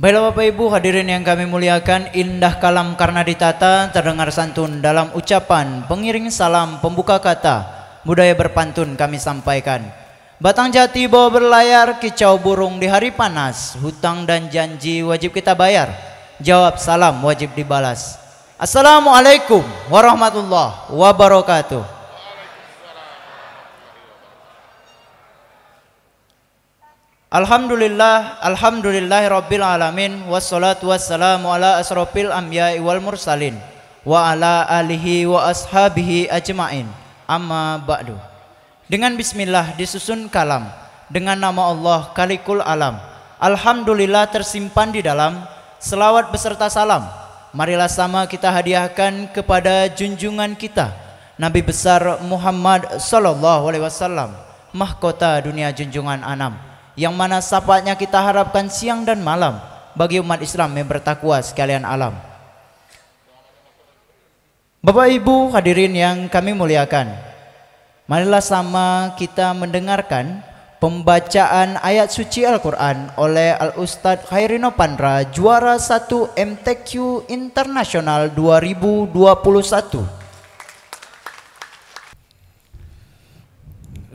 Baiklah Bapak Ibu hadirin yang kami muliakan Indah kalam karena ditata terdengar santun dalam ucapan pengiring salam pembuka kata Budaya berpantun kami sampaikan Batang jati bawa berlayar kicau burung di hari panas Hutang dan janji wajib kita bayar Jawab salam wajib dibalas Assalamualaikum warahmatullahi wabarakatuh Alhamdulillah, alhamdulillah rabbil alamin wassalatu wassalamu ala asrofil anbiya'i wal mursalin wa ala alihi wa ashabihi ajmain. Amma ba'du. Dengan bismillah disusun kalam dengan nama Allah Kalikul Alam. Alhamdulillah tersimpan di dalam selawat beserta salam. Marilah sama kita hadiahkan kepada junjungan kita Nabi besar Muhammad sallallahu alaihi wasallam mahkota dunia junjungan anam yang mana syafaatnya kita harapkan siang dan malam bagi umat Islam yang bertakwa sekalian alam. Bapak Ibu hadirin yang kami muliakan, marilah sama kita mendengarkan pembacaan ayat suci Al-Quran oleh Al-Ustadz Khairino Pandra juara 1 MTQ Internasional 2021.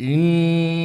إن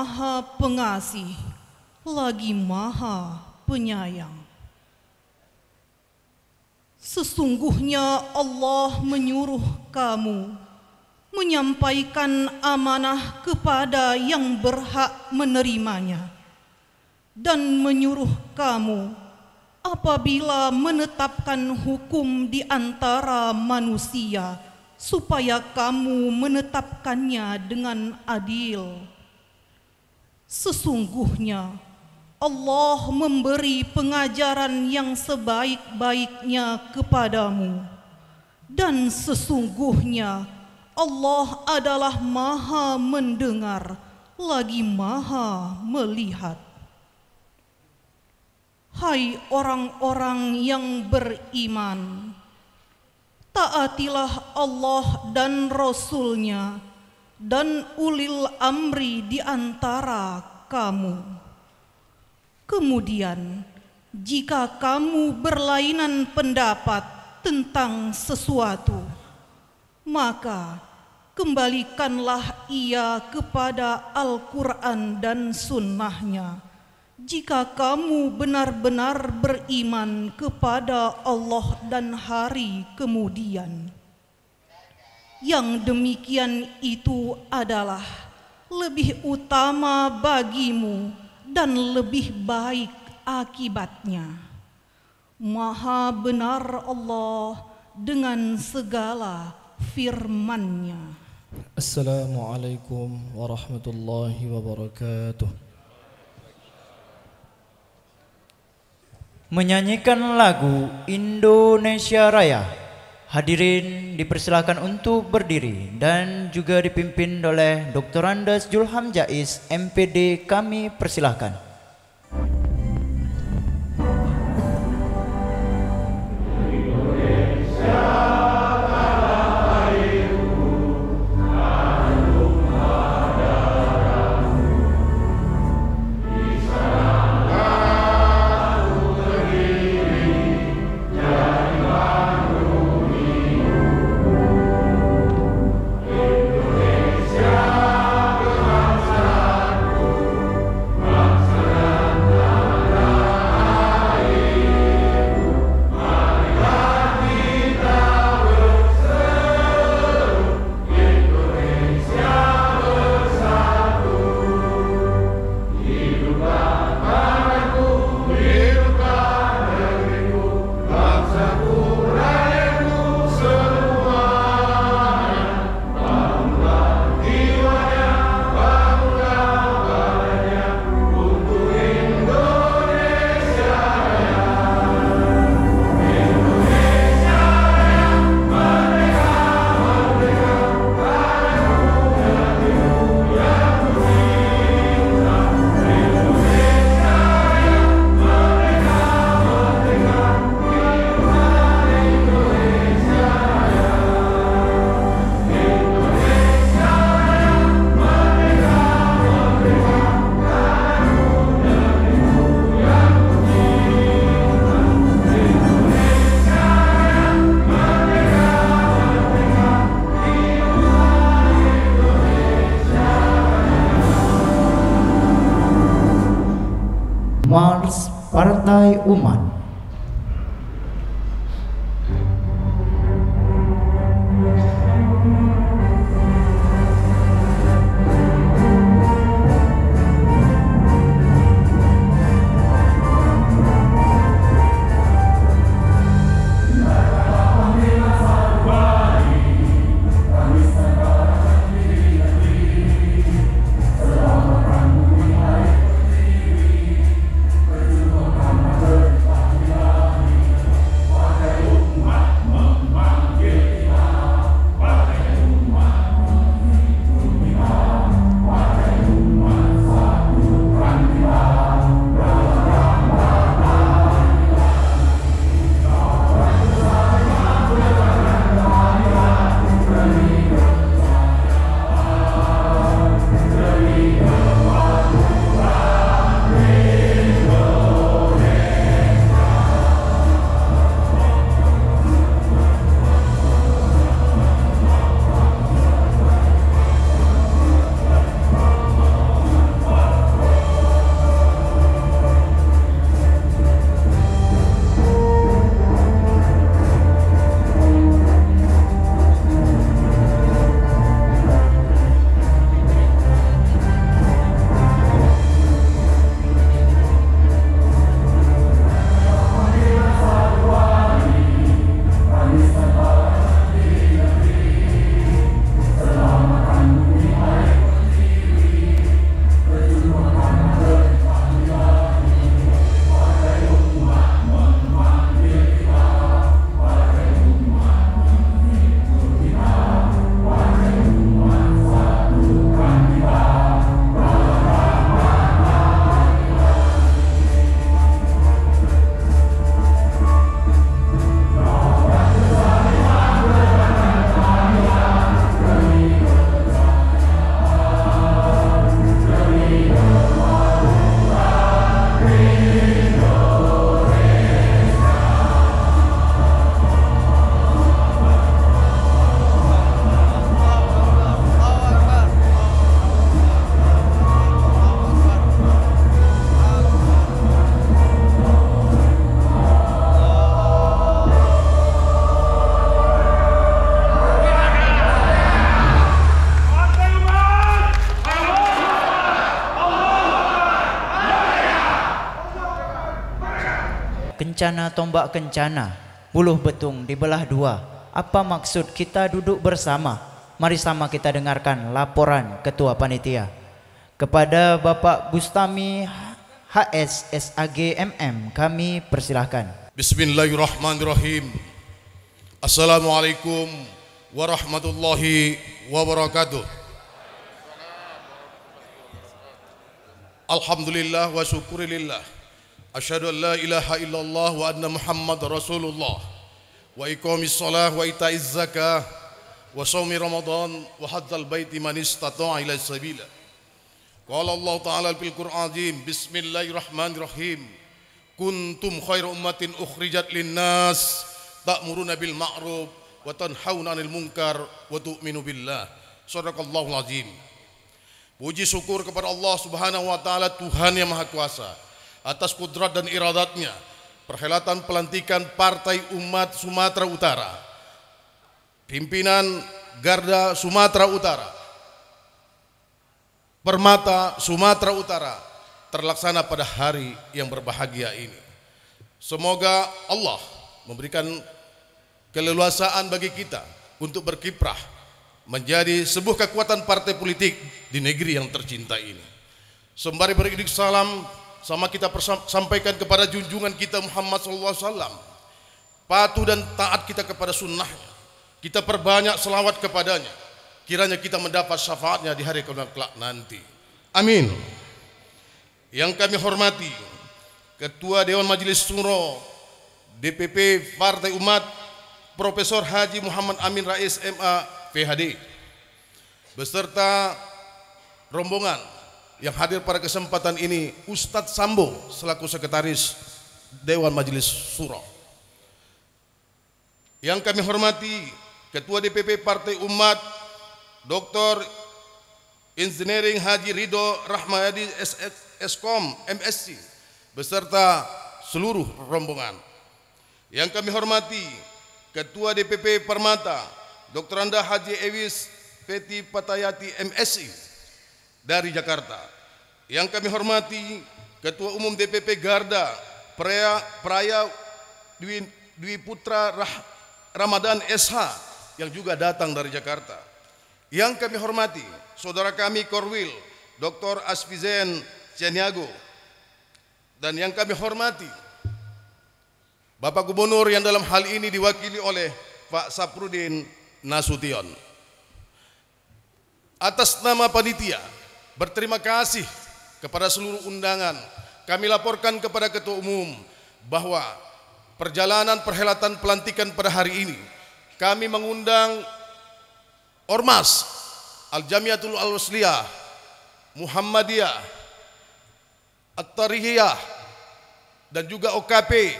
Maha Pengasih, lagi Maha Penyayang. Sesungguhnya Allah menyuruh kamu menyampaikan amanah kepada yang berhak menerimanya dan menyuruh kamu apabila menetapkan hukum di antara manusia supaya kamu menetapkannya dengan adil Sesungguhnya Allah memberi pengajaran yang sebaik-baiknya kepadamu dan sesungguhnya Allah adalah maha mendengar lagi maha melihat. Hai orang-orang yang beriman, taatilah Allah dan Rasulnya nya dan ulil amri di antara kamu. Kemudian, jika kamu berlainan pendapat tentang sesuatu, maka kembalikanlah ia kepada Al-Quran dan sunnahnya. Jika kamu benar-benar beriman kepada Allah dan hari kemudian.' yang demikian itu adalah lebih utama bagimu dan lebih baik akibatnya. Maha benar Allah dengan segala firman-Nya. Assalamualaikum warahmatullahi wabarakatuh. Menyanyikan lagu Indonesia Raya. Hadirin dipersilakan untuk berdiri dan juga dipimpin oleh Dr. Andes Julham Jais MPD kami persilahkan. kencana tombak kencana, buluh betung dibelah dua. Apa maksud kita duduk bersama? Mari sama kita dengarkan laporan Ketua Panitia. Kepada Bapak Bustami HS SAG MM kami persilahkan. Bismillahirrahmanirrahim. Assalamualaikum warahmatullahi wabarakatuh. Alhamdulillah wa syukurillah. أشهد أن لا إله إلا الله وأن محمد رسول الله وإقام الصلاة وإيتاء الزكاة وصوم رمضان وحج البيت من استطاع إلى السبيل قال الله تعالى في القرآن بسم الله الرحمن الرحيم كنتم خير أمة أخرجت للناس تأمرون بالمعروف وتنحون عن المنكر وتؤمنوا بالله صدق الله العظيم Puji syukur kepada Allah Subhanahu wa taala Tuhan yang Maha Kuasa atas kudrat dan iradatnya perhelatan pelantikan Partai Umat Sumatera Utara pimpinan Garda Sumatera Utara Permata Sumatera Utara terlaksana pada hari yang berbahagia ini semoga Allah memberikan keleluasaan bagi kita untuk berkiprah menjadi sebuah kekuatan partai politik di negeri yang tercinta ini. Sembari beridik salam sama kita sampaikan kepada junjungan kita Muhammad SAW patuh dan taat kita kepada sunnahnya kita perbanyak selawat kepadanya kiranya kita mendapat syafaatnya di hari kiamat kelak nanti amin yang kami hormati Ketua Dewan Majelis Suro DPP Partai Umat Profesor Haji Muhammad Amin Rais MA PhD beserta rombongan yang hadir pada kesempatan ini Ustadz Sambo selaku sekretaris Dewan Majelis Suro, Yang kami hormati Ketua DPP Partai Umat Dr. Engineering Haji Ridho Rahmayadi Eskom MSc beserta seluruh rombongan. Yang kami hormati Ketua DPP Permata Dr. Anda Haji Ewis Peti Patayati MSc dari Jakarta. Yang kami hormati Ketua Umum DPP Garda Praya, Praya Dwi, Dwi Putra Rah, Ramadan SH yang juga datang dari Jakarta. Yang kami hormati saudara kami Korwil Dr. Asfizen Ceniago dan yang kami hormati Bapak Gubernur yang dalam hal ini diwakili oleh Pak Saprudin Nasution. Atas nama panitia Berterima kasih kepada seluruh undangan. Kami laporkan kepada Ketua Umum bahwa perjalanan perhelatan pelantikan pada hari ini kami mengundang Ormas Al-Jamiatul Al-Wasliyah Muhammadiyah At-Tarihiyah dan juga OKP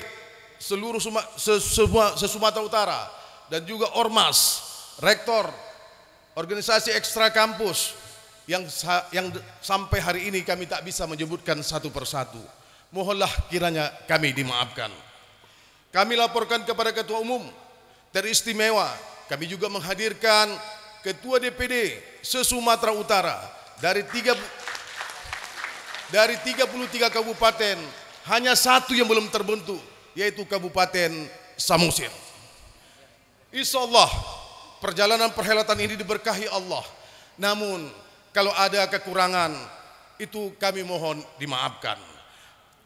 seluruh Suma, sesuma, sesumatera Utara dan juga Ormas Rektor Organisasi Ekstra Kampus yang yang sampai hari ini kami tak bisa menyebutkan satu persatu. Mohonlah kiranya kami dimaafkan. Kami laporkan kepada Ketua Umum teristimewa. Kami juga menghadirkan Ketua DPD se-Sumatera Utara dari tiga dari 33 kabupaten hanya satu yang belum terbentuk yaitu Kabupaten Samosir. Insya Allah perjalanan perhelatan ini diberkahi Allah. Namun kalau ada kekurangan, itu kami mohon dimaafkan.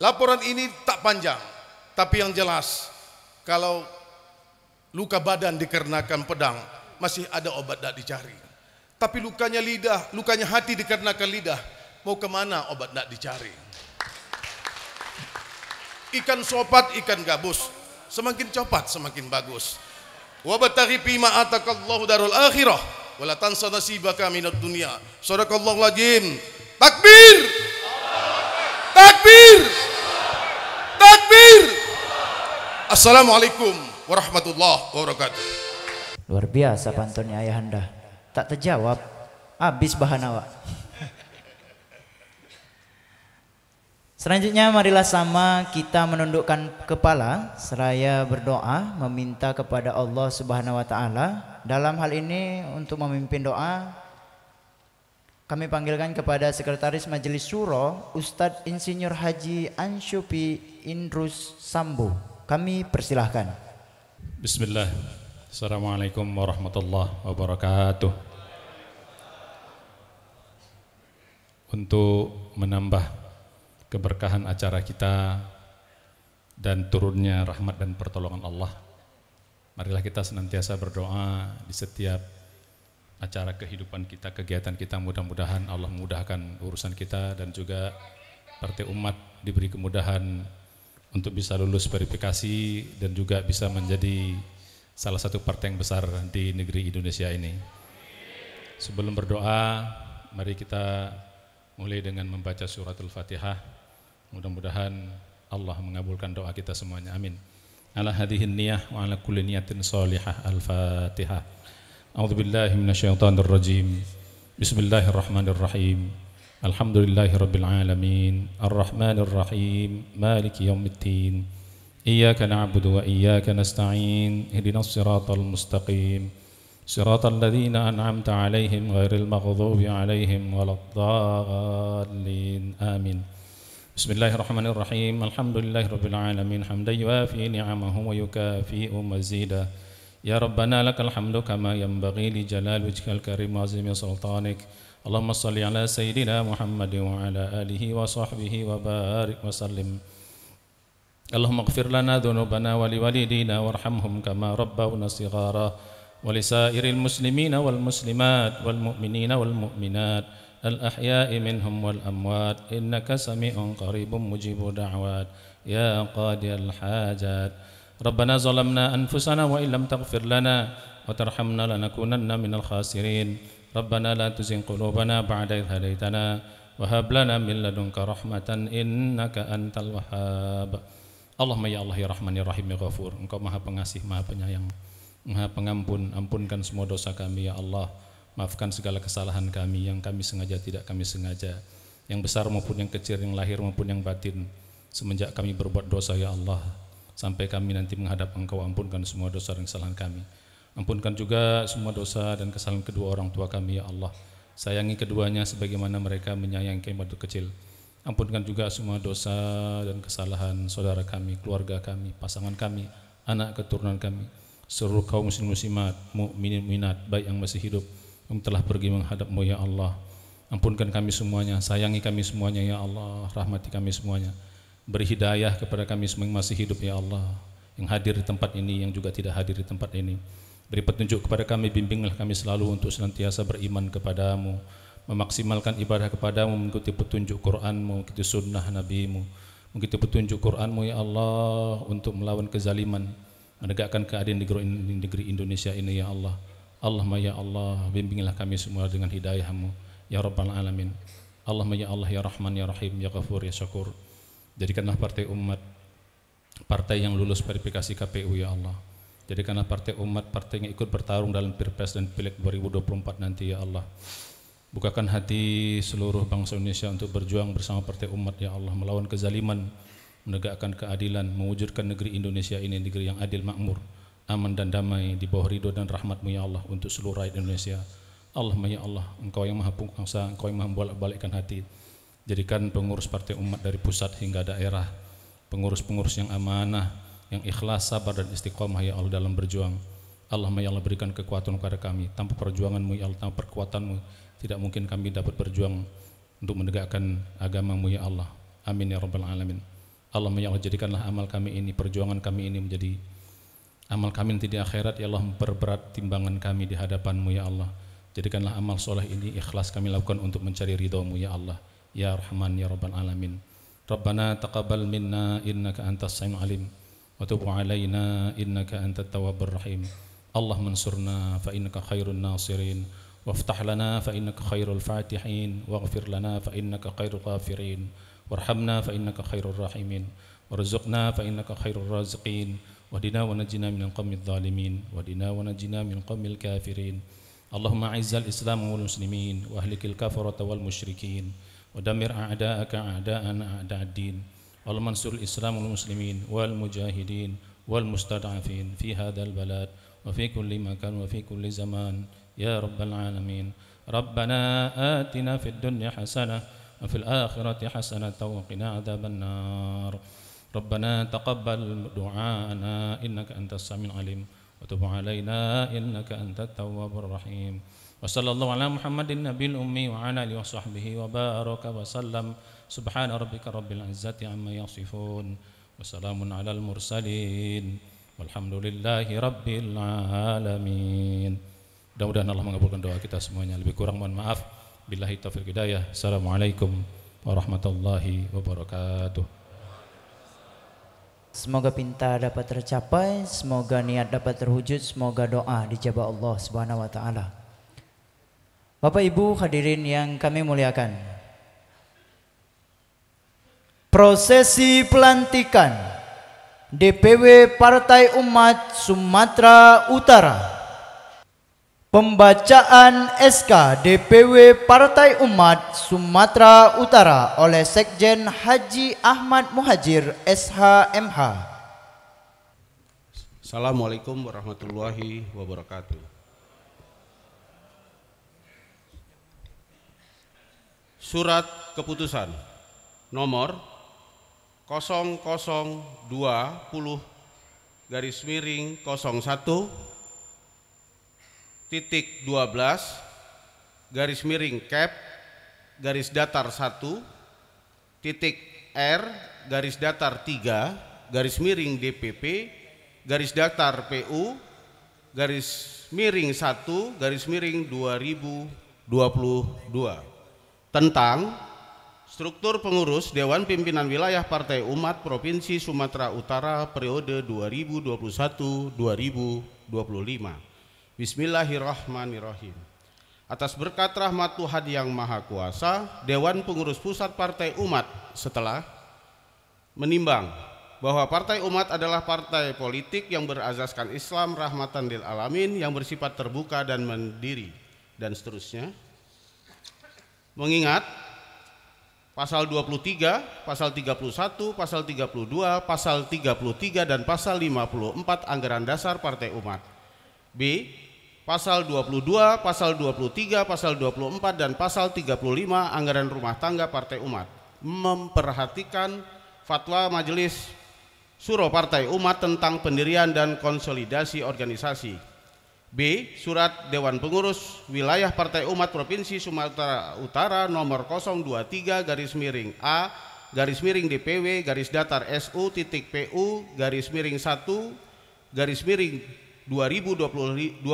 Laporan ini tak panjang, tapi yang jelas, kalau luka badan dikarenakan pedang, masih ada obat tak dicari. Tapi lukanya lidah, lukanya hati dikarenakan lidah, mau kemana obat tak dicari. Ikan sopat, ikan gabus, semakin copat semakin bagus. Wabataghi bima atakallahu darul akhirah wala tansa nasibaka minad dunya. Sadaqallahu lajim. Takbir. Takbir. Takbir. Assalamualaikum warahmatullahi wabarakatuh. Luar biasa pantunnya ayahanda. Tak terjawab. Habis bahan awak. Selanjutnya marilah sama kita menundukkan kepala seraya berdoa meminta kepada Allah Subhanahu wa taala. Dalam hal ini untuk memimpin doa kami panggilkan kepada Sekretaris Majelis Syura Ustadz Insinyur Haji Anshupi Indrus Sambu Kami persilahkan. Bismillah. Assalamualaikum warahmatullahi wabarakatuh. Untuk menambah keberkahan acara kita dan turunnya rahmat dan pertolongan Allah. Marilah kita senantiasa berdoa di setiap acara kehidupan kita, kegiatan kita mudah-mudahan Allah memudahkan urusan kita dan juga partai umat diberi kemudahan untuk bisa lulus verifikasi dan juga bisa menjadi salah satu partai yang besar di negeri Indonesia ini. Sebelum berdoa, mari kita mulai dengan membaca suratul Fatihah. Mudah-mudahan Allah mengabulkan doa kita semuanya. Amin. Ala hadihin niyah wa ala kulli niyatin salihah. Al-Fatihah. A'udzu billahi minasyaitonir rajim. Bismillahirrahmanirrahim. Alhamdulillahirabbil alamin. Arrahmanir rahim. Maliki yaumiddin. Iyyaka na'budu wa iyyaka nasta'in. Ihdinas siratal mustaqim. صراط الذين أنعمت عليهم غير المغضوب عليهم ولا الضالين آمين بسم الله الرحمن الرحيم الحمد لله رب العالمين حمدا يوافي نعمه ويكافئ مزيدا يا ربنا لك الحمد كما ينبغي لجلال وجهك الكريم وعظيم سلطانك اللهم صل على سيدنا محمد وعلى آله وصحبه وبارك وسلم اللهم اغفر لنا ذنوبنا ولوالدينا وارحمهم كما ربونا صغارا ولسائر المسلمين والمسلمات والمؤمنين والمؤمنات الأحياء منهم والأموات إنك سميع قريب مجيب دعوات يا قاضي الحاجات ربنا ظلمنا أنفسنا وإن لم تغفر لنا وترحمنا لنكونن من الخاسرين ربنا لا تزن قلوبنا بعد إذ هديتنا وهب لنا من لدنك رحمة إنك أنت الوهاب Allahumma ya Allah ya Rahman ya Rahim ya Ghafur Engkau maha pengasih, maha penyayang Maha pengampun, ampunkan semua dosa kami ya Allah Maafkan segala kesalahan kami yang kami sengaja tidak kami sengaja, yang besar maupun yang kecil, yang lahir maupun yang batin. Semenjak kami berbuat dosa ya Allah, sampai kami nanti menghadap Engkau ampunkan semua dosa dan kesalahan kami. Ampunkan juga semua dosa dan kesalahan kedua orang tua kami ya Allah. Sayangi keduanya sebagaimana mereka menyayangi kami waktu kecil. Ampunkan juga semua dosa dan kesalahan saudara kami, keluarga kami, pasangan kami, anak keturunan kami, seluruh kaum muslim muslimat, mukminin minat, baik yang masih hidup kami telah pergi menghadapmu ya Allah. Ampunkan kami semuanya, sayangi kami semuanya ya Allah, rahmati kami semuanya. Beri hidayah kepada kami semua yang masih hidup ya Allah. Yang hadir di tempat ini, yang juga tidak hadir di tempat ini. Beri petunjuk kepada kami, bimbinglah kami selalu untuk senantiasa beriman kepadamu. Memaksimalkan ibadah kepadamu, mengikuti petunjuk Qur'anmu, mengikuti sunnah Nabimu. Mengikuti petunjuk Qur'anmu ya Allah untuk melawan kezaliman. Menegakkan keadilan di negeri Indonesia ini ya Allah. Allahumma ya Allah, bimbinglah kami semua dengan hidayahmu. Ya Rabbal Alamin. Allahumma ya Allah, ya Rahman, ya Rahim, ya Ghafur, ya Syakur. Jadikanlah partai umat, partai yang lulus verifikasi KPU ya Allah. Jadikanlah partai umat, partai yang ikut bertarung dalam Pilpres dan Pileg 2024 nanti ya Allah. Bukakan hati seluruh bangsa Indonesia untuk berjuang bersama partai umat ya Allah melawan kezaliman, menegakkan keadilan, mewujudkan negeri Indonesia ini negeri yang adil makmur aman dan damai di bawah ridho dan rahmatmu ya Allah untuk seluruh rakyat Indonesia. Allahumma ya Allah, engkau yang maha penguasa, engkau yang maha bolak-balikkan hati. Jadikan pengurus partai umat dari pusat hingga daerah, pengurus-pengurus yang amanah, yang ikhlas, sabar dan istiqomah ya Allah dalam berjuang. Allahumma ya Allah berikan kekuatan kepada kami. Tanpa perjuanganmu ya Allah, tanpa perkuatanmu, tidak mungkin kami dapat berjuang untuk menegakkan agamamu ya Allah. Amin ya Rabbal Alamin. Allahumma ya Allah jadikanlah amal kami ini, perjuangan kami ini menjadi Amal kami nanti di akhirat ya Allah memperberat timbangan kami di hadapanmu ya Allah. Jadikanlah amal soleh ini ikhlas kami lakukan untuk mencari ridhomu ya Allah. Ya Rahman ya Rabbal Alamin. Rabbana taqabal minna innaka antas alim wa tubu alayna innaka antat tawabur rahim. Allah mansurna fa innaka khairun nasirin وافتح لنا فإنك خير الفاتحين واغفر لنا فإنك خير الغافرين وارحمنا فإنك خير الراحمين وارزقنا فإنك خير الرازقين ودنا ونجنا من القوم الظالمين ودنا ونجنا من قوم الكافرين اللهم أعز الإسلام والمسلمين وأهلك الكفرة والمشركين ودمر أعداءك أعداء أعداء الدين اللهم انصر الإسلام والمسلمين والمجاهدين والمستضعفين في هذا البلد وفي كل مكان وفي كل زمان يا رب العالمين ربنا آتنا في الدنيا حسنة وفي الآخرة حسنة وقنا عذاب النار ربنا تقبل دعاءنا إنك أنت السميع العليم وتب علينا إنك أنت التواب الرحيم وصلى الله على محمد النبي الأمي وعلى آله وصحبه وبارك وسلم سبحان ربك رب العزة عما يصفون وسلام على المرسلين والحمد لله رب العالمين Mudah-mudahan Allah mengabulkan doa kita semuanya. Lebih kurang mohon maaf. Billahi taufiq hidayah. Assalamualaikum warahmatullahi wabarakatuh. Semoga pinta dapat tercapai, semoga niat dapat terwujud, semoga doa dijabah Allah Subhanahu wa taala. Bapak Ibu hadirin yang kami muliakan. Prosesi pelantikan DPW Partai Umat Sumatera Utara Pembacaan SK DPW Partai Umat Sumatera Utara oleh Sekjen Haji Ahmad Muhajir SHMH. Assalamualaikum warahmatullahi wabarakatuh. Surat keputusan nomor 0020 garis miring 01 titik 12 garis miring cap garis datar 1 titik R garis datar 3 garis miring DPP garis datar PU garis miring 1 garis miring 2022 tentang struktur pengurus Dewan Pimpinan Wilayah Partai Umat Provinsi Sumatera Utara periode 2021-2025 Bismillahirrahmanirrahim. Atas berkat rahmat Tuhan yang Maha Kuasa, Dewan Pengurus Pusat Partai Umat setelah menimbang bahwa Partai Umat adalah partai politik yang berazaskan Islam rahmatan lil alamin yang bersifat terbuka dan mandiri dan seterusnya. Mengingat pasal 23, pasal 31, pasal 32, pasal 33 dan pasal 54 anggaran dasar Partai Umat. B pasal 22, pasal 23, pasal 24 dan pasal 35 anggaran rumah tangga Partai Umat memperhatikan fatwa Majelis Suro Partai Umat tentang pendirian dan konsolidasi organisasi. B. Surat Dewan Pengurus Wilayah Partai Umat Provinsi Sumatera Utara nomor 023 garis miring A garis miring DPW garis datar SU titik PU garis miring 1 garis miring 2022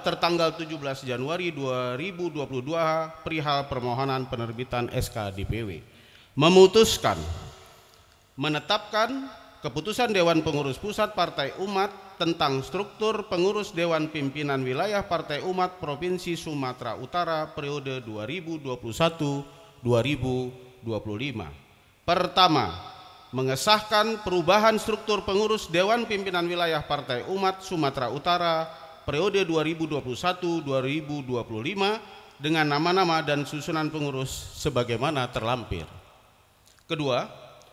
tertanggal 17 Januari 2022 perihal permohonan penerbitan SK DPW memutuskan menetapkan keputusan Dewan Pengurus Pusat Partai Umat tentang struktur pengurus Dewan Pimpinan Wilayah Partai Umat Provinsi Sumatera Utara periode 2021 2025. Pertama, mengesahkan perubahan struktur pengurus Dewan Pimpinan Wilayah Partai Umat Sumatera Utara periode 2021-2025 dengan nama-nama dan susunan pengurus sebagaimana terlampir. Kedua,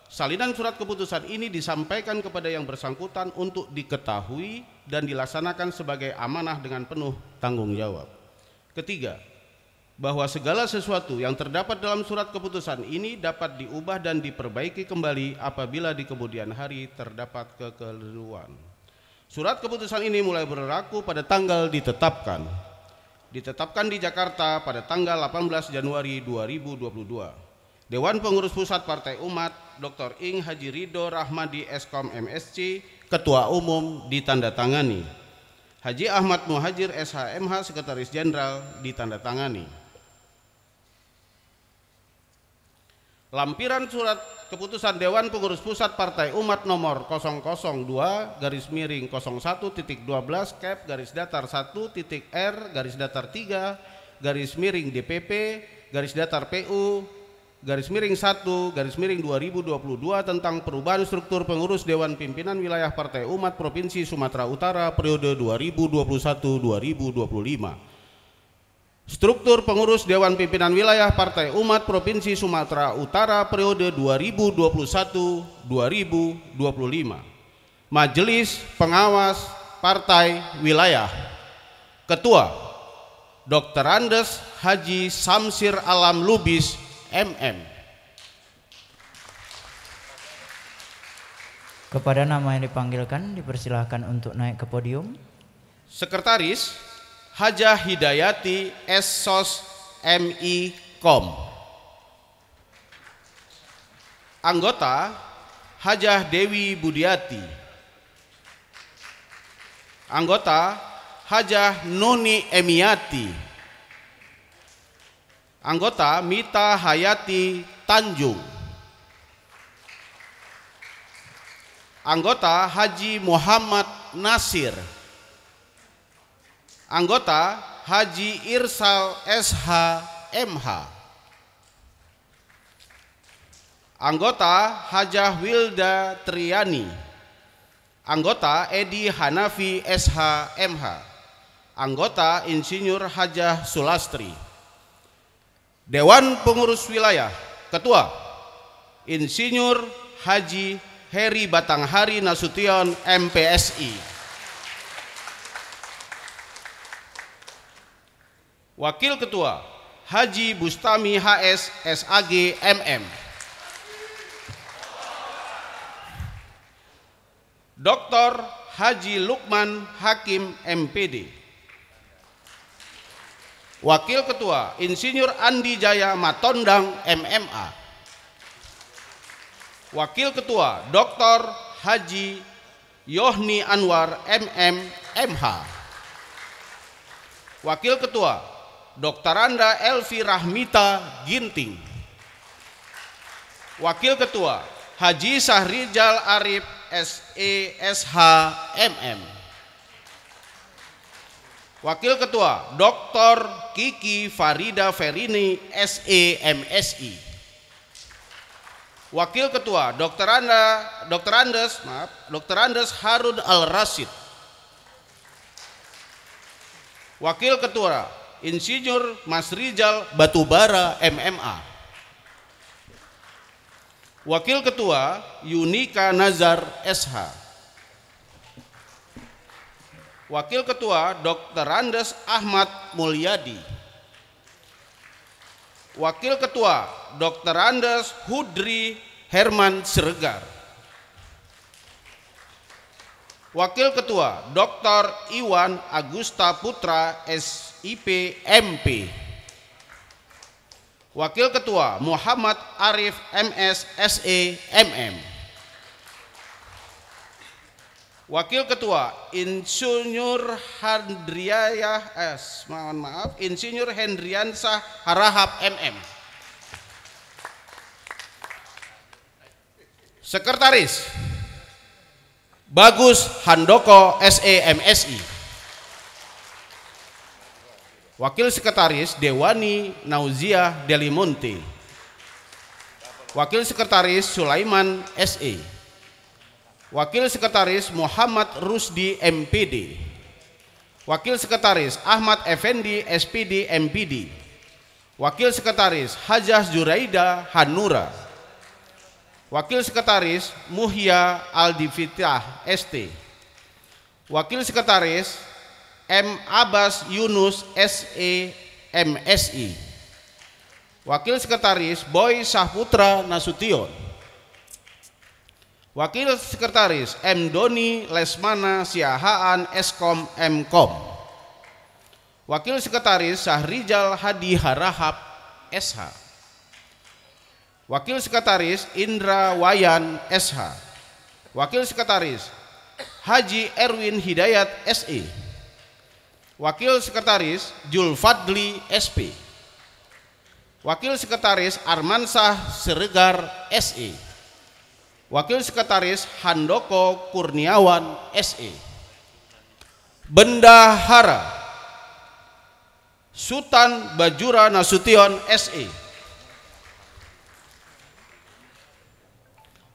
salinan surat keputusan ini disampaikan kepada yang bersangkutan untuk diketahui dan dilaksanakan sebagai amanah dengan penuh tanggung jawab. Ketiga, bahwa segala sesuatu yang terdapat dalam surat keputusan ini dapat diubah dan diperbaiki kembali apabila di kemudian hari terdapat kekeliruan. Surat keputusan ini mulai berlaku pada tanggal ditetapkan. Ditetapkan di Jakarta pada tanggal 18 Januari 2022. Dewan Pengurus Pusat Partai Umat Dr. Ing Haji Ridho Rahmadi Eskom MSC Ketua Umum ditandatangani. Haji Ahmad Muhajir SHMH Sekretaris Jenderal ditandatangani. Lampiran surat keputusan Dewan Pengurus Pusat Partai Umat nomor 002 garis miring 01.12 cap garis datar 1.r garis datar 3 garis miring DPP garis datar PU garis miring 1 garis miring 2022 tentang perubahan struktur pengurus Dewan Pimpinan Wilayah Partai Umat Provinsi Sumatera Utara periode 2021-2025 Struktur pengurus Dewan Pimpinan Wilayah Partai Umat Provinsi Sumatera Utara periode 2021-2025. Majelis Pengawas Partai Wilayah. Ketua Dr. Andes Haji Samsir Alam Lubis, MM. Kepada nama yang dipanggilkan dipersilahkan untuk naik ke podium. Sekretaris Haja Hidayati Esos MI Kom Anggota Hajah Dewi Budiati Anggota Hajah Noni Emiati Anggota Mita Hayati Tanjung Anggota Haji Muhammad Nasir Anggota Haji Irsal SH MH. Anggota Hajah Wilda Triani. Anggota Edi Hanafi SH MH. Anggota Insinyur Hajah Sulastri. Dewan Pengurus Wilayah Ketua Insinyur Haji Heri Batanghari Nasution MPSI Wakil Ketua Haji Bustami HS SAG MM Dr. Haji Lukman Hakim MPD Wakil Ketua Insinyur Andi Jaya Matondang MMA Wakil Ketua Dr. Haji Yohni Anwar MM MH Wakil Ketua Dr. Anda Elvi Rahmita Ginting. Wakil Ketua Haji Sahrijal Arif SESHMM. Wakil Ketua Dr. Kiki Farida Ferini SEMSI. Wakil Ketua Dr. Anda Dr. Andes, maaf, Dr. Andes Harun Al Rasid. Wakil Ketua insinyur, Mas Rizal, Batubara, MMA. Wakil Ketua Yunika Nazar SH. Wakil Ketua Dr. Andes Ahmad Mulyadi. Wakil Ketua Dr. Andes Hudri Herman Siregar. Wakil Ketua Dr. Iwan Agusta Putra S IPMP. Wakil Ketua Muhammad Arif MS SE MM. Wakil Ketua Insinyur Hendriyah S. Mohon maaf, Insinyur Hendriansah Harahap MM. Sekretaris Bagus Handoko SE MSI. Wakil Sekretaris Dewani Nauzia Delimonte. Wakil Sekretaris Sulaiman SE. Wakil Sekretaris Muhammad Rusdi MPD. Wakil Sekretaris Ahmad Effendi SPD MPD. Wakil Sekretaris Hajah Juraida Hanura. Wakil Sekretaris Muhya Aldivitah ST. Wakil Sekretaris M. Abbas Yunus S.E. MSI Wakil Sekretaris Boy Sahputra Nasution Wakil Sekretaris M. Doni Lesmana Siahaan Eskom Mkom Wakil Sekretaris Sahrijal Hadi Harahap SH Wakil Sekretaris Indra Wayan SH Wakil Sekretaris Haji Erwin Hidayat SE Wakil Sekretaris Jul Fadli SP. Wakil Sekretaris Armansah Seregar SE. Wakil Sekretaris Handoko Kurniawan SE. Bendahara Sultan Bajura Nasution SE.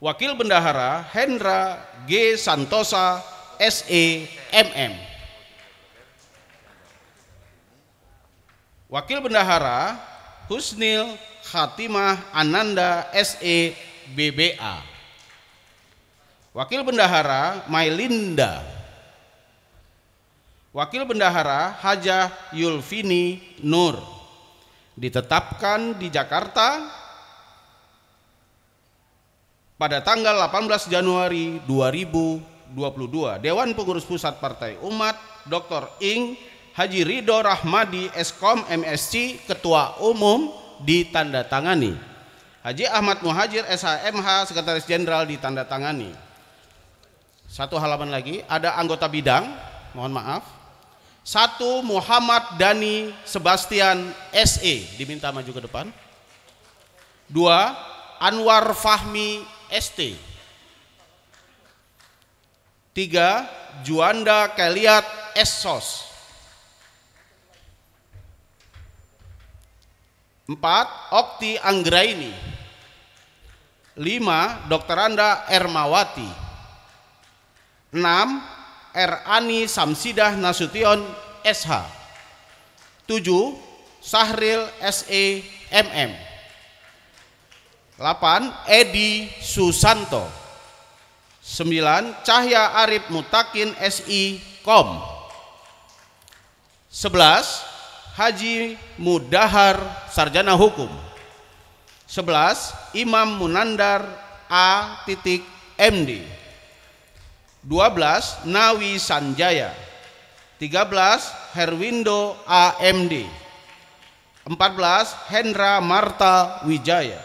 Wakil Bendahara Hendra G. Santosa SE MM. Wakil Bendahara Husnil Khatimah Ananda SE BBA. Wakil Bendahara Mailinda. Wakil Bendahara Haja Yulfini Nur. Ditetapkan di Jakarta pada tanggal 18 Januari 2022 Dewan Pengurus Pusat Partai Umat Dr. Ing Haji Ridho Rahmadi Eskom MSC Ketua Umum ditandatangani Haji Ahmad Muhajir SHMH Sekretaris Jenderal ditandatangani satu halaman lagi ada anggota bidang mohon maaf satu Muhammad Dani Sebastian SE diminta maju ke depan dua Anwar Fahmi ST tiga Juanda Keliat Esos Empat, Okti Anggraini. Lima, Dokter Anda Ermawati. Enam, R. Ani Samsidah Nasution SH. Tujuh, Sahril SE MM. Delapan, Edi Susanto. Sembilan, Cahya Arif Mutakin SI Kom. Sebelas, Haji Mudahar sarjana hukum 11 Imam Munandar A titik MD 12 Nawi Sanjaya 13 Herwindo AMD 14 Hendra Marta Wijaya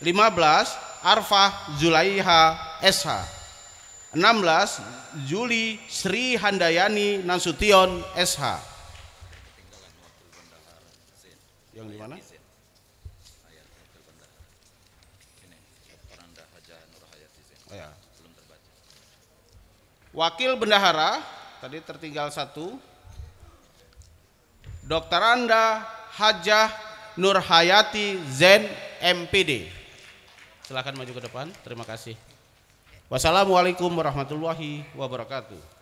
15 Arfah Zulaiha SH 16 Juli Sri Handayani Nasution SH yang di mana? Oh, ya. Belum terbaca. Wakil bendahara tadi tertinggal satu. Dokter Anda Hajah Nurhayati Zen MPD. Silakan maju ke depan. Terima kasih. Wassalamualaikum warahmatullahi wabarakatuh.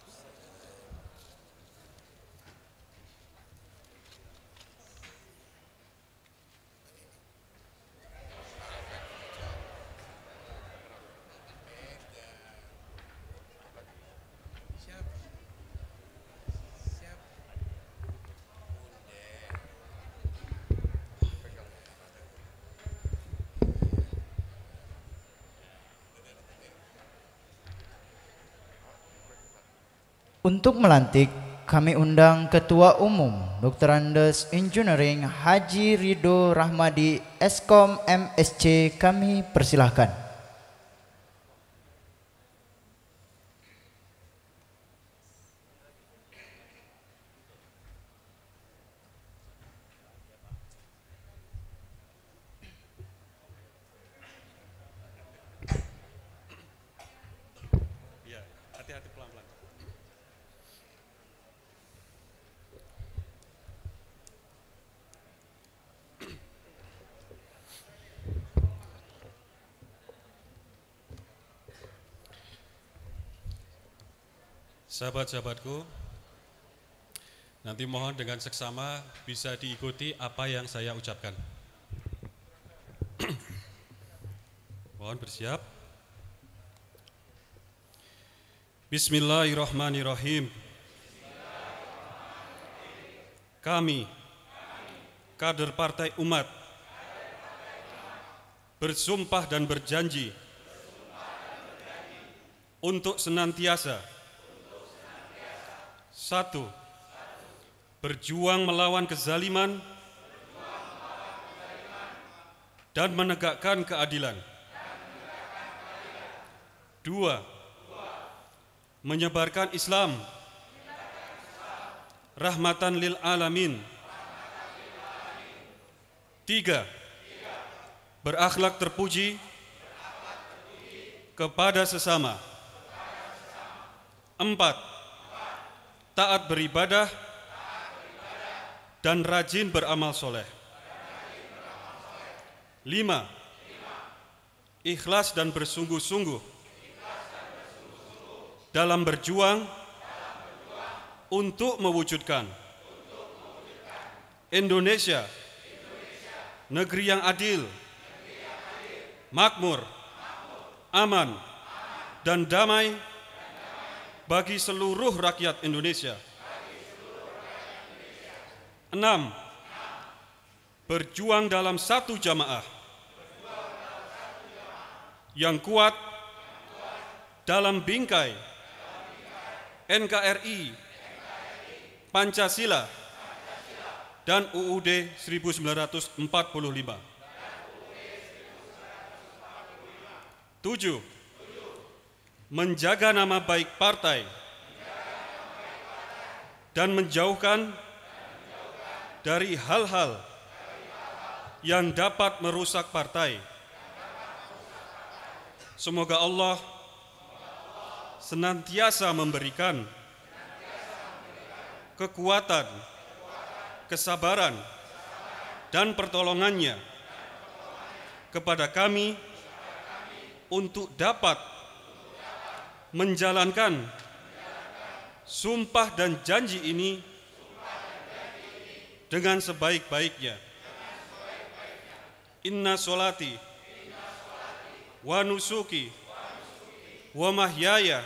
Untuk melantik, kami undang Ketua Umum Dr. Andes Engineering Haji Rido Rahmadi Eskom MSC kami persilahkan. Sahabat-sahabatku, nanti mohon dengan seksama bisa diikuti apa yang saya ucapkan. mohon bersiap. Bismillahirrahmanirrahim. Kami, kader Partai Umat, bersumpah dan berjanji untuk senantiasa satu, berjuang melawan kezaliman dan menegakkan keadilan. Dua, menyebarkan Islam rahmatan lil alamin. Tiga, berakhlak terpuji kepada sesama. Empat, taat beribadah, dan rajin beramal soleh. Lima, ikhlas dan bersungguh-sungguh dalam berjuang untuk mewujudkan Indonesia, negeri yang adil, makmur, aman, dan damai bagi seluruh rakyat Indonesia. Enam, berjuang dalam satu jamaah yang kuat dalam bingkai NKRI, Pancasila, dan UUD 1945. Tujuh menjaga nama baik partai dan menjauhkan dari hal-hal yang dapat merusak partai. Semoga Allah senantiasa memberikan kekuatan, kesabaran, dan pertolongannya kepada kami untuk dapat menjalankan sumpah dan janji ini dengan sebaik-baiknya. Inna solati wa nusuki wa mahyaya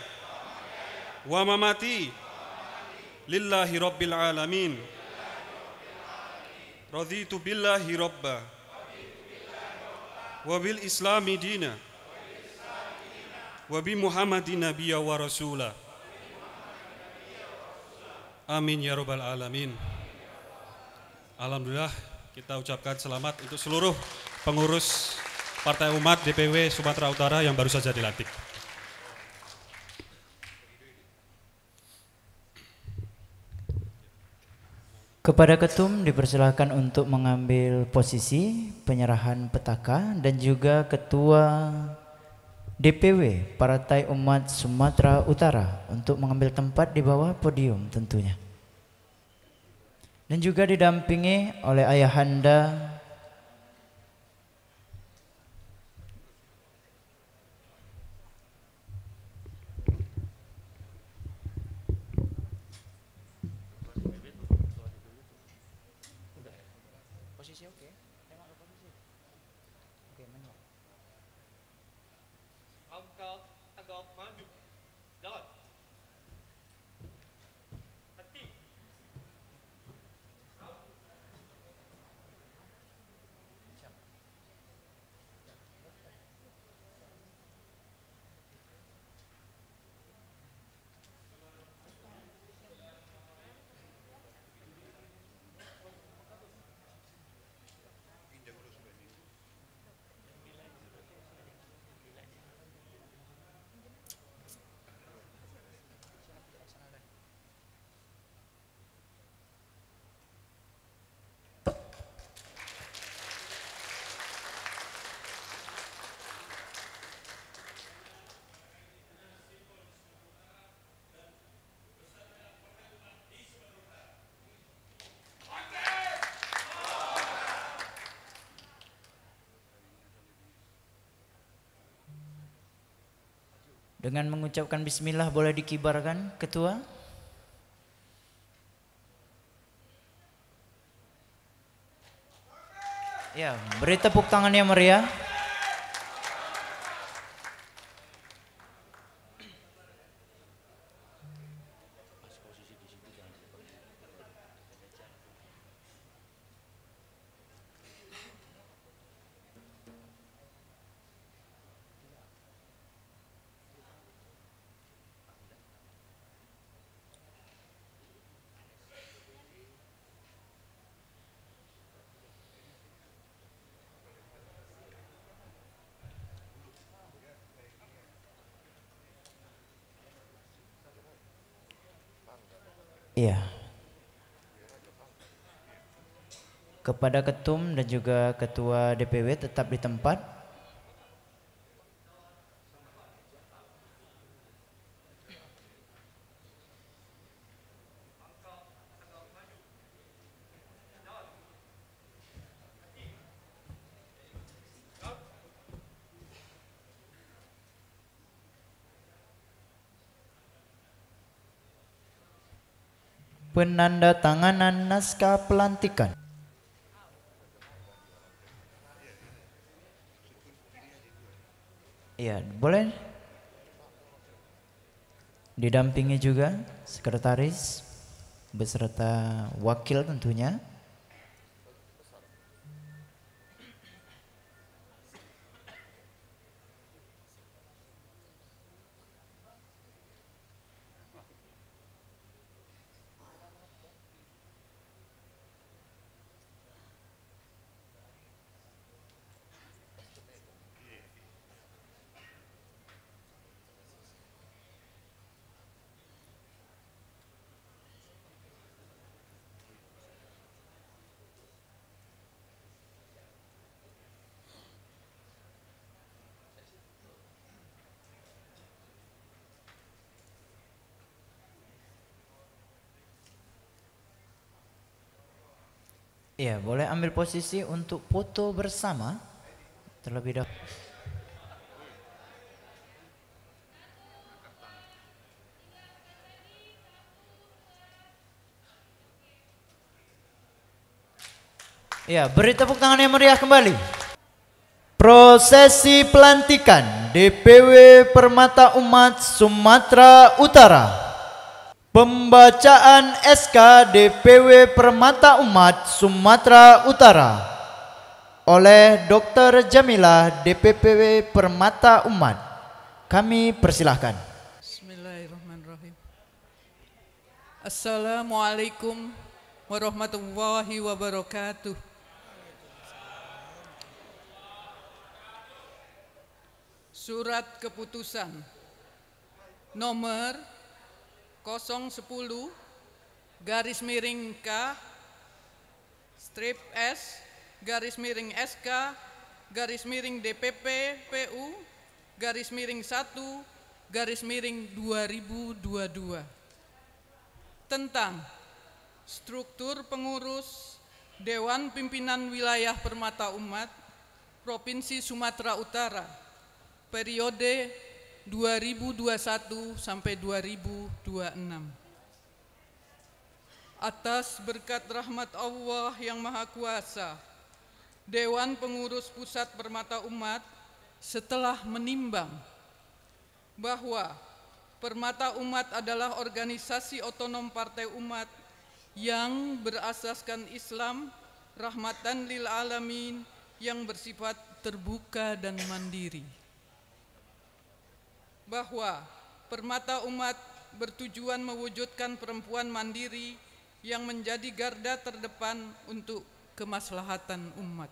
wa mamati lillahi rabbil alamin. Raditu billahi rabba wa bil islami dinah wa bi Muhammadin nabiyya wa rasula. Amin ya rabbal alamin. Alhamdulillah kita ucapkan selamat untuk seluruh pengurus Partai Umat DPW Sumatera Utara yang baru saja dilantik. Kepada ketum dipersilahkan untuk mengambil posisi penyerahan petaka dan juga ketua DPW Partai Umat Sumatera Utara untuk mengambil tempat di bawah podium tentunya. Dan juga didampingi oleh Ayahanda Dengan mengucapkan bismillah boleh dikibarkan ketua? Ya, beri tepuk tangannya meriah. Iya. Kepada ketum dan juga ketua DPW tetap di tempat. penanda tanganan naskah pelantikan. Iya, boleh didampingi juga sekretaris beserta wakil tentunya. Ya, boleh ambil posisi untuk foto bersama terlebih dahulu. Ya, beri tepuk tangan yang meriah kembali. Prosesi pelantikan DPW Permata Umat Sumatera Utara. Pembacaan SK DPW Permata Umat Sumatera Utara oleh Dr. Jamila DPPW Permata Umat. Kami persilahkan. Bismillahirrahmanirrahim. Assalamualaikum warahmatullahi wabarakatuh. Surat keputusan nomor 010 garis miring K strip S garis miring SK garis miring DPP PU garis miring 1 garis miring 2022 tentang struktur pengurus Dewan Pimpinan Wilayah Permata Umat Provinsi Sumatera Utara periode 2021 sampai 2026. Atas berkat rahmat Allah yang Maha Kuasa, Dewan Pengurus Pusat Permata Umat setelah menimbang bahwa Permata Umat adalah organisasi otonom partai umat yang berasaskan Islam rahmatan lil alamin yang bersifat terbuka dan mandiri bahwa permata umat bertujuan mewujudkan perempuan mandiri yang menjadi garda terdepan untuk kemaslahatan umat.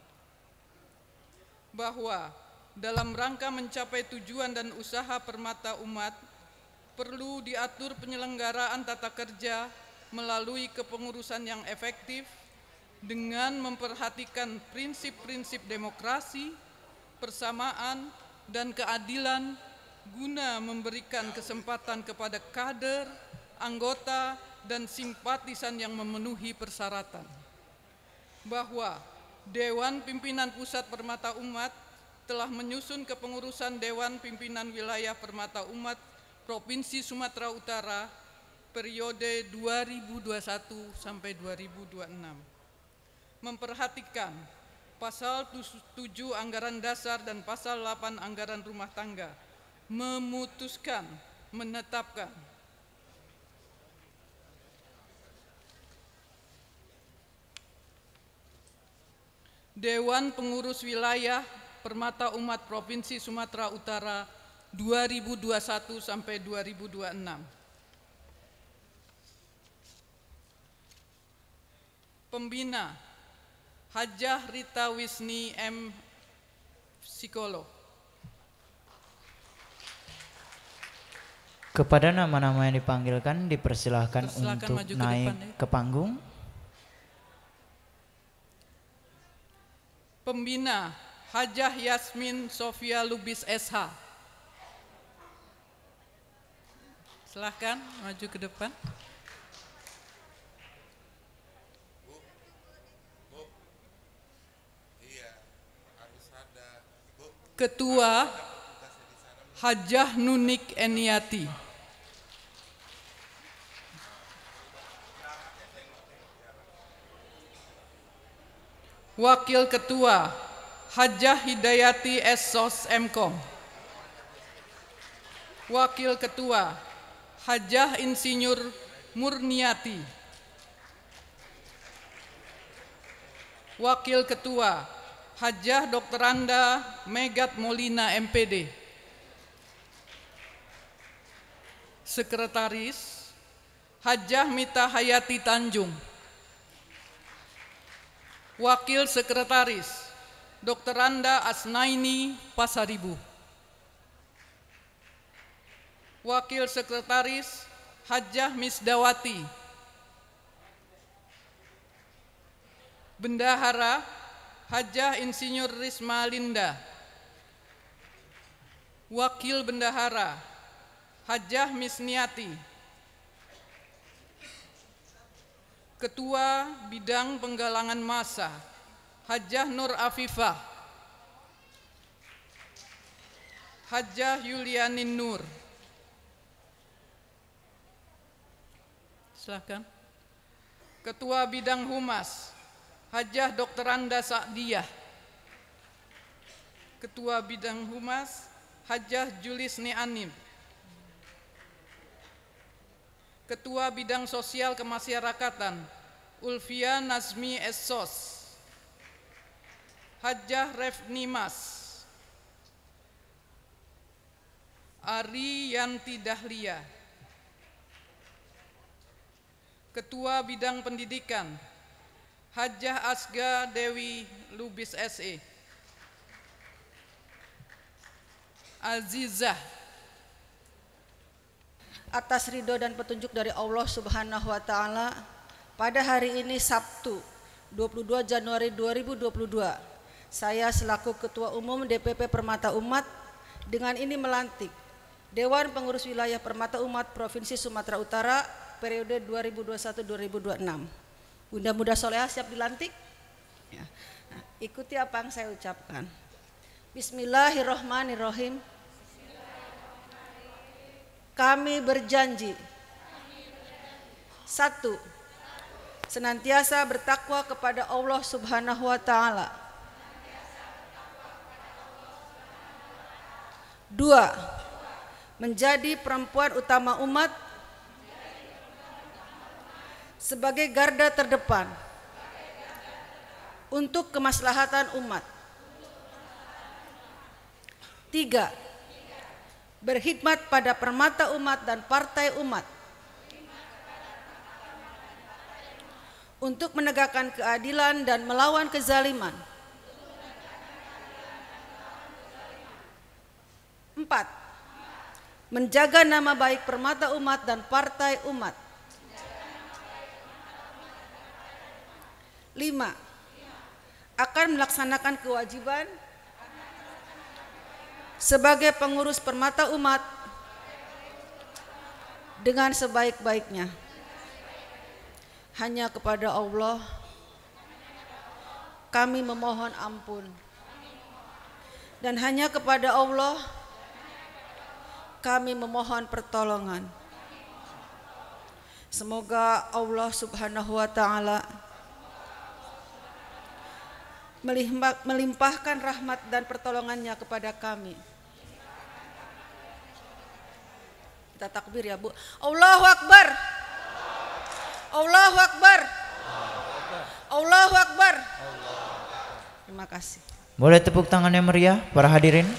Bahwa dalam rangka mencapai tujuan dan usaha permata umat, perlu diatur penyelenggaraan tata kerja melalui kepengurusan yang efektif dengan memperhatikan prinsip-prinsip demokrasi, persamaan, dan keadilan guna memberikan kesempatan kepada kader, anggota, dan simpatisan yang memenuhi persyaratan bahwa Dewan Pimpinan Pusat Permata Umat telah menyusun kepengurusan Dewan Pimpinan Wilayah Permata Umat Provinsi Sumatera Utara periode 2021 sampai 2026 memperhatikan pasal 7 anggaran dasar dan pasal 8 anggaran rumah tangga memutuskan, menetapkan Dewan Pengurus Wilayah Permata Umat Provinsi Sumatera Utara 2021 sampai 2026. Pembina Hajah Rita Wisni M. Psikolog. Kepada nama-nama yang dipanggilkan dipersilahkan untuk ke naik depan, ya. ke panggung. Pembina Hajah Yasmin Sofia Lubis SH. Silahkan maju ke depan. Ketua Hajah Nunik Eniati. Wakil Ketua Hajah Hidayati Esos Mkom Wakil Ketua Hajah Insinyur Murniati Wakil Ketua Hajah Dr. Anda Megat Molina MPD Sekretaris Hajah Mita Hayati Tanjung Wakil Sekretaris Dr. Randa Asnaini Pasaribu. Wakil Sekretaris Hajah Misdawati. Bendahara Hajah Insinyur Risma Linda. Wakil Bendahara Hajah Misniati. Ketua Bidang Penggalangan Masa, Hajah Nur Afifah, Hajah Yuliani Nur. silakan. Ketua Bidang Humas, Hajah Dr. Anda Sa'diyah. Ketua Bidang Humas, Hajah Julis Ni'anim, Ketua Bidang Sosial Kemasyarakatan Ulfia Nazmi Essos Hajah Refni Mas Ari Yanti Dahlia Ketua Bidang Pendidikan Hajah Asga Dewi Lubis SE Azizah atas ridho dan petunjuk dari Allah Subhanahu wa taala pada hari ini Sabtu 22 Januari 2022 saya selaku Ketua Umum DPP Permata Umat dengan ini melantik Dewan Pengurus Wilayah Permata Umat Provinsi Sumatera Utara periode 2021-2026. Bunda Muda Soleha siap dilantik? Ya. Nah, ikuti apa yang saya ucapkan. Bismillahirrahmanirrahim. Kami berjanji. Satu, senantiasa bertakwa kepada Allah Subhanahu wa Ta'ala. Dua, menjadi perempuan utama umat sebagai garda terdepan untuk kemaslahatan umat. Tiga, berhikmat pada permata umat dan partai umat untuk menegakkan keadilan dan melawan kezaliman. Empat, menjaga nama baik permata umat dan partai umat. Lima, akan melaksanakan kewajiban sebagai pengurus permata umat dengan sebaik-baiknya hanya kepada Allah kami memohon ampun dan hanya kepada Allah kami memohon pertolongan semoga Allah Subhanahu wa taala melimpahkan rahmat dan pertolongannya kepada kami Kita takbir ya Bu. Allahu Akbar. Allahu Akbar. Allahu Akbar. Terima kasih. Boleh tepuk tangannya meriah para hadirin.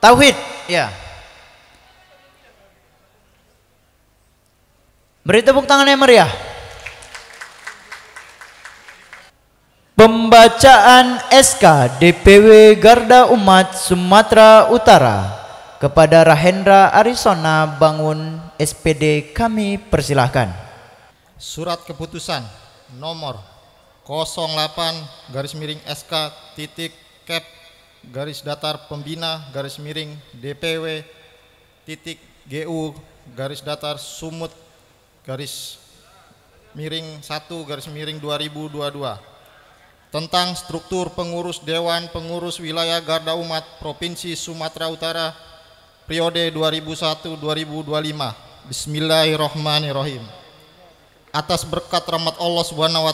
Tauhid, ya. Beri tepuk tangan yang meriah. Pembacaan SK DPW Garda Umat Sumatera Utara kepada Rahendra Arizona Bangun SPD kami persilahkan. Surat keputusan nomor 08 garis miring SK titik cap garis datar pembina garis miring DPW titik GU garis datar Sumut garis miring 1 garis miring 2022 tentang struktur pengurus Dewan Pengurus Wilayah Garda Umat Provinsi Sumatera Utara periode 2001-2025. Bismillahirrahmanirrahim. Atas berkat rahmat Allah Subhanahu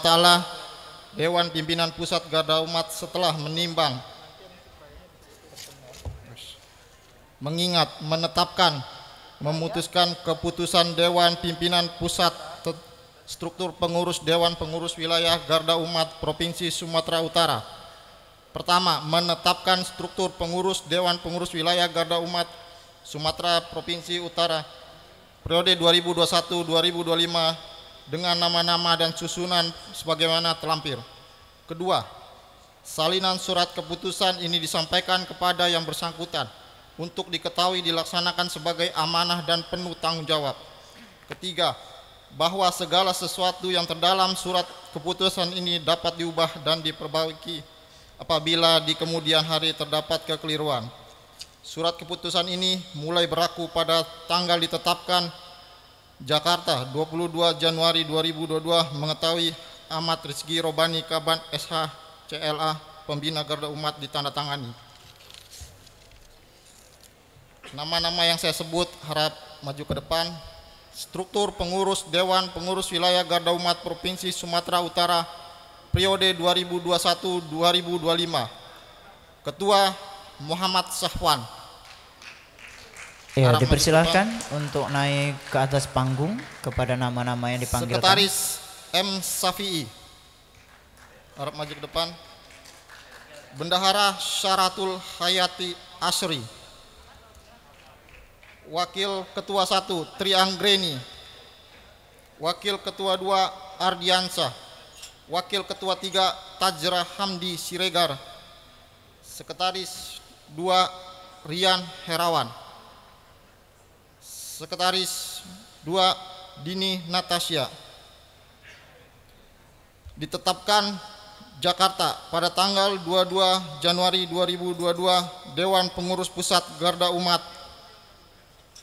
Dewan Pimpinan Pusat Garda Umat setelah menimbang mengingat, menetapkan, memutuskan keputusan Dewan Pimpinan Pusat Struktur Pengurus Dewan Pengurus Wilayah Garda Umat Provinsi Sumatera Utara. Pertama, menetapkan struktur pengurus Dewan Pengurus Wilayah Garda Umat Sumatera Provinsi Utara periode 2021-2025 dengan nama-nama dan susunan sebagaimana terlampir. Kedua, salinan surat keputusan ini disampaikan kepada yang bersangkutan untuk diketahui dilaksanakan sebagai amanah dan penuh tanggung jawab. Ketiga, bahwa segala sesuatu yang terdalam surat keputusan ini dapat diubah dan diperbaiki apabila di kemudian hari terdapat kekeliruan. Surat keputusan ini mulai berlaku pada tanggal ditetapkan Jakarta 22 Januari 2022 mengetahui Ahmad Rizki Robani Kaban SH CLA Pembina Garda Umat ditandatangani. Nama-nama yang saya sebut harap maju ke depan. Struktur pengurus Dewan Pengurus Wilayah Garda Umat Provinsi Sumatera Utara periode 2021-2025. Ketua Muhammad Sahwan. Ya, harap dipersilahkan untuk naik ke atas panggung kepada nama-nama yang dipanggil. Sekretaris M. Safi'i. Harap maju ke depan. Bendahara Syaratul Hayati Asri. Wakil Ketua 1 Trianggreni Wakil Ketua 2 Ardiansa Wakil Ketua 3 Tajra Hamdi Siregar Sekretaris 2 Rian Herawan Sekretaris 2 Dini Natasya Ditetapkan Jakarta pada tanggal 22 Januari 2022 Dewan Pengurus Pusat Garda Umat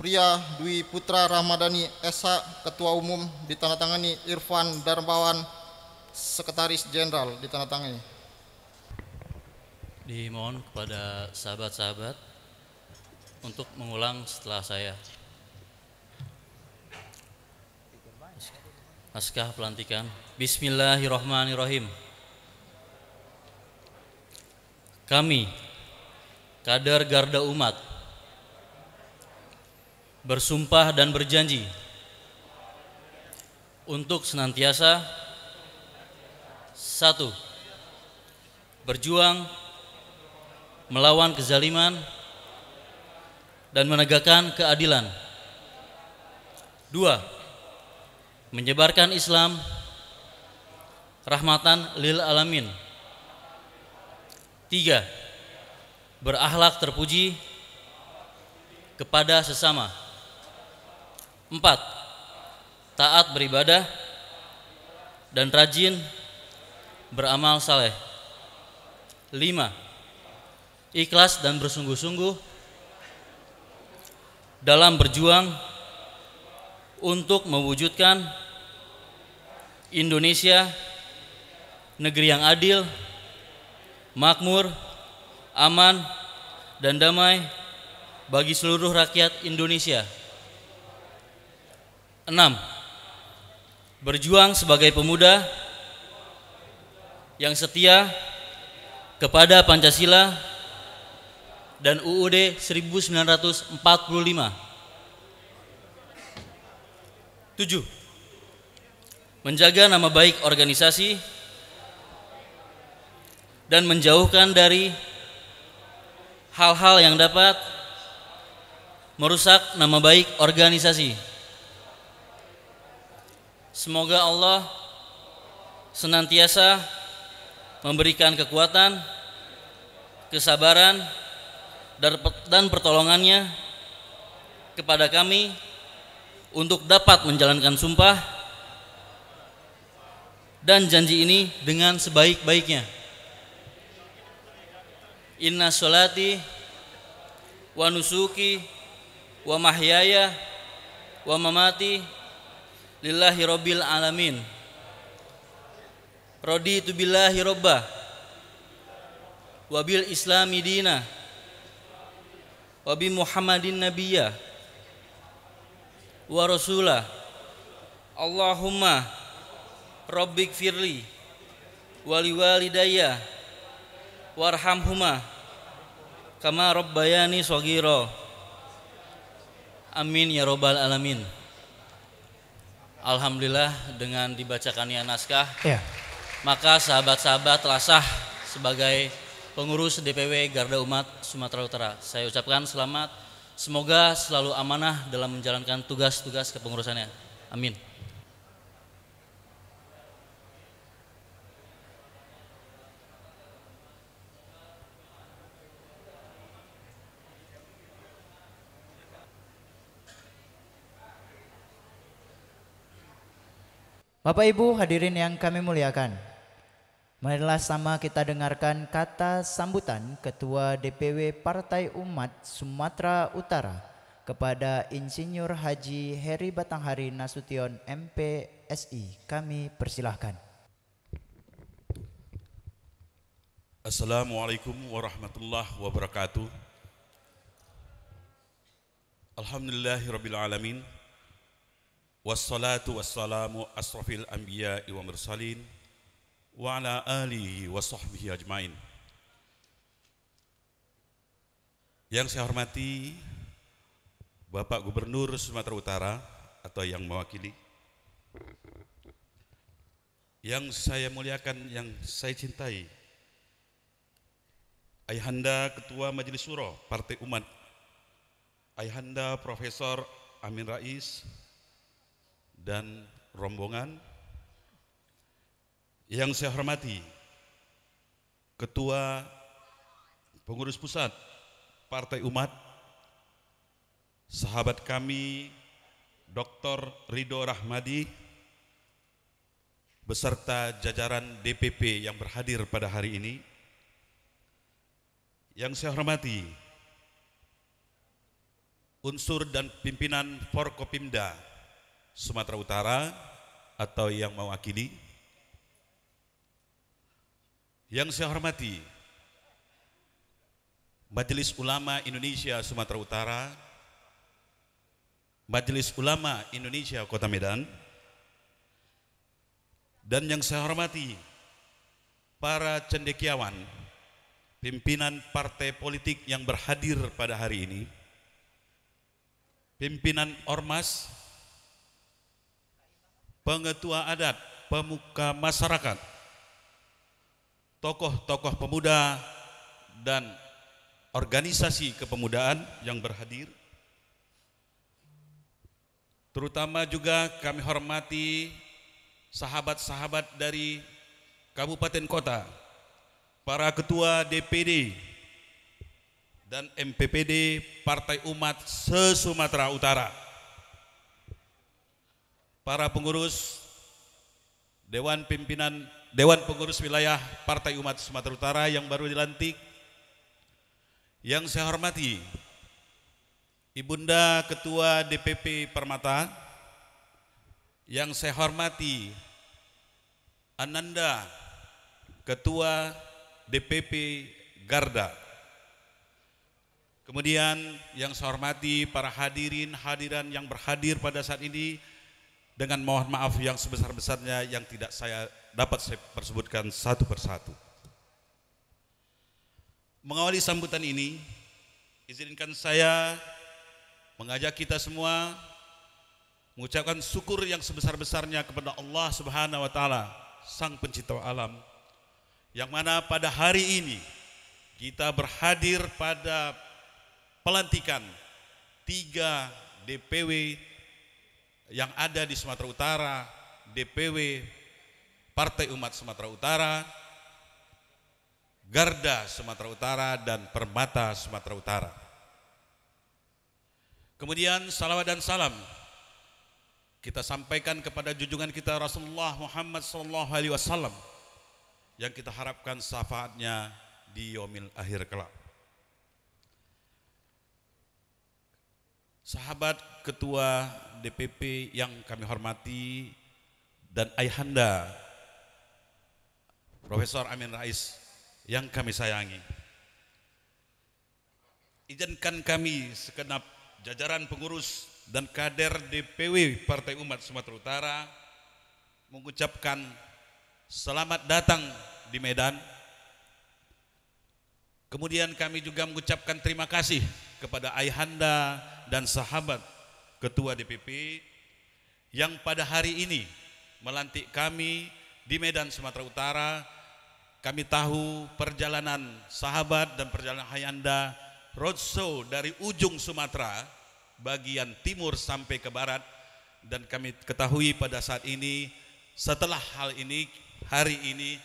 Ria Dwi Putra Ramadhani Esa, Ketua Umum ditandatangani Irfan Darmawan Sekretaris Jenderal ditandatangani Dimohon kepada sahabat-sahabat untuk mengulang setelah saya Askah pelantikan Bismillahirrahmanirrahim Kami Kader Garda Umat bersumpah dan berjanji untuk senantiasa satu berjuang melawan kezaliman dan menegakkan keadilan. Dua, menyebarkan Islam rahmatan lil alamin. Tiga, berakhlak terpuji kepada sesama. Empat, taat beribadah dan rajin beramal saleh. Lima, ikhlas dan bersungguh-sungguh dalam berjuang untuk mewujudkan Indonesia negeri yang adil, makmur, aman, dan damai bagi seluruh rakyat Indonesia. Enam, berjuang sebagai pemuda yang setia kepada Pancasila dan UUD 1945. Tujuh, menjaga nama baik organisasi dan menjauhkan dari hal-hal yang dapat merusak nama baik organisasi. Semoga Allah senantiasa memberikan kekuatan, kesabaran, dan pertolongannya kepada kami untuk dapat menjalankan sumpah dan janji ini dengan sebaik-baiknya. Inna sholati wa nusuki wa mahyaya wa mamati lillahi rabbil alamin tu billahi robba wabil islami dina wabi muhammadin nabiyya wa rasulah Allahumma rabbik firli wali walidayya warhamhuma kama rabbayani sogiro amin ya rabbal alamin Alhamdulillah dengan dibacakannya naskah, ya. maka sahabat-sahabat telah sah sebagai pengurus DPW Garda Umat Sumatera Utara. Saya ucapkan selamat, semoga selalu amanah dalam menjalankan tugas-tugas kepengurusannya. Amin. Bapak Ibu hadirin yang kami muliakan. Marilah sama kita dengarkan kata sambutan Ketua DPW Partai Umat Sumatera Utara kepada Insinyur Haji Heri Batanghari Nasution MPSI. Kami persilahkan. Assalamualaikum warahmatullahi wabarakatuh. Alhamdulillahirabbil Wassalatu wassalamu asrafil anbiya wa mursalin wa ala alihi wa sahbihi ajmain. Yang saya hormati Bapak Gubernur Sumatera Utara atau yang mewakili. Yang saya muliakan, yang saya cintai. Ayahanda Ketua Majelis Suro Partai Umat. Ayahanda Profesor Amin Rais, dan rombongan yang saya hormati Ketua Pengurus Pusat Partai Umat sahabat kami Dr. Ridho Rahmadi beserta jajaran DPP yang berhadir pada hari ini yang saya hormati unsur dan pimpinan Forkopimda Sumatera Utara atau yang mewakili? Yang saya hormati, Majelis Ulama Indonesia Sumatera Utara, Majelis Ulama Indonesia Kota Medan, dan yang saya hormati, para cendekiawan, pimpinan partai politik yang berhadir pada hari ini, pimpinan ormas, pengetua adat, pemuka masyarakat, tokoh-tokoh pemuda dan organisasi kepemudaan yang berhadir. Terutama juga kami hormati sahabat-sahabat dari kabupaten kota, para ketua DPD dan MPPD Partai Umat se-Sumatera Utara para pengurus Dewan Pimpinan Dewan Pengurus Wilayah Partai Umat Sumatera Utara yang baru dilantik, yang saya hormati Ibunda Ketua DPP Permata, yang saya hormati Ananda Ketua DPP Garda. Kemudian yang saya hormati para hadirin hadiran yang berhadir pada saat ini dengan mohon maaf yang sebesar-besarnya yang tidak saya dapat saya persebutkan satu persatu. Mengawali sambutan ini, izinkan saya mengajak kita semua mengucapkan syukur yang sebesar-besarnya kepada Allah Subhanahu wa taala, Sang Pencipta alam, yang mana pada hari ini kita berhadir pada pelantikan tiga DPW yang ada di Sumatera Utara, DPW Partai Umat Sumatera Utara, Garda Sumatera Utara dan Permata Sumatera Utara. Kemudian salawat dan salam kita sampaikan kepada junjungan kita Rasulullah Muhammad SAW yang kita harapkan syafaatnya di Yomil akhir kelak. sahabat ketua DPP yang kami hormati dan Ayahanda Profesor Amin Rais yang kami sayangi. Izinkan kami segenap jajaran pengurus dan kader DPW Partai Umat Sumatera Utara mengucapkan selamat datang di Medan. Kemudian kami juga mengucapkan terima kasih kepada Ayahanda dan sahabat ketua DPP yang pada hari ini melantik kami di Medan Sumatera Utara. Kami tahu perjalanan sahabat dan perjalanan Hayanda roadshow dari ujung Sumatera bagian timur sampai ke barat dan kami ketahui pada saat ini setelah hal ini hari ini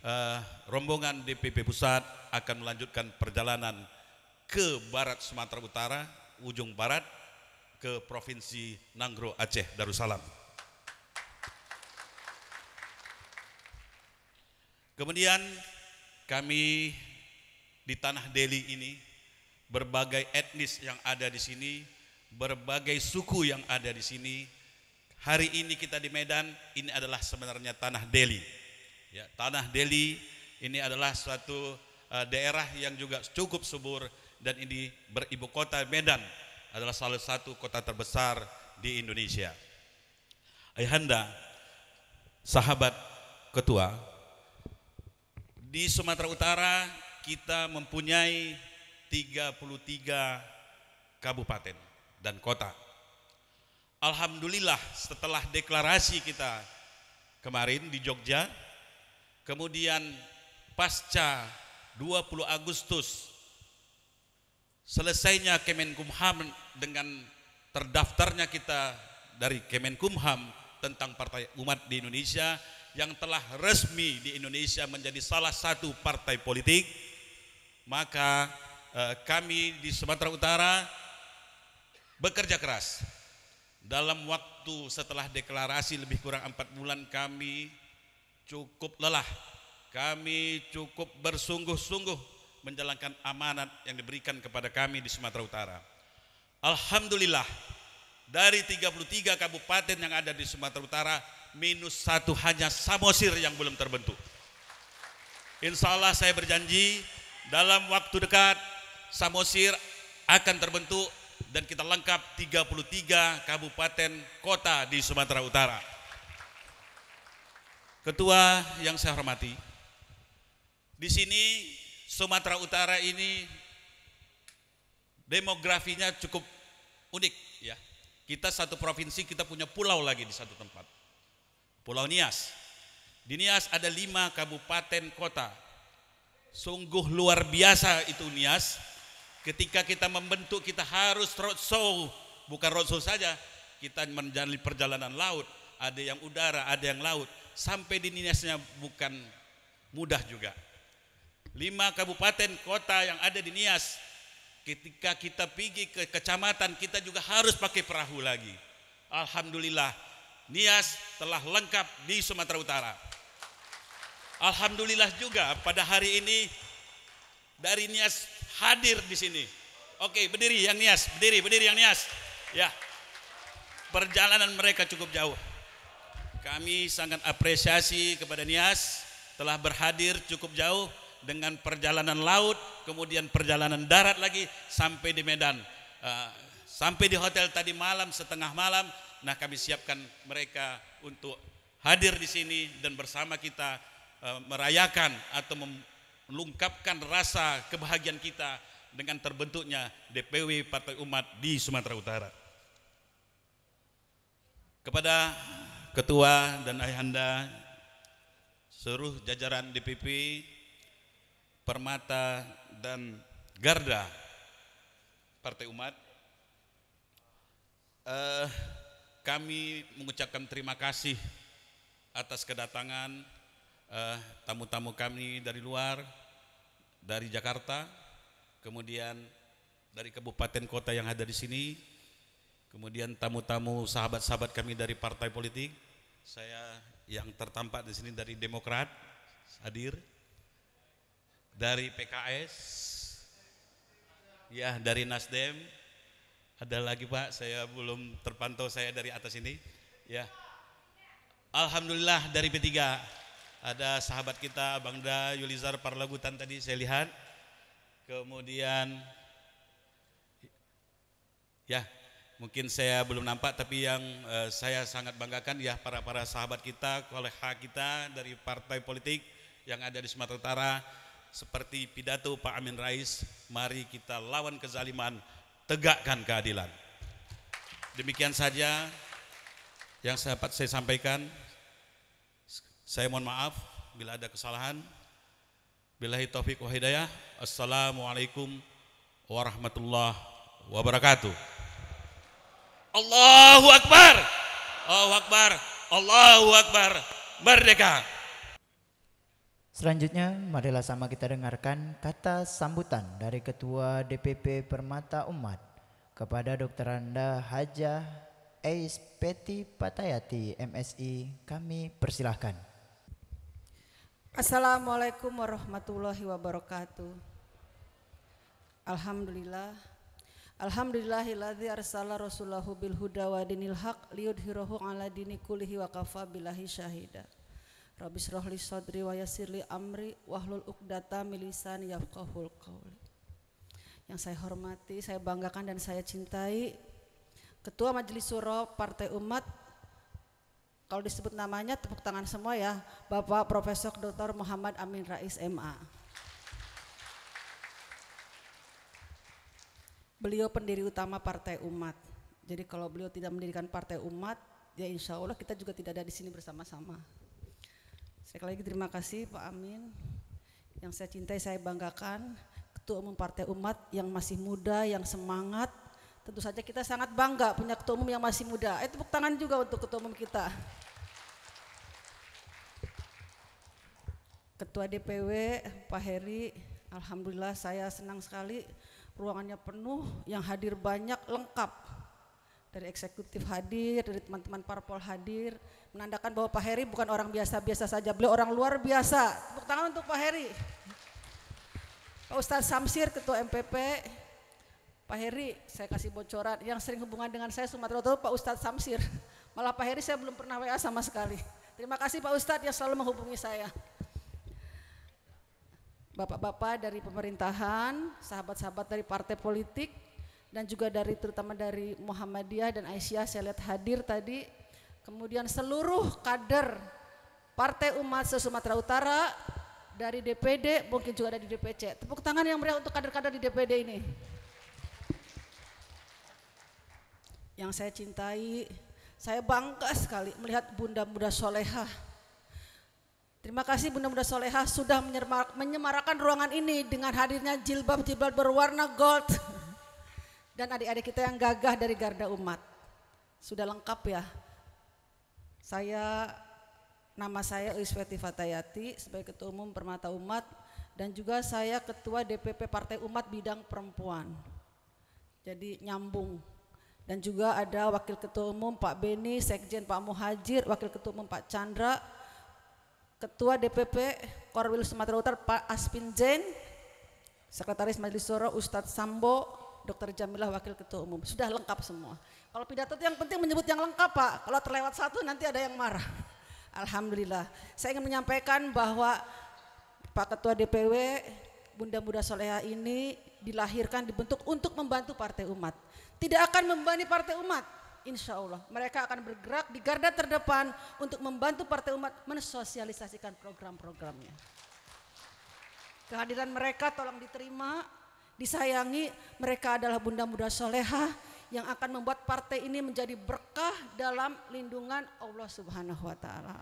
eh, rombongan DPP pusat akan melanjutkan perjalanan ke barat Sumatera Utara ujung barat ke Provinsi Nanggro Aceh Darussalam. Kemudian kami di tanah Delhi ini berbagai etnis yang ada di sini, berbagai suku yang ada di sini. Hari ini kita di Medan, ini adalah sebenarnya tanah Delhi. Ya, tanah Delhi ini adalah suatu eh, daerah yang juga cukup subur dan ini beribu kota Medan adalah salah satu kota terbesar di Indonesia. Ayahanda, sahabat ketua, di Sumatera Utara kita mempunyai 33 kabupaten dan kota. Alhamdulillah setelah deklarasi kita kemarin di Jogja, kemudian pasca 20 Agustus selesainya Kemenkumham dengan terdaftarnya kita dari Kemenkumham tentang partai umat di Indonesia yang telah resmi di Indonesia menjadi salah satu partai politik maka eh, kami di Sumatera Utara bekerja keras dalam waktu setelah deklarasi lebih kurang empat bulan kami cukup lelah kami cukup bersungguh-sungguh menjalankan amanat yang diberikan kepada kami di Sumatera Utara. Alhamdulillah, dari 33 kabupaten yang ada di Sumatera Utara, minus satu hanya Samosir yang belum terbentuk. Insya Allah saya berjanji dalam waktu dekat Samosir akan terbentuk dan kita lengkap 33 kabupaten kota di Sumatera Utara. Ketua yang saya hormati, di sini Sumatera Utara ini demografinya cukup unik ya. Kita satu provinsi kita punya pulau lagi di satu tempat. Pulau Nias. Di Nias ada lima kabupaten kota. Sungguh luar biasa itu Nias. Ketika kita membentuk kita harus roadshow, bukan roadshow saja. Kita menjalani perjalanan laut, ada yang udara, ada yang laut. Sampai di Niasnya bukan mudah juga lima kabupaten kota yang ada di Nias. Ketika kita pergi ke kecamatan, kita juga harus pakai perahu lagi. Alhamdulillah, Nias telah lengkap di Sumatera Utara. Alhamdulillah juga pada hari ini dari Nias hadir di sini. Oke, berdiri yang Nias, berdiri, berdiri yang Nias. Ya. Perjalanan mereka cukup jauh. Kami sangat apresiasi kepada Nias telah berhadir cukup jauh dengan perjalanan laut, kemudian perjalanan darat lagi sampai di Medan. Eh, sampai di hotel tadi malam setengah malam. Nah, kami siapkan mereka untuk hadir di sini dan bersama kita eh, merayakan atau melungkapkan rasa kebahagiaan kita dengan terbentuknya DPW Partai Umat di Sumatera Utara. Kepada ketua dan ayahanda seluruh jajaran DPP Permata, dan Garda Partai Umat. Uh, kami mengucapkan terima kasih atas kedatangan eh, tamu-tamu uh, tamu -tamu kami dari luar, dari Jakarta, kemudian dari kabupaten kota yang ada di sini, kemudian tamu-tamu sahabat-sahabat kami dari partai politik, saya yang tertampak di sini dari Demokrat hadir dari PKS, ya dari Nasdem, ada lagi Pak, saya belum terpantau saya dari atas ini, ya. Alhamdulillah dari P3 ada sahabat kita Bangda Yulizar Parlagutan tadi saya lihat, kemudian ya mungkin saya belum nampak tapi yang eh, saya sangat banggakan ya para para sahabat kita, kolega kita dari partai politik yang ada di Sumatera Utara seperti pidato Pak Amin Rais, mari kita lawan kezaliman, tegakkan keadilan. Demikian saja yang saya dapat saya sampaikan. Saya mohon maaf bila ada kesalahan. bila taufik wa hidayah. Assalamualaikum warahmatullahi wabarakatuh. Allahu Akbar. Allahu Akbar. Allahu Akbar. Merdeka. Selanjutnya, marilah sama kita dengarkan kata sambutan dari Ketua DPP Permata Umat kepada Dr. Anda Haja Ais Peti Patayati MSI kami persilahkan. Assalamualaikum warahmatullahi wabarakatuh. Alhamdulillah. Alhamdulillahilladzi arsala rasulahu bil huda wa dinil haq liyudhirahu ala dini wa kafa billahi syahidah. Rabbi Rohli li sadri wa yassir amri wahlul uqdata milisan yafqahul qawli. Yang saya hormati, saya banggakan dan saya cintai Ketua Majelis Suro Partai Umat kalau disebut namanya tepuk tangan semua ya Bapak Profesor Dr. Muhammad Amin Rais MA. Beliau pendiri utama Partai Umat. Jadi kalau beliau tidak mendirikan Partai Umat, ya insya Allah kita juga tidak ada di sini bersama-sama. Sekali lagi terima kasih Pak Amin yang saya cintai saya banggakan Ketua Umum Partai Umat yang masih muda, yang semangat. Tentu saja kita sangat bangga punya Ketua Umum yang masih muda. Eh tepuk tangan juga untuk Ketua Umum kita. Ketua DPW Pak Heri, Alhamdulillah saya senang sekali ruangannya penuh, yang hadir banyak lengkap. Dari eksekutif hadir, dari teman-teman parpol hadir, menandakan bahwa Pak Heri bukan orang biasa-biasa saja, beliau orang luar biasa. Tepuk tangan untuk Pak Heri. Pak Ustadz Samsir, Ketua MPP, Pak Heri, saya kasih bocoran, yang sering hubungan dengan saya Sumatera Utara Pak Ustadz Samsir. Malah Pak Heri saya belum pernah WA sama sekali. Terima kasih Pak Ustadz yang selalu menghubungi saya. Bapak-bapak dari pemerintahan, sahabat-sahabat dari partai politik, dan juga dari terutama dari Muhammadiyah dan Aisyah saya lihat hadir tadi Kemudian seluruh kader Partai Umat se-Sumatera Utara dari DPD mungkin juga ada di DPC. Tepuk tangan yang meriah untuk kader-kader di DPD ini. Yang saya cintai, saya bangga sekali melihat bunda-bunda Soleha. Terima kasih bunda-bunda Soleha sudah menyemarakan ruangan ini dengan hadirnya jilbab-jilbab berwarna gold. Dan adik-adik kita yang gagah dari garda umat. Sudah lengkap ya, saya nama saya Iswati Fatayati sebagai Ketua Umum Permata Umat dan juga saya Ketua DPP Partai Umat Bidang Perempuan. Jadi nyambung. Dan juga ada Wakil Ketua Umum Pak Beni, Sekjen Pak Muhajir, Wakil Ketua Umum Pak Chandra, Ketua DPP Korwil Sumatera Utara Pak Aspin Jain, Sekretaris Majelis Suro Ustadz Sambo, Dr. Jamilah Wakil Ketua Umum. Sudah lengkap semua. Kalau pidato itu yang penting menyebut yang lengkap Pak. Kalau terlewat satu nanti ada yang marah. Alhamdulillah. Saya ingin menyampaikan bahwa Pak Ketua DPW Bunda Muda Soleha ini dilahirkan dibentuk untuk membantu partai umat. Tidak akan membani partai umat, insya Allah. Mereka akan bergerak di garda terdepan untuk membantu partai umat mensosialisasikan program-programnya. Kehadiran mereka tolong diterima disayangi, mereka adalah bunda-bunda soleha yang akan membuat partai ini menjadi berkah dalam lindungan Allah Subhanahu wa taala.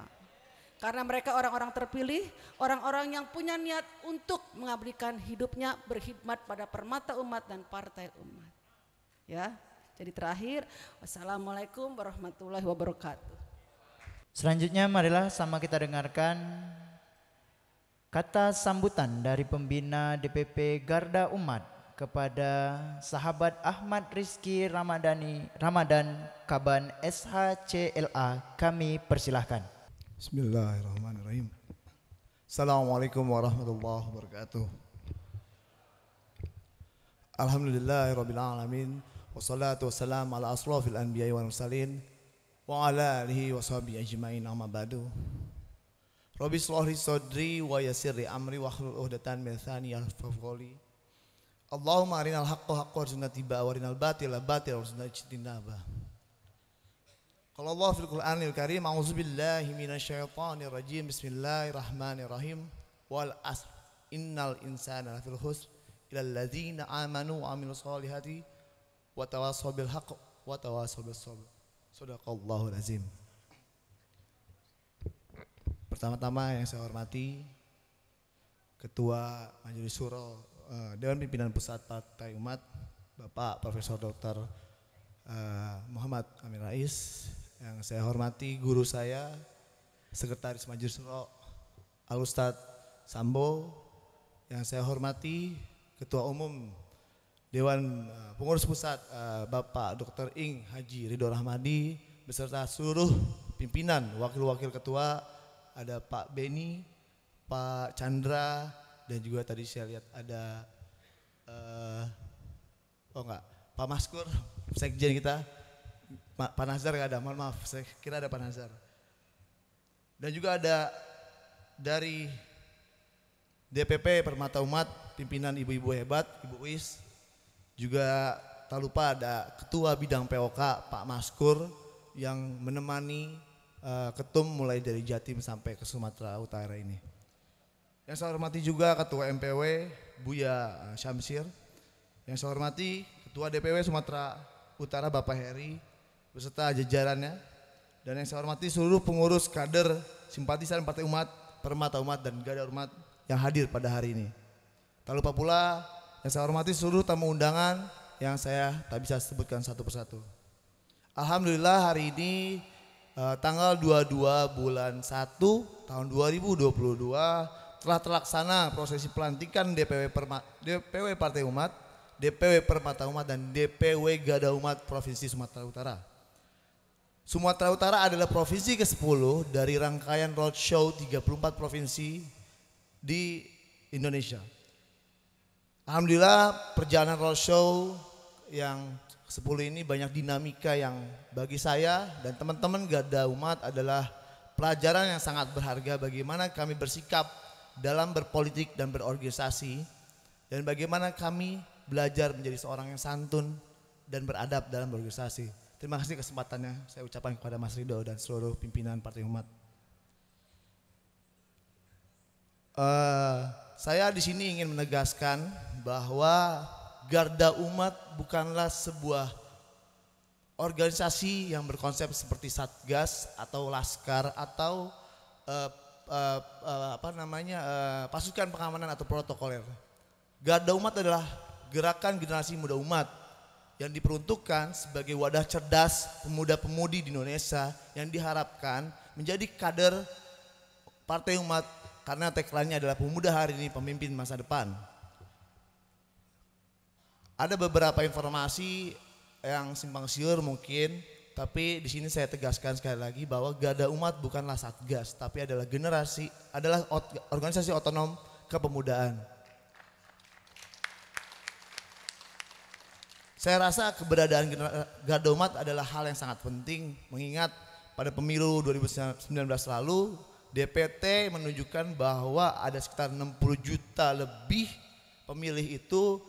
Karena mereka orang-orang terpilih, orang-orang yang punya niat untuk mengabdikan hidupnya berkhidmat pada permata umat dan partai umat. Ya. Jadi terakhir, wassalamualaikum warahmatullahi wabarakatuh. Selanjutnya marilah sama kita dengarkan Kata sambutan dari pembina DPP Garda Umat kepada sahabat Ahmad Rizki Ramadhani Ramadan Kaban SHCLA kami persilahkan. Bismillahirrahmanirrahim. Assalamualaikum warahmatullahi wabarakatuh. Alhamdulillahirrahmanirrahim. wassalatu wassalamu ala asrafil anbiya wal mursalin wa ala alihi washabihi ajmain amma ba'du. Robi slohri sodri wa yasirri amri wa khlul uhdatan mithani thani yafqali. Allahumma arinal haqqo haqqo warzuqna tiba warinal batila batila warzuqna ijtinaba. Kalau Allah fil Qur'anil Karim a'udzu billahi minasyaitonir rajim bismillahirrahmanirrahim wal asr innal insana lafil khusr ilal ladzina amanu wa amilus solihati wa tawassaw bil haqq wa tawassaw bis sabr. Sadaqallahul azim. Pertama-tama yang saya hormati Ketua Majelis Suro uh, Dewan Pimpinan Pusat Partai Umat Bapak Profesor Dr. Uh, eh, Muhammad Amin Rais yang saya hormati guru saya Sekretaris Majelis Suro Alustad Sambo yang saya hormati Ketua Umum Dewan eh, Pengurus Pusat Bapak Dr. Ing Haji Ridho Rahmadi beserta seluruh pimpinan, wakil-wakil ketua, ada Pak Beni, Pak Chandra, dan juga tadi saya lihat ada uh, oh enggak, Pak Maskur, sekjen kita, Pak Nazar enggak ada, mohon maaf, saya kira ada Pak Nazar. Dan juga ada dari DPP Permata Umat, pimpinan ibu-ibu hebat, Ibu Wis, juga tak lupa ada Ketua Bidang POK Pak Maskur yang menemani Eh, ketum mulai dari Jatim sampai ke Sumatera Utara ini. Yang saya hormati juga Ketua MPW Buya eh, Syamsir. Yang saya hormati Ketua DPW Sumatera Utara Bapak Heri beserta jajarannya. Dan yang saya hormati seluruh pengurus kader simpatisan Partai Umat, Permata Umat dan Gada Umat yang hadir pada hari ini. Tak lupa pula yang saya hormati seluruh tamu undangan yang saya tak bisa sebutkan satu persatu. Alhamdulillah hari ini uh, tanggal 22 bulan 1 tahun 2022 telah terlaksana prosesi pelantikan DPW Perma DPW Partai Umat, DPW Permata Umat dan DPW Gada Umat Provinsi Sumatera Utara. Sumatera Utara adalah provinsi ke-10 dari rangkaian roadshow 34 provinsi di Indonesia. Alhamdulillah perjalanan roadshow yang sepuluh ini banyak dinamika yang bagi saya dan teman-teman Gada Umat adalah pelajaran yang sangat berharga bagaimana kami bersikap dalam berpolitik dan berorganisasi dan bagaimana kami belajar menjadi seorang yang santun dan beradab dalam berorganisasi. Terima kasih kesempatannya saya ucapkan kepada Mas Rido dan seluruh pimpinan Partai Umat. Uh, saya di sini ingin menegaskan bahwa Garda Umat bukanlah sebuah organisasi yang berkonsep seperti satgas atau laskar atau uh, uh, uh, apa namanya uh, pasukan pengamanan atau protokoler. Garda Umat adalah gerakan generasi muda umat yang diperuntukkan sebagai wadah cerdas pemuda-pemudi di Indonesia yang diharapkan menjadi kader Partai Umat karena tagline-nya adalah pemuda hari ini pemimpin masa depan. Ada beberapa informasi yang simpang siur mungkin, tapi di sini saya tegaskan sekali lagi bahwa Gada Umat bukanlah satgas, tapi adalah generasi, adalah ot organisasi otonom kepemudaan. Saya rasa keberadaan Gada Umat adalah hal yang sangat penting mengingat pada pemilu 2019 lalu DPT menunjukkan bahwa ada sekitar 60 juta lebih pemilih itu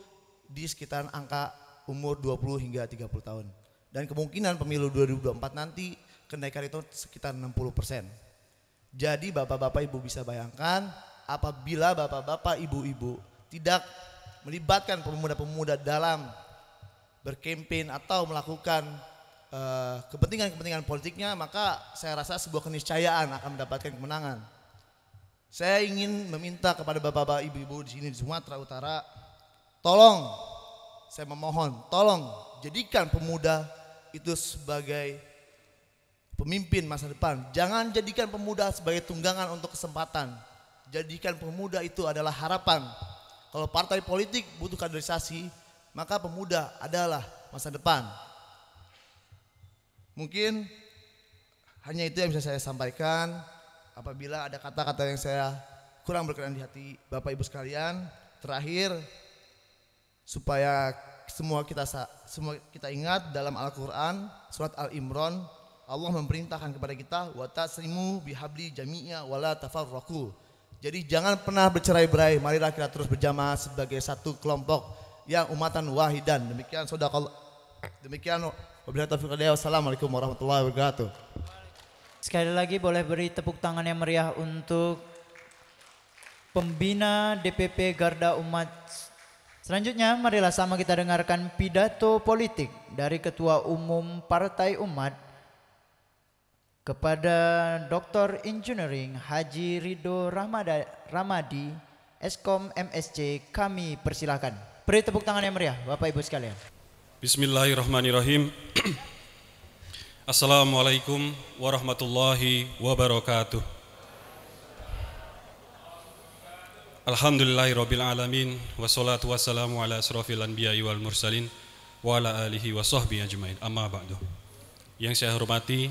di sekitaran angka umur 20 hingga 30 tahun. Dan kemungkinan pemilu 2024 nanti kenaikan itu sekitar 60 persen. Jadi bapak-bapak ibu bisa bayangkan apabila bapak-bapak ibu-ibu tidak melibatkan pemuda-pemuda dalam berkempen atau melakukan eh, kepentingan-kepentingan uh, politiknya maka saya rasa sebuah keniscayaan akan mendapatkan kemenangan. Saya ingin meminta kepada bapak-bapak ibu-ibu di sini di Sumatera Utara Tolong, saya memohon, tolong jadikan pemuda itu sebagai pemimpin masa depan. Jangan jadikan pemuda sebagai tunggangan untuk kesempatan. Jadikan pemuda itu adalah harapan. Kalau partai politik butuh kaderisasi, maka pemuda adalah masa depan. Mungkin hanya itu yang bisa saya sampaikan. Apabila ada kata-kata yang saya kurang berkenan di hati Bapak Ibu sekalian, terakhir supaya semua kita semua kita ingat dalam Al-Qur'an surat Al-Imran Allah memerintahkan kepada kita watasrimu bihabli jami'a wala tafarraqu. Jadi jangan pernah bercerai-berai, marilah kita terus berjamaah sebagai satu kelompok yang umatan wahidan. Demikian sadaqallah. Demikian wabillahi taufiq Wassalamualaikum warahmatullahi wabarakatuh. Sekali lagi boleh beri tepuk tangan yang meriah untuk pembina DPP Garda Umat Selanjutnya, marilah sama kita dengarkan pidato politik dari Ketua Umum Partai Umat kepada Dr. Engineering Haji Rido Ramada, Ramadi, Eskom MSC, kami persilahkan. Beri tepuk tangan yang meriah, Bapak Ibu sekalian. Bismillahirrahmanirrahim. Assalamualaikum warahmatullahi wabarakatuh. Alhamdulillahi Rabbil Alamin Wassalatu wassalamu ala asrafil anbiya'i wal mursalin Wa ala alihi wa sahbihi ajmain Amma ba'du Yang saya hormati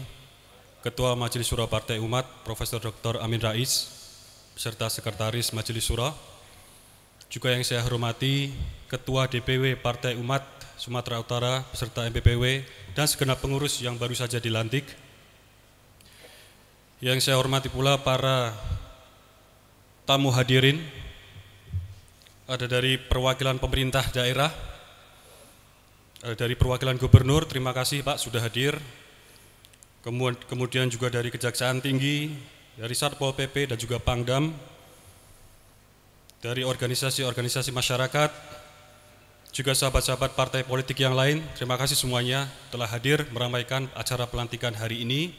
Ketua Majelis Surah Partai Umat Profesor Dr. Amin Rais Serta Sekretaris Majelis Surah Juga yang saya hormati Ketua DPW Partai Umat Sumatera Utara beserta MPPW dan segenap pengurus yang baru saja dilantik. Yang saya hormati pula para tamu hadirin ada dari perwakilan pemerintah daerah, ada eh, dari perwakilan gubernur, terima kasih Pak sudah hadir. Kemudian juga dari Kejaksaan Tinggi, dari Satpol PP dan juga Pangdam, dari organisasi-organisasi masyarakat, juga sahabat-sahabat partai politik yang lain, terima kasih semuanya telah hadir meramaikan acara pelantikan hari ini.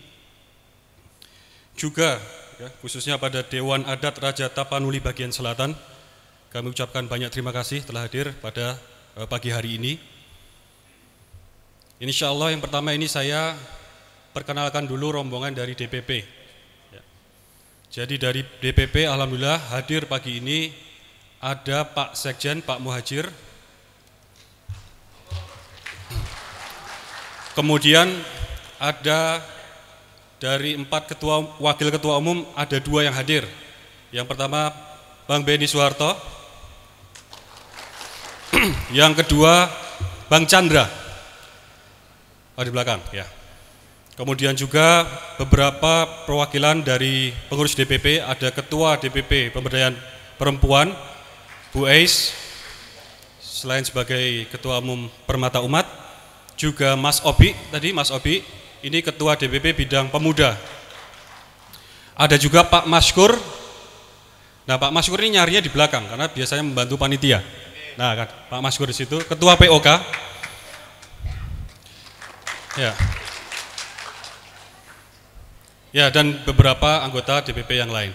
Juga ya, khususnya pada Dewan Adat Raja Tapanuli bagian selatan, kami ucapkan banyak terima kasih telah hadir pada eh, pagi hari ini. Insya Allah yang pertama ini saya perkenalkan dulu rombongan dari DPP. Ya. Jadi dari DPP Alhamdulillah hadir pagi ini ada Pak Sekjen Pak Muhajir. Kemudian ada dari empat ketua wakil ketua umum ada dua yang hadir. Yang pertama Bang Beni Soeharto, yang kedua, Bang Chandra. Oh, di belakang, ya. Kemudian juga beberapa perwakilan dari pengurus DPP, ada Ketua DPP Pemberdayaan Perempuan, Bu Ace. selain sebagai Ketua Umum Permata Umat, juga Mas Obi, tadi Mas Obi, ini Ketua DPP Bidang Pemuda. Ada juga Pak Maskur, nah Pak Maskur ini nyarinya di belakang, karena biasanya membantu panitia. Nah, Pak Maskur di situ, Ketua POK. Ya. Ya, dan beberapa anggota DPP yang lain.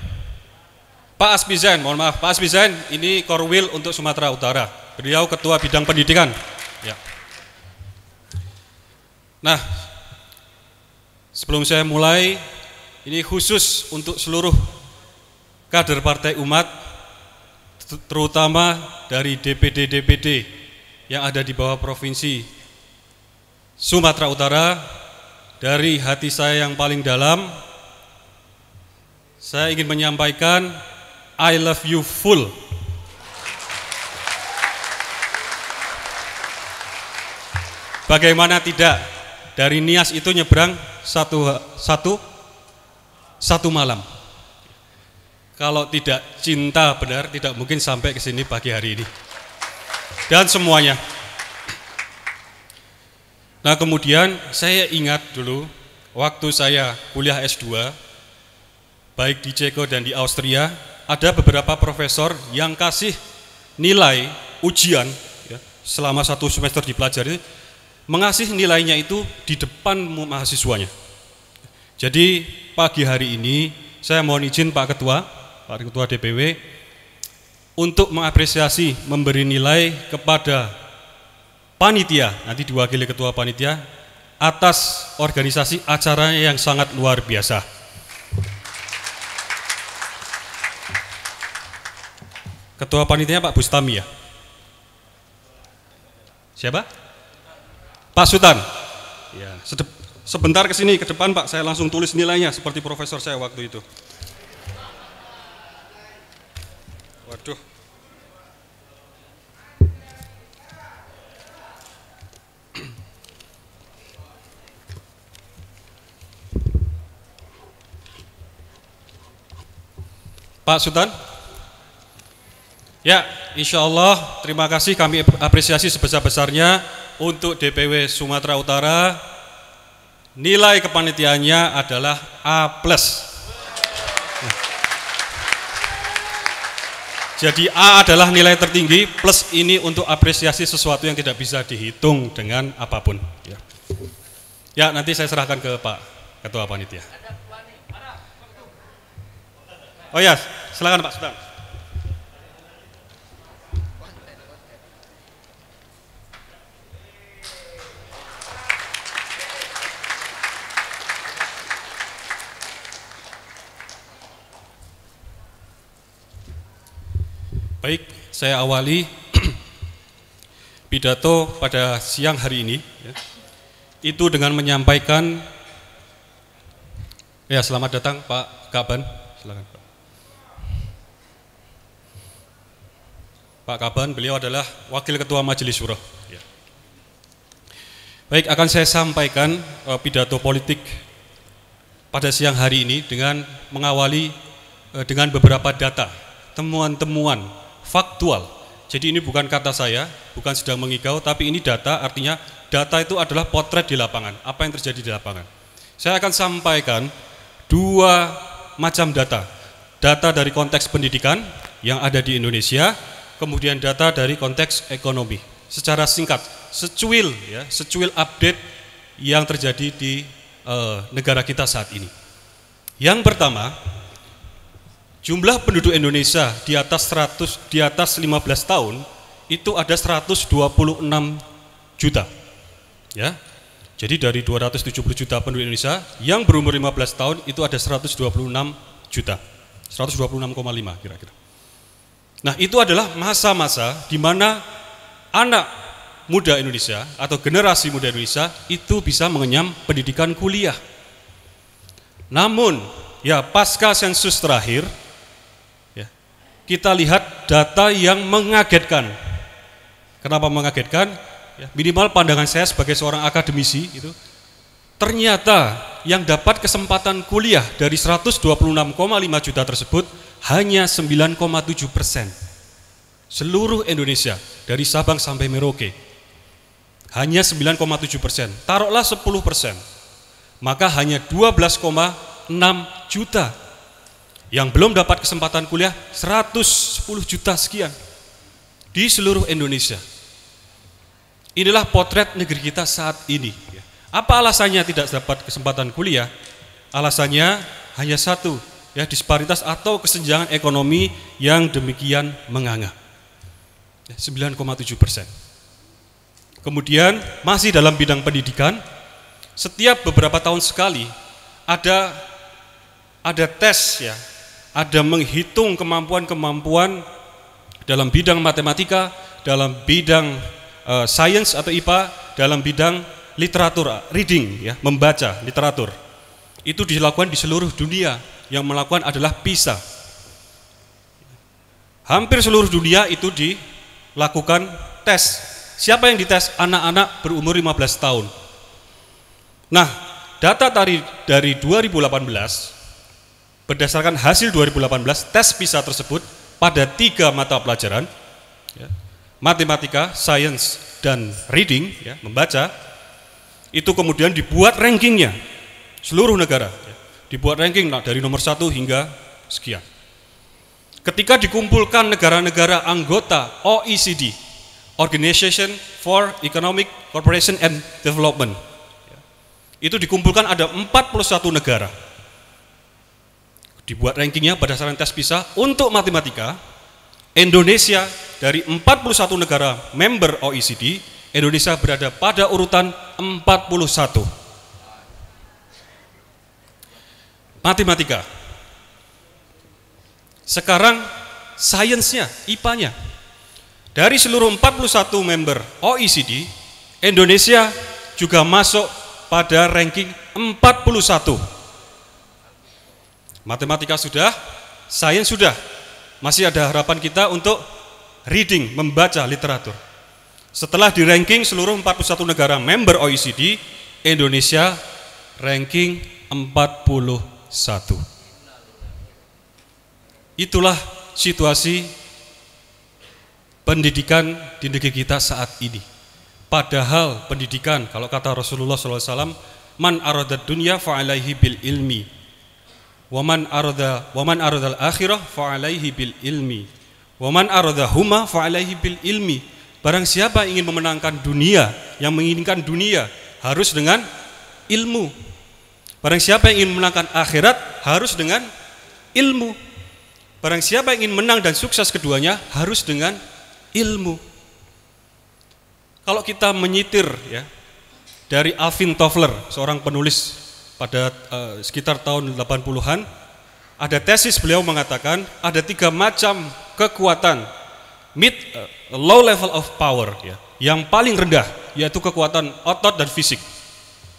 Pak Asbizen, mohon maaf, Pak Asbizen, ini Korwil untuk Sumatera Utara. Beliau Ketua Bidang Pendidikan. Ya. Nah, sebelum saya mulai, ini khusus untuk seluruh kader Partai Umat terutama dari DPD-DPD yang ada di bawah provinsi Sumatera Utara, dari hati saya yang paling dalam, saya ingin menyampaikan I love you full. Bagaimana tidak? Dari Nias itu nyebrang satu satu satu malam. Kalau tidak cinta benar, tidak mungkin sampai ke sini pagi hari ini. Dan semuanya. Nah kemudian saya ingat dulu waktu saya kuliah S2, baik di Ceko dan di Austria, ada beberapa profesor yang kasih nilai ujian ya, selama satu semester dipelajari, mengasih nilainya itu di depan mahasiswanya. Jadi pagi hari ini saya mohon izin Pak Ketua Pak Ketua DPW untuk mengapresiasi memberi nilai kepada panitia nanti diwakili ketua panitia atas organisasi acaranya yang sangat luar biasa. Ketua panitia Pak Bustami ya. Siapa? Pak Sutan. Ya, sebentar ke sini ke depan Pak, saya langsung tulis nilainya seperti profesor saya waktu itu. Waduh. Pak Sultan? Ya, insya Allah terima kasih kami apresiasi sebesar-besarnya untuk DPW Sumatera Utara. Nilai kepanitiaannya adalah A+. Jadi A adalah nilai tertinggi plus ini untuk apresiasi sesuatu yang tidak bisa dihitung dengan apapun. Ya, ya nanti saya serahkan ke Pak Ketua Panitia. Oh ya, silakan Pak Sultan. Baik, saya awali pidato pada siang hari ini. Ya. Itu dengan menyampaikan, ya selamat datang Pak Kaban, silakan Pak. Kaban, beliau adalah Wakil Ketua Majelis Surah. Ya. Baik, akan saya sampaikan uh, pidato politik pada siang hari ini dengan mengawali uh, dengan beberapa data, temuan-temuan faktual. Jadi ini bukan kata saya, bukan sedang mengigau, tapi ini data artinya data itu adalah potret di lapangan, apa yang terjadi di lapangan. Saya akan sampaikan dua macam data. Data dari konteks pendidikan yang ada di Indonesia, kemudian data dari konteks ekonomi. Secara singkat, secuil ya, secuil update yang terjadi di uh, negara kita saat ini. Yang pertama, Jumlah penduduk Indonesia di atas 100 di atas 15 tahun itu ada 126 juta. Ya. Jadi dari 270 juta penduduk Indonesia yang berumur 15 tahun itu ada 126 juta. 126,5 kira-kira. Nah, itu adalah masa-masa di mana anak muda Indonesia atau generasi muda Indonesia itu bisa mengenyam pendidikan kuliah. Namun, ya pasca sensus terakhir kita lihat data yang mengagetkan. Kenapa mengagetkan? Ya, minimal pandangan saya sebagai seorang akademisi itu ternyata yang dapat kesempatan kuliah dari 126,5 juta tersebut hanya 9,7 persen seluruh Indonesia dari Sabang sampai Merauke hanya 9,7 persen taruhlah 10 persen maka hanya 12,6 juta yang belum dapat kesempatan kuliah 110 juta sekian di seluruh Indonesia. Inilah potret negeri kita saat ini. Apa alasannya tidak dapat kesempatan kuliah? Alasannya hanya satu, ya disparitas atau kesenjangan ekonomi yang demikian menganga. 9,7 ya, persen. Kemudian masih dalam bidang pendidikan, setiap beberapa tahun sekali ada ada tes ya ada menghitung kemampuan-kemampuan dalam bidang matematika, dalam bidang uh, sains atau IPA, dalam bidang literatur, ah, reading ya, membaca literatur. Itu dilakukan di seluruh dunia. Yang melakukan adalah PISA. Hampir seluruh dunia itu dilakukan tes. Siapa yang dites? Anak-anak berumur 15 tahun. Nah, data dari dari 2018 berdasarkan hasil 2018 tes PISA tersebut pada tiga mata pelajaran ya, matematika, science, dan reading ya, membaca itu kemudian dibuat rankingnya seluruh negara ya, dibuat ranking nah, dari nomor satu hingga sekian ketika dikumpulkan negara-negara anggota OECD Organization for Economic Cooperation and Development ya, itu dikumpulkan ada 41 negara dibuat rankingnya berdasarkan tes PISA untuk matematika Indonesia dari 41 negara member OECD Indonesia berada pada urutan 41 matematika sekarang sainsnya IPA-nya dari seluruh 41 member OECD Indonesia juga masuk pada ranking 41 Matematika sudah, sains sudah. Masih ada harapan kita untuk reading, membaca literatur. Setelah di ranking seluruh 41 negara member OECD, Indonesia ranking 41. Itulah situasi pendidikan di negeri kita saat ini. Padahal pendidikan, kalau kata Rasulullah SAW, man aradat dunya fa'alaihi bil ilmi waman arda waman arda al-akhirah fa bil ilmi waman arda huma fa bil ilmi barang siapa ingin memenangkan dunia yang menginginkan dunia harus dengan ilmu barang siapa yang ingin memenangkan akhirat harus dengan ilmu barang siapa yang ingin menang dan sukses keduanya harus dengan ilmu kalau kita menyitir ya dari Alvin Toffler seorang penulis pada uh, sekitar tahun 80-an ada tesis beliau mengatakan ada tiga macam kekuatan mid uh, low level of power ya yang paling rendah yaitu kekuatan otot dan fisik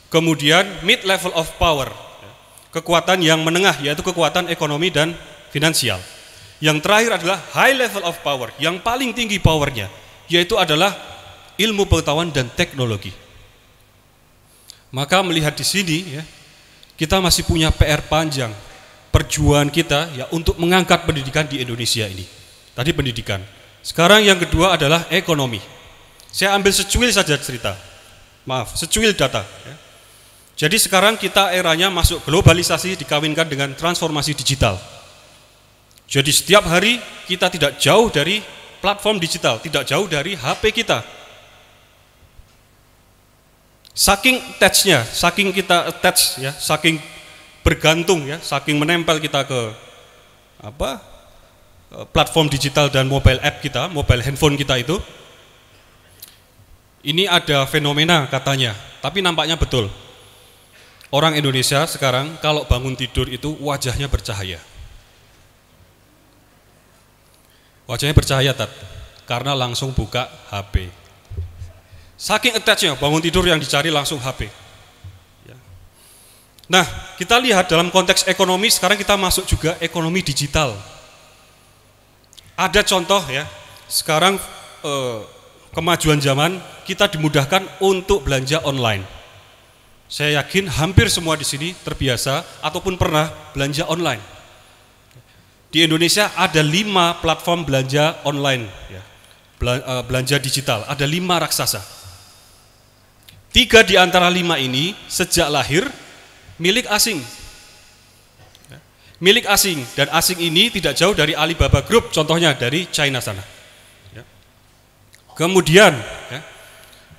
kemudian mid level of power ya, kekuatan yang menengah yaitu kekuatan ekonomi dan finansial yang terakhir adalah high level of power yang paling tinggi powernya yaitu adalah ilmu pengetahuan dan teknologi maka melihat di sini ya kita masih punya PR panjang perjuangan kita ya untuk mengangkat pendidikan di Indonesia ini. Tadi pendidikan. Sekarang yang kedua adalah ekonomi. Saya ambil secuil saja cerita. Maaf, secuil data. Ya. Jadi sekarang kita eranya masuk globalisasi dikawinkan dengan transformasi digital. Jadi setiap hari kita tidak jauh dari platform digital, tidak jauh dari HP kita. Saking attachnya, saking kita attach ya, saking bergantung ya, saking menempel kita ke apa e, platform digital dan mobile app kita, mobile handphone kita itu. Ini ada fenomena katanya, tapi nampaknya betul. Orang Indonesia sekarang kalau bangun tidur itu wajahnya bercahaya. Wajahnya bercahaya tat, karena langsung buka HP. Saking attachnya bangun tidur yang dicari langsung HP. Ya. Nah, kita lihat dalam konteks ekonomi sekarang kita masuk juga ekonomi digital. Ada contoh ya, sekarang eh, kemajuan zaman kita dimudahkan untuk belanja online. Saya yakin hampir semua di sini terbiasa ataupun pernah belanja online. Di Indonesia ada lima platform belanja online, ya. eh, belanja digital, ada lima raksasa Tiga di antara lima ini sejak lahir milik asing. Ya. Milik asing dan asing ini tidak jauh dari Alibaba Group, contohnya dari China sana. Ya. Kemudian ya,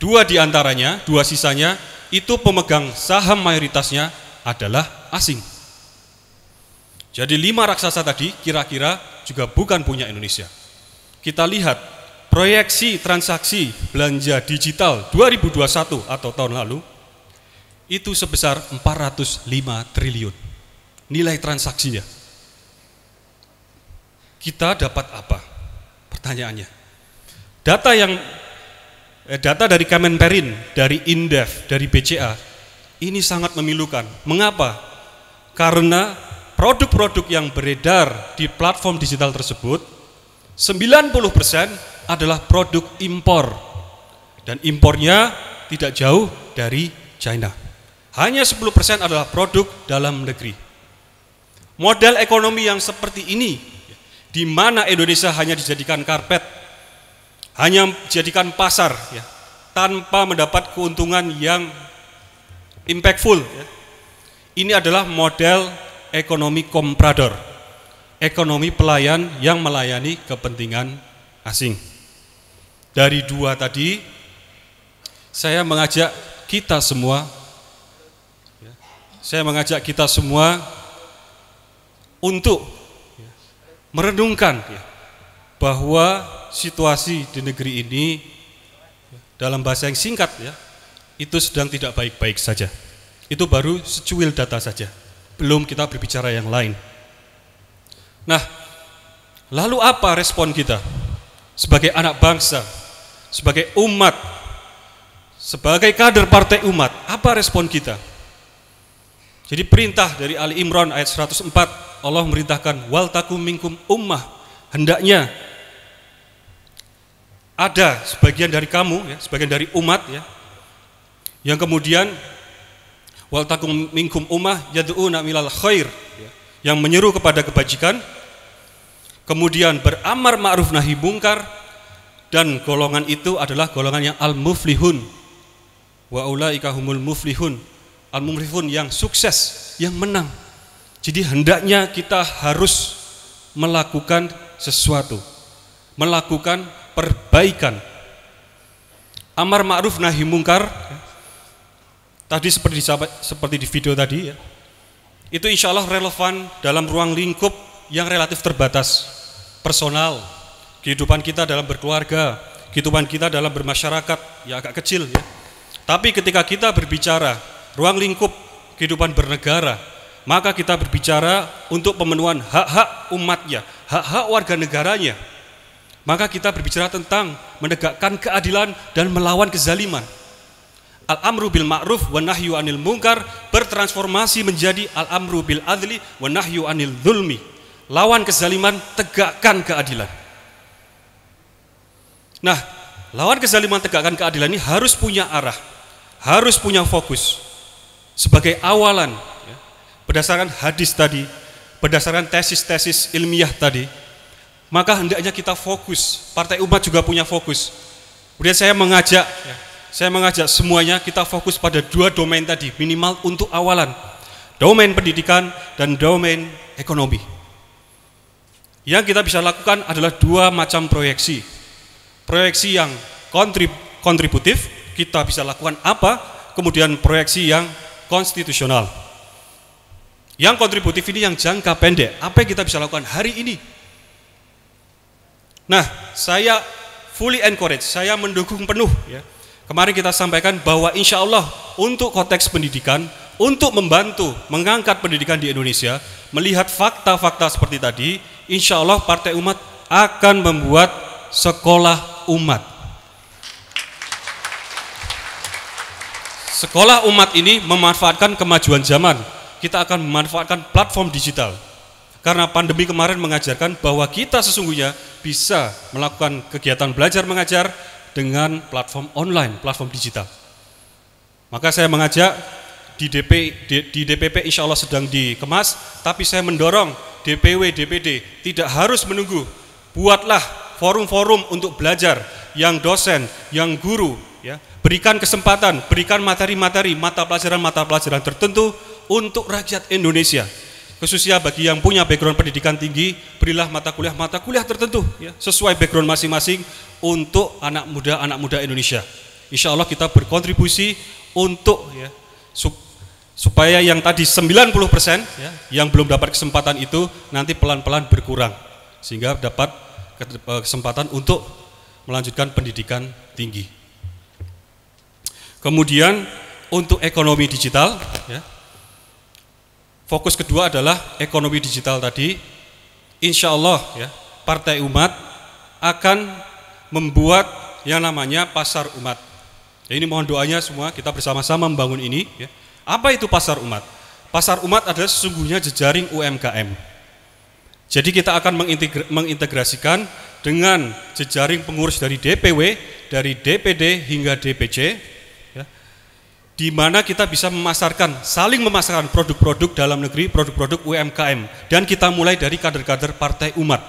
dua di antaranya, dua sisanya itu pemegang saham mayoritasnya adalah asing. Jadi lima raksasa tadi kira-kira juga bukan punya Indonesia. Kita lihat proyeksi transaksi belanja digital 2021 atau tahun lalu itu sebesar 405 triliun nilai transaksinya. Kita dapat apa? Pertanyaannya. Data yang eh, data dari Kemenperin, dari Indef, dari BCA ini sangat memilukan. Mengapa? Karena produk-produk yang beredar di platform digital tersebut 90% adalah produk impor dan impornya tidak jauh dari China. Hanya 10% adalah produk dalam negeri. Model ekonomi yang seperti ini di mana Indonesia hanya dijadikan karpet, hanya dijadikan pasar ya, tanpa mendapat keuntungan yang impactful ya. Ini adalah model ekonomi komprador, ekonomi pelayan yang melayani kepentingan asing dari dua tadi, saya mengajak kita semua, ya, saya mengajak kita semua untuk merenungkan ya, bahwa situasi di negeri ini ya, dalam bahasa yang singkat ya itu sedang tidak baik-baik saja. Itu baru secuil data saja. Belum kita berbicara yang lain. Nah, lalu apa respon kita sebagai anak bangsa sebagai umat, sebagai kader partai umat, apa respon kita? Jadi perintah dari Ali Imran ayat 104, Allah merintahkan wal takum minkum ummah, hendaknya ada sebagian dari kamu ya, sebagian dari umat ya. Yang kemudian wal takum minkum ummah yadu'una milal khair ya, yang menyeru kepada kebajikan kemudian beramar ma'ruf nahi bungkar dan golongan itu adalah golongan yang al-muflihun wa ulaika humul muflihun al-muflihun yang sukses yang menang jadi hendaknya kita harus melakukan sesuatu melakukan perbaikan amar ma'ruf nahi mungkar tadi seperti seperti di video tadi ya itu insya Allah relevan dalam ruang lingkup yang relatif terbatas personal kehidupan kita dalam berkeluarga, kehidupan kita dalam bermasyarakat, ya agak kecil ya. Tapi ketika kita berbicara ruang lingkup kehidupan bernegara, maka kita berbicara untuk pemenuhan hak-hak umatnya, hak-hak warga negaranya. Maka kita berbicara tentang menegakkan keadilan dan melawan kezaliman. Al-amru bil ma'ruf wa nahyu anil munkar bertransformasi menjadi al-amru bil adli wa nahyu anil zulmi. Lawan kezaliman, tegakkan keadilan. Nah, lawan kezaliman tegakkan keadilan ini harus punya arah, harus punya fokus sebagai awalan ya, berdasarkan hadis tadi, berdasarkan tesis-tesis ilmiah tadi. Maka hendaknya kita fokus. Partai Umat juga punya fokus. Kemudian saya mengajak, ya, saya mengajak semuanya kita fokus pada dua domain tadi minimal untuk awalan, domain pendidikan dan domain ekonomi. Yang kita bisa lakukan adalah dua macam proyeksi proyeksi yang kontrib kontributif kita bisa lakukan apa, kemudian proyeksi yang konstitusional. Yang kontributif ini yang jangka pendek, apa yang kita bisa lakukan hari ini? Nah, saya fully encourage, saya mendukung penuh ya. Kemarin kita sampaikan bahwa insya Allah untuk konteks pendidikan, untuk membantu mengangkat pendidikan di Indonesia, melihat fakta-fakta seperti tadi, insya Allah Partai Umat akan membuat sekolah umat. Sekolah umat ini memanfaatkan kemajuan zaman. Kita akan memanfaatkan platform digital. Karena pandemi kemarin mengajarkan bahwa kita sesungguhnya bisa melakukan kegiatan belajar mengajar dengan platform online, platform digital. Maka saya mengajak di, DP, di, di DPP insya Allah sedang dikemas, tapi saya mendorong DPW, DPD tidak harus menunggu. Buatlah forum-forum untuk belajar yang dosen, yang guru, ya. Berikan kesempatan, berikan materi-materi, mata pelajaran-mata pelajaran tertentu untuk rakyat Indonesia. Khususnya bagi yang punya background pendidikan tinggi, berilah mata kuliah-mata kuliah tertentu ya, sesuai background masing-masing untuk anak muda-anak muda Indonesia. Insya Allah kita berkontribusi untuk ya, supaya yang tadi 90% ya, yang belum dapat kesempatan itu nanti pelan-pelan berkurang sehingga dapat Eh, kesempatan untuk melanjutkan pendidikan tinggi. Kemudian untuk ekonomi digital, ya, fokus kedua adalah ekonomi digital tadi. Insya Allah ya, Partai Umat akan membuat yang namanya pasar umat. Ya, ini mohon doanya semua kita bersama-sama membangun ini. Ya. Apa itu pasar umat? Pasar umat adalah sesungguhnya jejaring UMKM jadi kita akan mengintegrasikan dengan jejaring pengurus dari DPW, dari DPD hingga DPC, ya, di mana kita bisa memasarkan, saling memasarkan produk-produk dalam negeri, produk-produk UMKM, dan kita mulai dari kader-kader partai umat.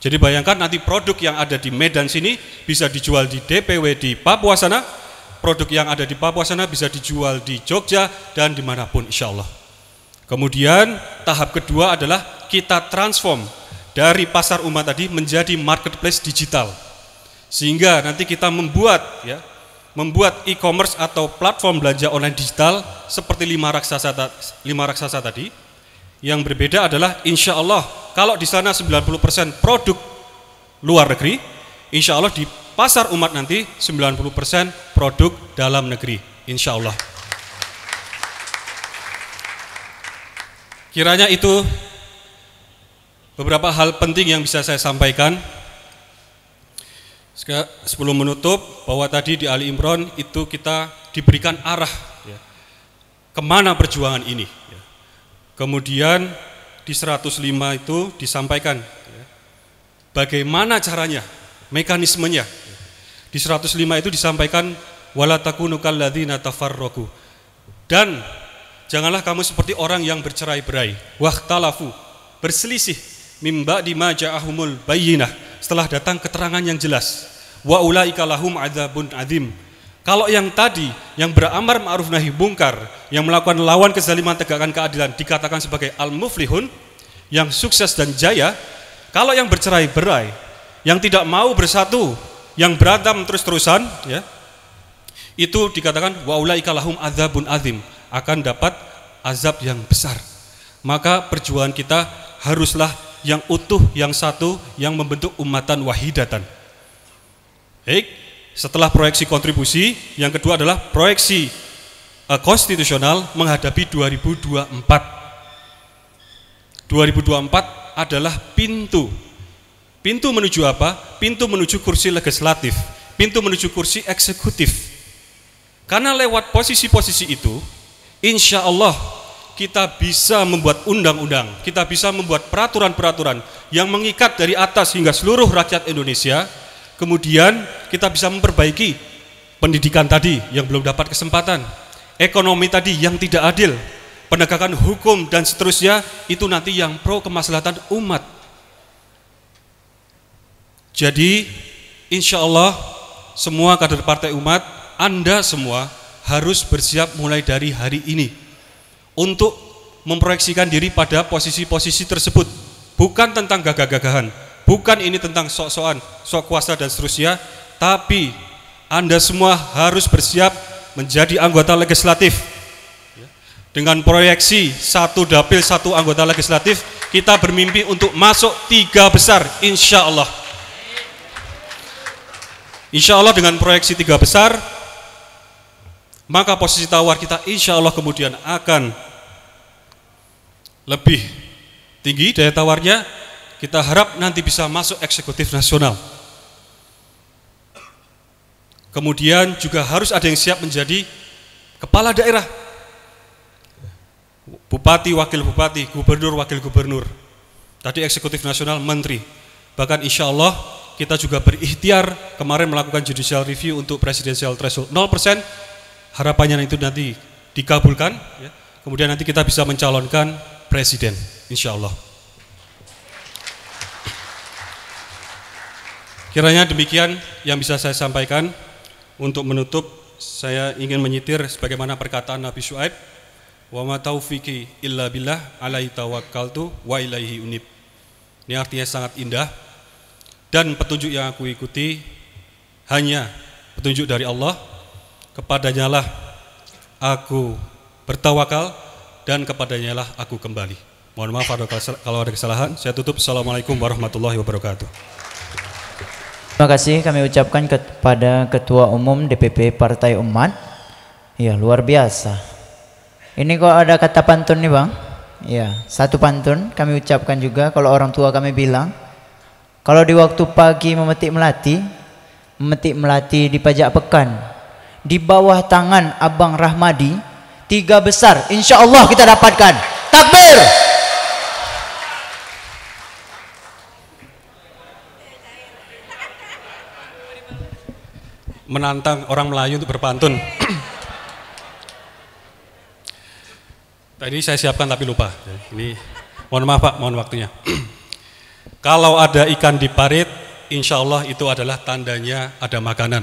Jadi bayangkan nanti produk yang ada di Medan sini bisa dijual di DPW di Papua sana, produk yang ada di Papua sana bisa dijual di Jogja dan dimanapun insya Allah. Kemudian tahap kedua adalah kita transform dari pasar umat tadi menjadi marketplace digital. Sehingga nanti kita membuat ya, membuat e-commerce atau platform belanja online digital seperti lima raksasa lima raksasa tadi. Yang berbeda adalah insya Allah kalau di sana 90% produk luar negeri, insya Allah di pasar umat nanti 90% produk dalam negeri, insya Allah. Kiranya itu beberapa hal penting yang bisa saya sampaikan. Sebelum menutup, bahwa tadi di Ali Imron itu kita diberikan arah ya, kemana perjuangan ini. Ya. Kemudian di 105 itu disampaikan ya, bagaimana caranya, mekanismenya. Di 105 itu disampaikan wala takunu kalladzina tafarraqu. Dan janganlah kamu seperti orang yang bercerai-berai wahtalafu berselisih mimba di ahumul bayinah. setelah datang keterangan yang jelas wa ulaika lahum adzabun adzim kalau yang tadi yang beramar ma'ruf nahi bungkar yang melakukan lawan kezaliman tegakkan keadilan dikatakan sebagai al-muflihun yang sukses dan jaya kalau yang bercerai-berai yang tidak mau bersatu yang berantem terus-terusan ya itu dikatakan wa ulaika lahum adzabun adzim akan dapat azab yang besar. Maka perjuangan kita haruslah yang utuh, yang satu, yang membentuk umatan wahidatan. Baik, setelah proyeksi kontribusi, yang kedua adalah proyeksi uh, konstitusional menghadapi 2024. 2024 adalah pintu. Pintu menuju apa? Pintu menuju kursi legislatif, pintu menuju kursi eksekutif. Karena lewat posisi-posisi itu, insya Allah kita bisa membuat undang-undang, kita bisa membuat peraturan-peraturan yang mengikat dari atas hingga seluruh rakyat Indonesia. Kemudian kita bisa memperbaiki pendidikan tadi yang belum dapat kesempatan, ekonomi tadi yang tidak adil, penegakan hukum dan seterusnya itu nanti yang pro kemaslahatan umat. Jadi insya Allah semua kader partai umat, Anda semua harus bersiap mulai dari hari ini untuk memproyeksikan diri pada posisi-posisi tersebut. Bukan tentang gagah-gagahan, bukan ini tentang sok-sokan, sok kuasa dan seterusnya, tapi Anda semua harus bersiap menjadi anggota legislatif. Dengan proyeksi satu dapil, satu anggota legislatif, kita bermimpi untuk masuk tiga besar, insya Allah. Insya Allah dengan proyeksi tiga besar, maka posisi tawar kita insya Allah kemudian akan lebih tinggi daya tawarnya kita harap nanti bisa masuk eksekutif nasional kemudian juga harus ada yang siap menjadi kepala daerah bupati, wakil bupati, gubernur, wakil gubernur tadi eksekutif nasional, menteri bahkan insya Allah kita juga berikhtiar kemarin melakukan judicial review untuk presidensial threshold 0% harapannya itu nanti dikabulkan, ya. kemudian nanti kita bisa mencalonkan presiden, insya Allah. Kiranya demikian yang bisa saya sampaikan. Untuk menutup, saya ingin menyitir sebagaimana perkataan Nabi Shu'aib, "Wa ma taufiki illa billah alaihi tawakkaltu wa ilaihi unib." Ini artinya sangat indah dan petunjuk yang aku ikuti hanya petunjuk dari Allah kepadanya lah aku bertawakal dan kepadanya lah aku kembali. Mohon maaf kalau ada kesalahan. Saya tutup. Assalamualaikum warahmatullahi wabarakatuh. Terima kasih kami ucapkan kepada Ketua Umum DPP Partai Umat. Ya luar biasa. Ini kok ada kata pantun nih bang? Ya satu pantun kami ucapkan juga kalau orang tua kami bilang kalau di waktu pagi memetik melati, memetik melati di pajak pekan, di bawah tangan Abang Rahmadi tiga besar insya Allah kita dapatkan takbir menantang orang Melayu untuk berpantun tadi saya siapkan tapi lupa ini mohon maaf Pak mohon waktunya kalau ada ikan di parit insya Allah itu adalah tandanya ada makanan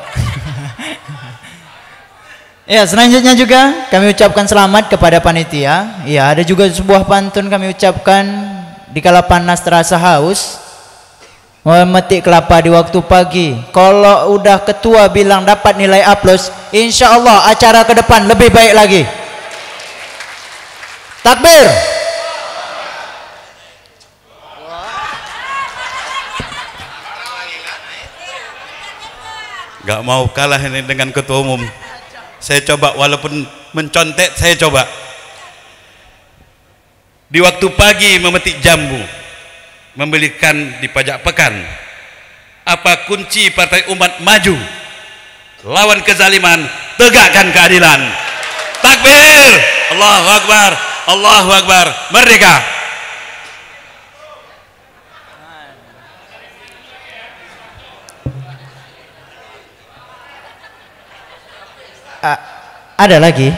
Ya, selanjutnya juga kami ucapkan selamat kepada panitia. Ya, ada juga sebuah pantun kami ucapkan di kala panas terasa haus. Memetik kelapa di waktu pagi. Kalau udah ketua bilang dapat nilai A+, insya Allah acara ke depan lebih baik lagi. Takbir. Gak mau kalah ini dengan ketua umum saya coba walaupun mencontek saya coba di waktu pagi memetik jambu membelikan di pajak pekan apa kunci partai umat maju lawan kezaliman tegakkan keadilan takbir Allahu Akbar Allahu Akbar merdeka Ah, ada lagi.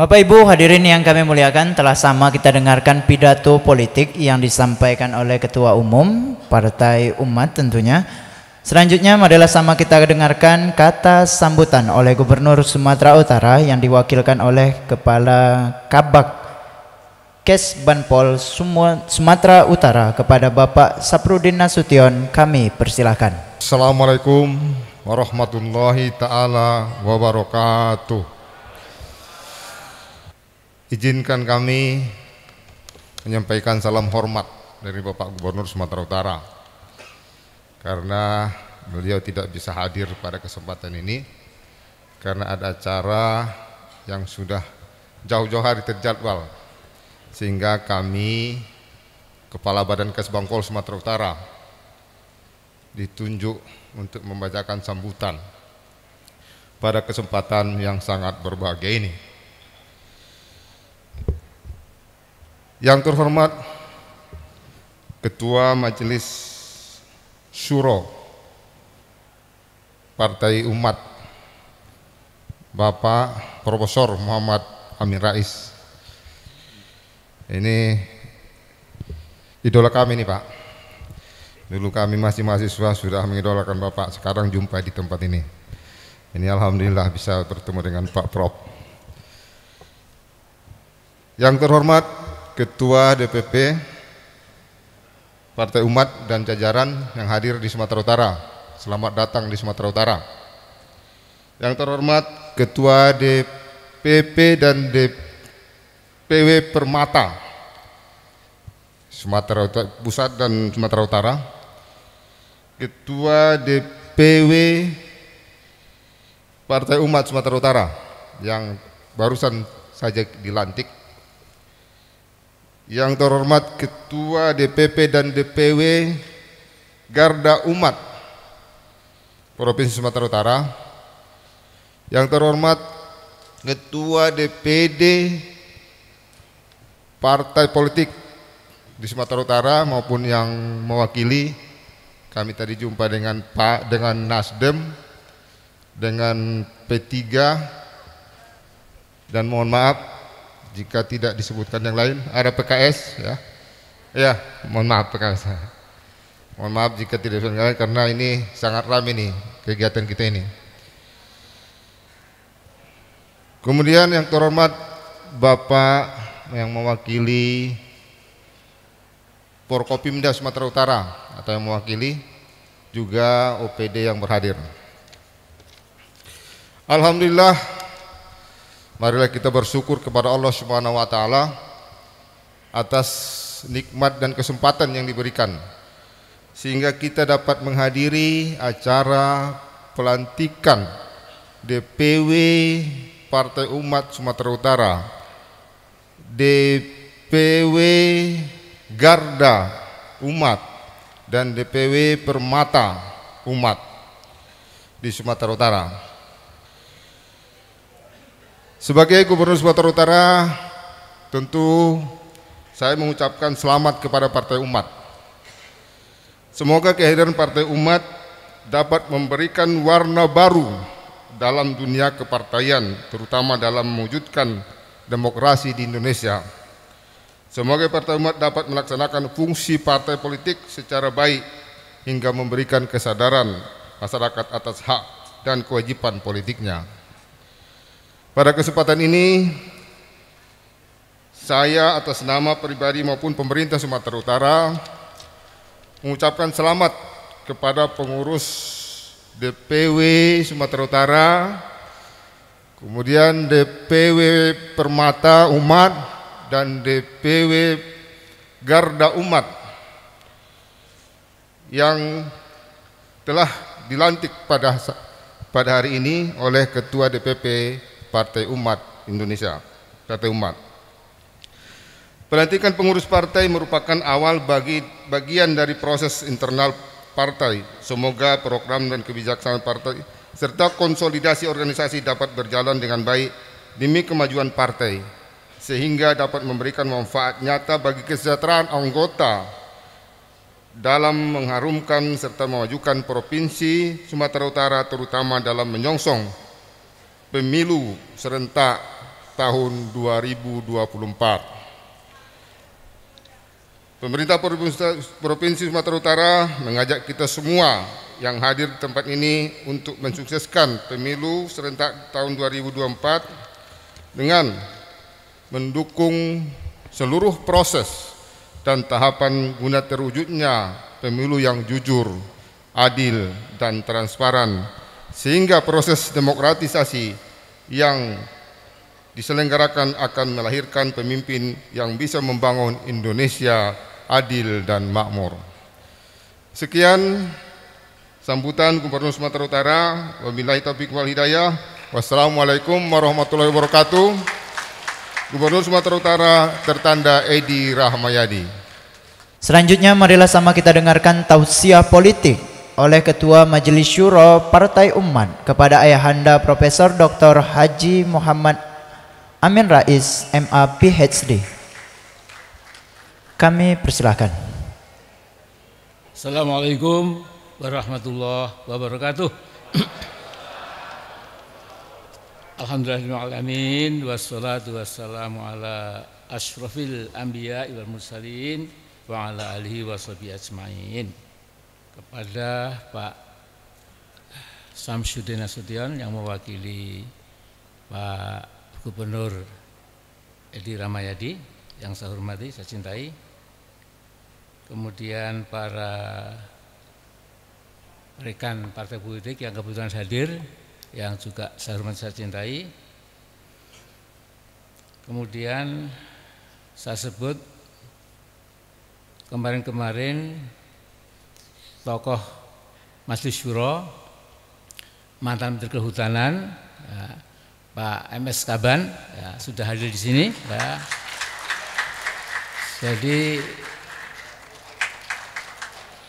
Bapak Ibu hadirin yang kami muliakan telah sama kita dengarkan pidato politik yang disampaikan oleh Ketua Umum Partai Umat tentunya. Selanjutnya adalah sama kita dengarkan kata sambutan oleh Gubernur Sumatera Utara yang diwakilkan oleh Kepala Kabak Kes Banpol Sumatera Utara kepada Bapak Saprudin Nasution kami persilahkan. Assalamualaikum warahmatullahi taala wabarakatuh. Izinkan kami menyampaikan salam hormat dari Bapak Gubernur Sumatera Utara karena beliau tidak bisa hadir pada kesempatan ini karena ada acara yang sudah jauh-jauh hari terjadwal sehingga kami Kepala Badan Kes Bangkol Sumatera Utara ditunjuk untuk membacakan sambutan pada kesempatan yang sangat berbahagia ini. Yang terhormat Ketua Majelis suro Partai Umat Bapak Profesor Muhammad Amin Rais ini idola kami nih Pak. Dulu kami masih mahasiswa sudah mengidolakan Bapak, sekarang jumpa di tempat ini. Ini Alhamdulillah bisa bertemu dengan Pak Prop. Yang terhormat Ketua DPP Partai Umat dan jajaran yang hadir di Sumatera Utara. Selamat datang di Sumatera Utara. Yang terhormat Ketua DPP dan DPP PW Permata Sumatera Utara, Pusat dan Sumatera Utara Ketua DPW Partai Umat Sumatera Utara yang barusan saja dilantik yang terhormat Ketua DPP dan DPW Garda Umat Provinsi Sumatera Utara yang terhormat Ketua DPD partai politik di Sumatera Utara maupun yang mewakili kami tadi jumpa dengan Pak dengan Nasdem dengan P3 dan mohon maaf jika tidak disebutkan yang lain ada PKS ya ya mohon maaf PKS mohon maaf jika tidak disebutkan karena ini sangat ramai nih kegiatan kita ini kemudian yang terhormat Bapak yang mewakili Porkopimda Sumatera Utara atau yang mewakili juga OPD yang berhadir. Alhamdulillah marilah kita bersyukur kepada Allah Subhanahu wa taala atas nikmat dan kesempatan yang diberikan sehingga kita dapat menghadiri acara pelantikan DPW Partai Umat Sumatera Utara DPW Garda Umat dan DPW Permata Umat di Sumatera Utara. Sebagai Gubernur Sumatera Utara, tentu saya mengucapkan selamat kepada Partai Umat. Semoga kehadiran Partai Umat dapat memberikan warna baru dalam dunia kepartaian, terutama dalam mewujudkan demokrasi di Indonesia. Semoga Partai Umat dapat melaksanakan fungsi partai politik secara baik hingga memberikan kesadaran masyarakat atas hak dan kewajiban politiknya. Pada kesempatan ini, saya atas nama pribadi maupun pemerintah Sumatera Utara mengucapkan selamat kepada pengurus DPW Sumatera Utara Kemudian DPW Permata Umat dan DPW Garda Umat yang telah dilantik pada pada hari ini oleh Ketua DPP Partai Umat Indonesia, Partai Umat. Pelantikan pengurus partai merupakan awal bagi bagian dari proses internal partai. Semoga program dan kebijaksanaan partai serta konsolidasi organisasi dapat berjalan dengan baik demi kemajuan partai sehingga dapat memberikan manfaat nyata bagi kesejahteraan anggota dalam mengharumkan serta memajukan provinsi Sumatera Utara terutama dalam menyongsong pemilu serentak tahun 2024. Pemerintah Provinsi Sumatera Utara mengajak kita semua yang hadir di tempat ini untuk mensukseskan pemilu serentak tahun 2024 dengan mendukung seluruh proses dan tahapan guna terwujudnya pemilu yang jujur, adil, dan transparan sehingga proses demokratisasi yang diselenggarakan akan melahirkan pemimpin yang bisa membangun Indonesia adil dan makmur. Sekian sambutan Gubernur Sumatera Utara. Wabillahi taufiq wal hidayah. Wassalamualaikum warahmatullahi wabarakatuh. Gubernur Sumatera Utara tertanda Edi Rahmayadi. Selanjutnya marilah sama kita dengarkan tausiah politik oleh Ketua Majelis Syuro Partai Umat kepada Ayahanda Profesor Dr. Haji Muhammad Amin Rais MA PhD. Kami persilahkan. Assalamualaikum warahmatullahi wabarakatuh. Alhamdulillahirrahmanirrahim Wassalatu wassalamu ala ashrafil anbiya wal mursalin Wa ala alihi wa ajma'in Kepada Pak Samsudin Nasution yang mewakili Pak Gubernur Edi Ramayadi Yang saya hormati, saya cintai kemudian para rekan partai politik yang kebetulan hadir, yang juga saya hormat saya cintai. Kemudian saya sebut kemarin-kemarin tokoh Mas Syuro, mantan Menteri Kehutanan, ya, Pak MS Kaban, ya, sudah hadir di sini. Ya. Jadi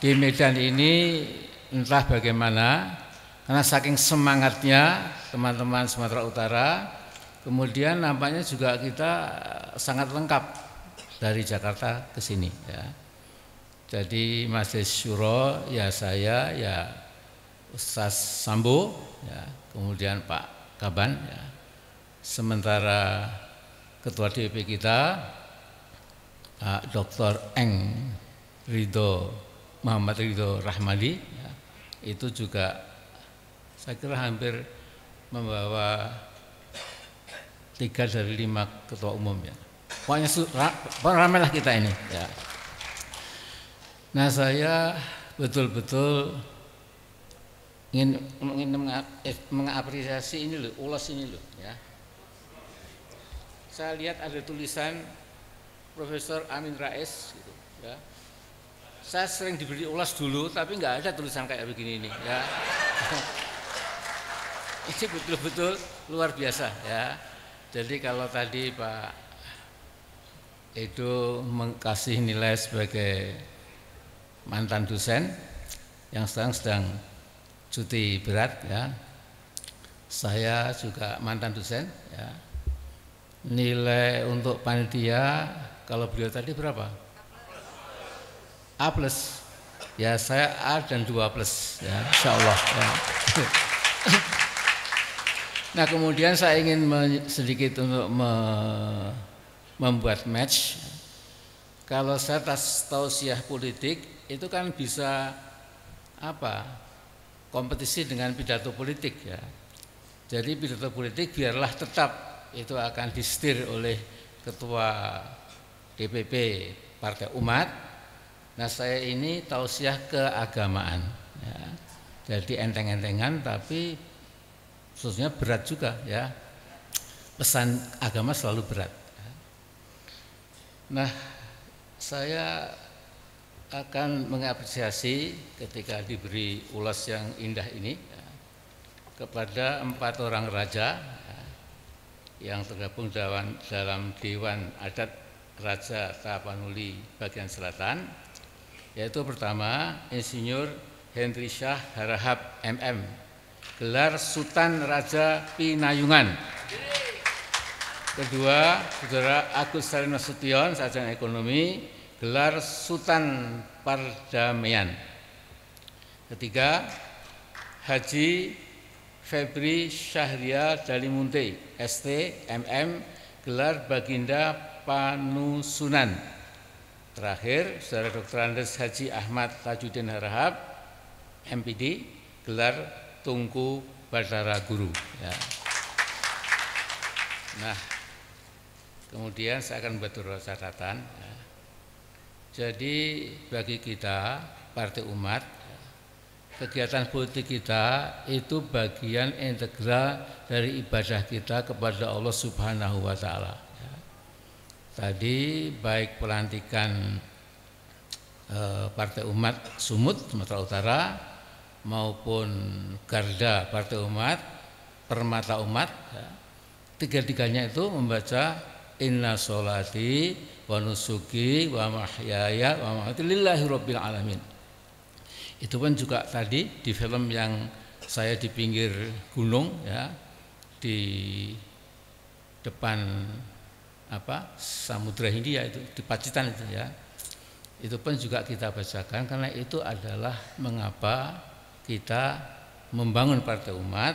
di Medan ini entah bagaimana karena saking semangatnya teman-teman Sumatera Utara kemudian nampaknya juga kita eh, sangat lengkap dari Jakarta ke sini ya. Jadi Masjid Syuro ya saya ya Ustaz Sambo ya, kemudian Pak Kaban ya. Sementara ketua DPP kita Pak Dr. Eng Rido Muhammad Ridho Rahmadi ya, itu juga saya kira hampir membawa tiga dari lima ketua umum ya. Pokoknya ramailah kita ini ya. Nah saya betul-betul ingin, ingin eh, mengapresiasi ini loh, ulas ini loh ya. Saya lihat ada tulisan Profesor Amin Rais gitu ya saya sering diberi ulas dulu tapi nggak ada tulisan kayak begini ini ya ini betul-betul luar biasa ya jadi kalau tadi Pak itu mengkasih nilai sebagai mantan dosen yang sekarang sedang cuti berat ya saya juga mantan dosen ya nilai untuk panitia kalau beliau tadi berapa A plus. Ya saya A dan dua plus. Ya, Insya Allah. Ya. Nah kemudian saya ingin sedikit untuk me membuat match. Kalau saya tas tausiah politik itu kan bisa apa kompetisi dengan pidato politik ya. Jadi pidato politik biarlah tetap itu akan distir oleh ketua DPP Partai Umat Nah saya ini tausiah keagamaan, ya. jadi enteng-entengan tapi khususnya berat juga ya. Pesan agama selalu berat. Ya. Nah saya akan mengapresiasi ketika diberi ulas yang indah ini ya, kepada empat orang raja ya, yang tergabung dalam, dalam Dewan Adat Raja Tapanuli bagian selatan yaitu pertama Insinyur Henry Syah Harahap MM gelar Sultan Raja Pinayungan kedua Saudara Agus Sarino Sution sarjana ekonomi gelar Sultan Pardamaian ketiga Haji Febri Syahria Dalimunte ST MM gelar Baginda Panusunan Terakhir, Saudara Dr. Andes Haji Ahmad Tajudin Harahap, MPD, gelar Tungku Batara Guru. Ya. Nah, kemudian saya akan dua catatan. Ya. Jadi bagi kita, Partai Umat, kegiatan politik kita itu bagian integral dari ibadah kita kepada Allah Subhanahu wa Ta'ala tadi baik pelantikan eh, Partai Umat Sumut Sumatera Utara maupun Garda Partai Umat Permata Umat ya, tiga-tiganya itu membaca inna solati wa nusuki wa mahyaya wa lillahi rabbil alamin itu pun juga tadi di film yang saya di pinggir gunung ya di depan apa Samudra Hindia itu di Pacitan itu ya itu pun juga kita bacakan karena itu adalah mengapa kita membangun partai umat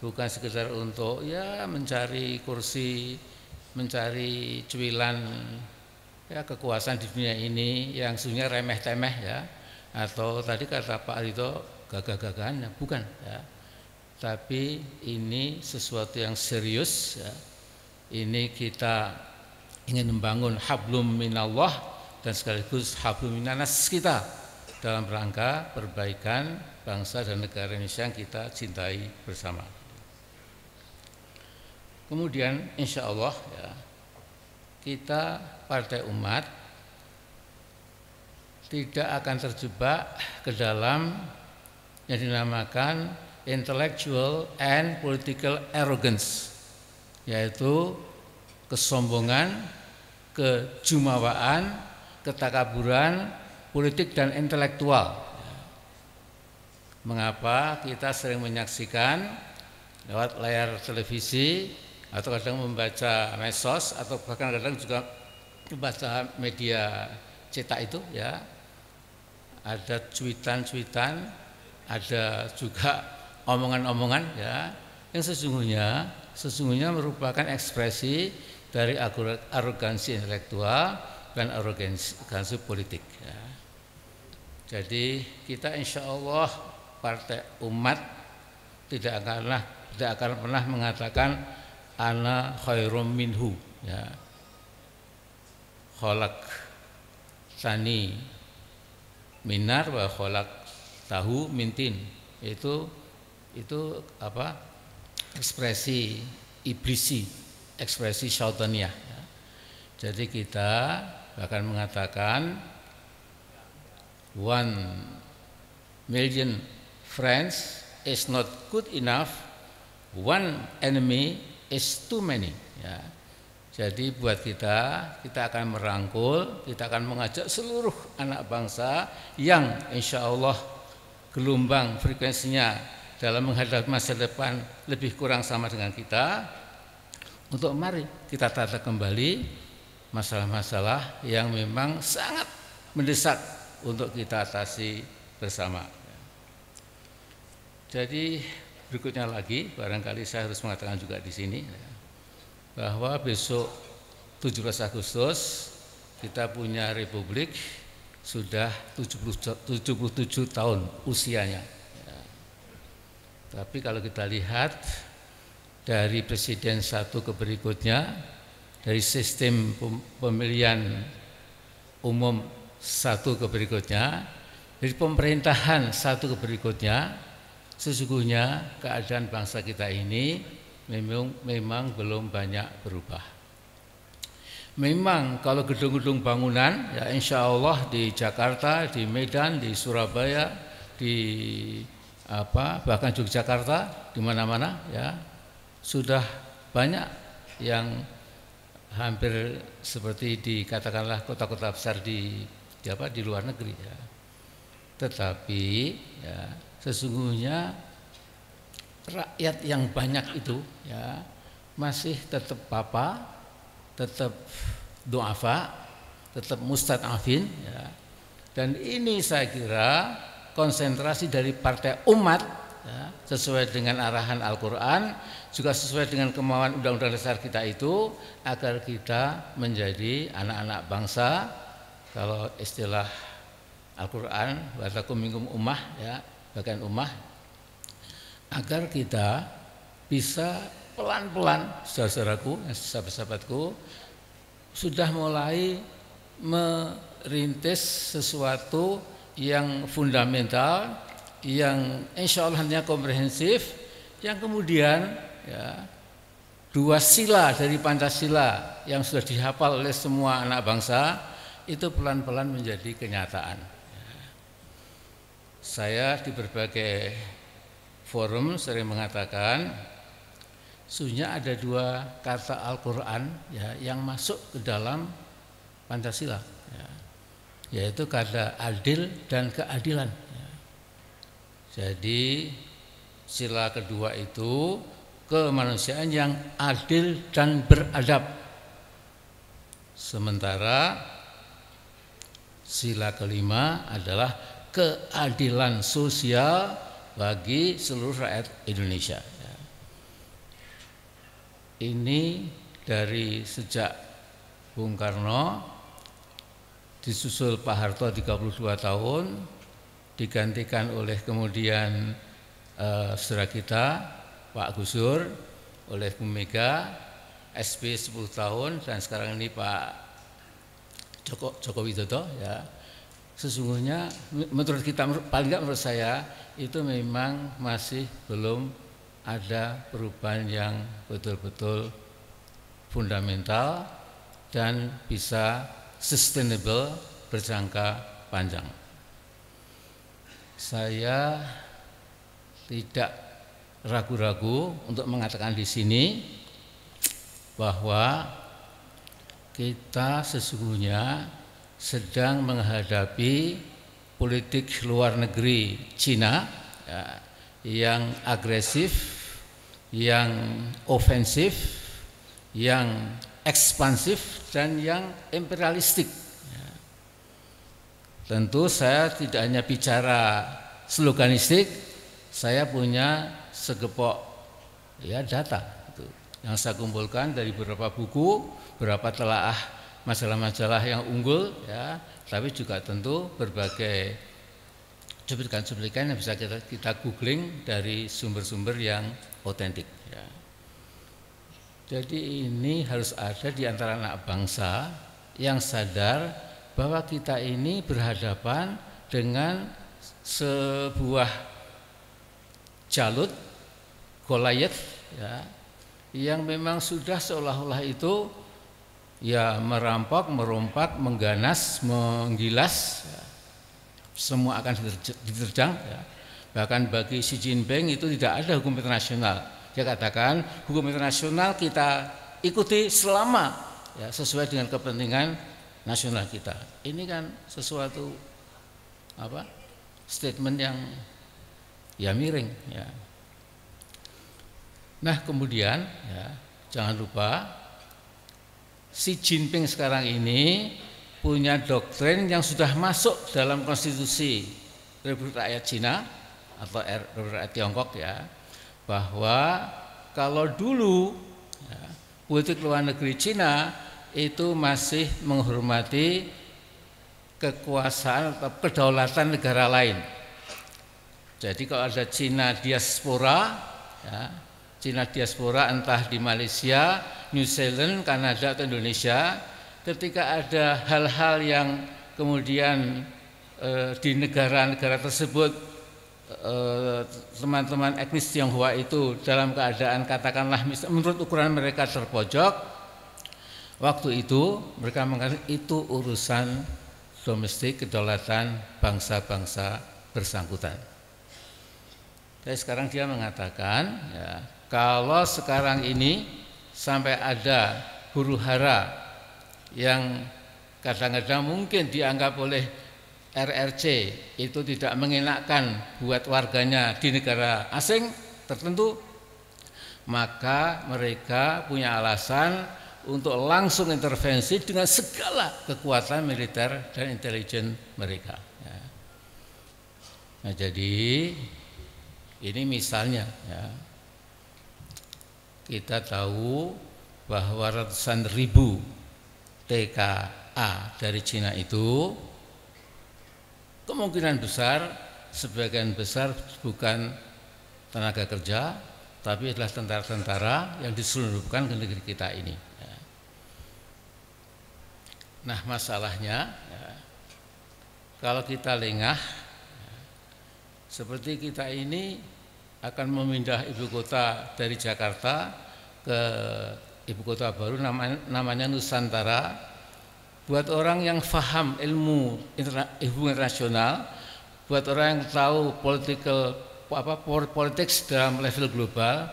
bukan sekedar untuk ya mencari kursi mencari cuilan ya kekuasaan di dunia ini yang sebenarnya remeh temeh ya atau tadi kata Pak Rito gagah-gagahan ya, bukan ya tapi ini sesuatu yang serius ya ini kita ingin membangun hablum minallah dan sekaligus hablum minanas kita dalam rangka perbaikan bangsa dan negara Indonesia yang kita cintai bersama. Kemudian insya Allah ya, kita partai umat tidak akan terjebak ke dalam yang dinamakan intellectual and political arrogance yaitu kesombongan, kejumawaan, ketakaburan, politik dan intelektual. Mengapa kita sering menyaksikan lewat layar televisi atau kadang membaca mesos atau bahkan kadang juga membaca media cetak itu ya ada cuitan-cuitan ada juga omongan-omongan ya yang sesungguhnya sesungguhnya merupakan ekspresi dari arogansi intelektual dan arogansi politik. Ya. Jadi kita insya Allah partai umat tidak akan tidak akan pernah mengatakan ana khairum minhu ya. Kholak sani minar wa kholak tahu mintin itu itu apa ekspresi iblisi, ekspresi syaitaniah. Ya. Jadi kita akan mengatakan one million friends is not good enough, one enemy is too many. Ya. Jadi buat kita, kita akan merangkul, kita akan mengajak seluruh anak bangsa yang insya Allah gelombang frekuensinya dalam menghadapi masa depan lebih kurang sama dengan kita untuk mari kita tata kembali masalah-masalah yang memang sangat mendesak untuk kita atasi bersama. Jadi berikutnya lagi barangkali saya harus mengatakan juga di sini ya, bahwa besok 17 Agustus kita punya Republik sudah 77 tahun usianya tapi kalau kita lihat dari presiden satu ke berikutnya, dari sistem pemilihan umum satu ke berikutnya, dari pemerintahan satu ke berikutnya, sesungguhnya keadaan bangsa kita ini memang, memang belum banyak berubah. Memang kalau gedung-gedung bangunan, ya insya Allah di Jakarta, di Medan, di Surabaya, di apa bahkan Yogyakarta di mana-mana ya sudah banyak yang hampir seperti dikatakanlah kota-kota besar di, di apa di luar negeri ya. Tetapi ya sesungguhnya rakyat yang banyak itu ya masih tetap papa, tetap doafa, tetap mustadafin ya. Dan ini saya kira konsentrasi dari partai umat ya, sesuai dengan arahan Al-Quran juga sesuai dengan kemauan Undang-Undang Dasar kita itu agar kita menjadi anak-anak bangsa kalau istilah Al-Quran watakum minkum umah ya bagian umah agar kita bisa pelan-pelan saudara-saudaraku sahabat-sahabatku sudah mulai merintis sesuatu yang fundamental, yang insya Allahnya komprehensif, yang kemudian ya, dua sila dari Pancasila yang sudah dihafal oleh semua anak bangsa itu pelan-pelan menjadi kenyataan. Saya di berbagai forum sering mengatakan sunya ada dua kata Al-Quran ya, yang masuk ke dalam Pancasila. Ya yaitu kata adil dan keadilan. Jadi sila kedua itu kemanusiaan yang adil dan beradab. Sementara sila kelima adalah keadilan sosial bagi seluruh rakyat Indonesia. Ini dari sejak Bung Karno disusul Pak Harto 32 tahun digantikan oleh kemudian eh, saudara kita Pak Gusur oleh Bu Mega SP 10 tahun dan sekarang ini Pak Joko, Joko Widodo ya sesungguhnya menurut kita paling nggak menurut saya itu memang masih belum ada perubahan yang betul-betul fundamental dan bisa sustainable berjangka panjang. Saya tidak ragu-ragu untuk mengatakan di sini bahwa kita sesungguhnya sedang menghadapi politik luar negeri Cina ya, yang agresif, yang ofensif, yang ekspansif dan yang imperialistik. Ya. Tentu saya tidak hanya bicara sloganistik, saya punya segepok ya data itu, yang saya kumpulkan dari beberapa buku, beberapa telaah masalah-masalah yang unggul ya, tapi juga tentu berbagai cuplikan-cuplikan yang bisa kita, kita googling dari sumber-sumber yang otentik. Jadi ini harus ada di antara anak bangsa yang sadar bahwa kita ini berhadapan dengan sebuah jalut Goliath ya, yang memang sudah seolah-olah itu ya merampok, merompak, mengganas, menggilas ya. semua akan diterjang ya. bahkan bagi Xi Jinping itu tidak ada hukum internasional dia katakan hukum internasional kita ikuti selama ya, sesuai dengan kepentingan nasional kita. Ini kan sesuatu apa statement yang ya miring. Ya. Nah kemudian ya, jangan lupa si Jinping sekarang ini punya doktrin yang sudah masuk dalam konstitusi Republik Rakyat Cina atau Republik Rakyat Tiongkok ya bahwa kalau dulu ya, politik luar negeri Cina itu masih menghormati kekuasaan atau kedaulatan negara lain. Jadi kalau ada Cina diaspora, ya, Cina diaspora entah di Malaysia, New Zealand, Kanada atau Indonesia, ketika ada hal-hal yang kemudian eh, di negara-negara tersebut Eh, teman-teman eh, etnis Tionghoa itu dalam keadaan katakanlah menurut ukuran mereka terpojok waktu itu mereka mengatakan itu urusan domestik kedaulatan bangsa-bangsa bersangkutan. Tapi sekarang dia mengatakan ya, kalau sekarang ini sampai ada huru hara yang kadang-kadang mungkin dianggap oleh RRC itu tidak mengenakkan buat warganya di negara asing tertentu, maka mereka punya alasan untuk langsung intervensi dengan segala kekuatan militer dan intelijen mereka. Ya. Nah, jadi ini misalnya ya, kita tahu bahwa ratusan ribu TKA dari Cina itu kemungkinan besar sebagian besar bukan tenaga kerja tapi adalah tentara-tentara yang diselundupkan ke negeri kita ini. Ya. Nah masalahnya ya, kalau kita lengah ya, seperti kita ini akan memindah ibu kota dari Jakarta ke ibu kota baru namanya, Nusantara buat orang yang faham ilmu hubungan ilmu internasional, buat orang yang tahu political apa politics dalam level global,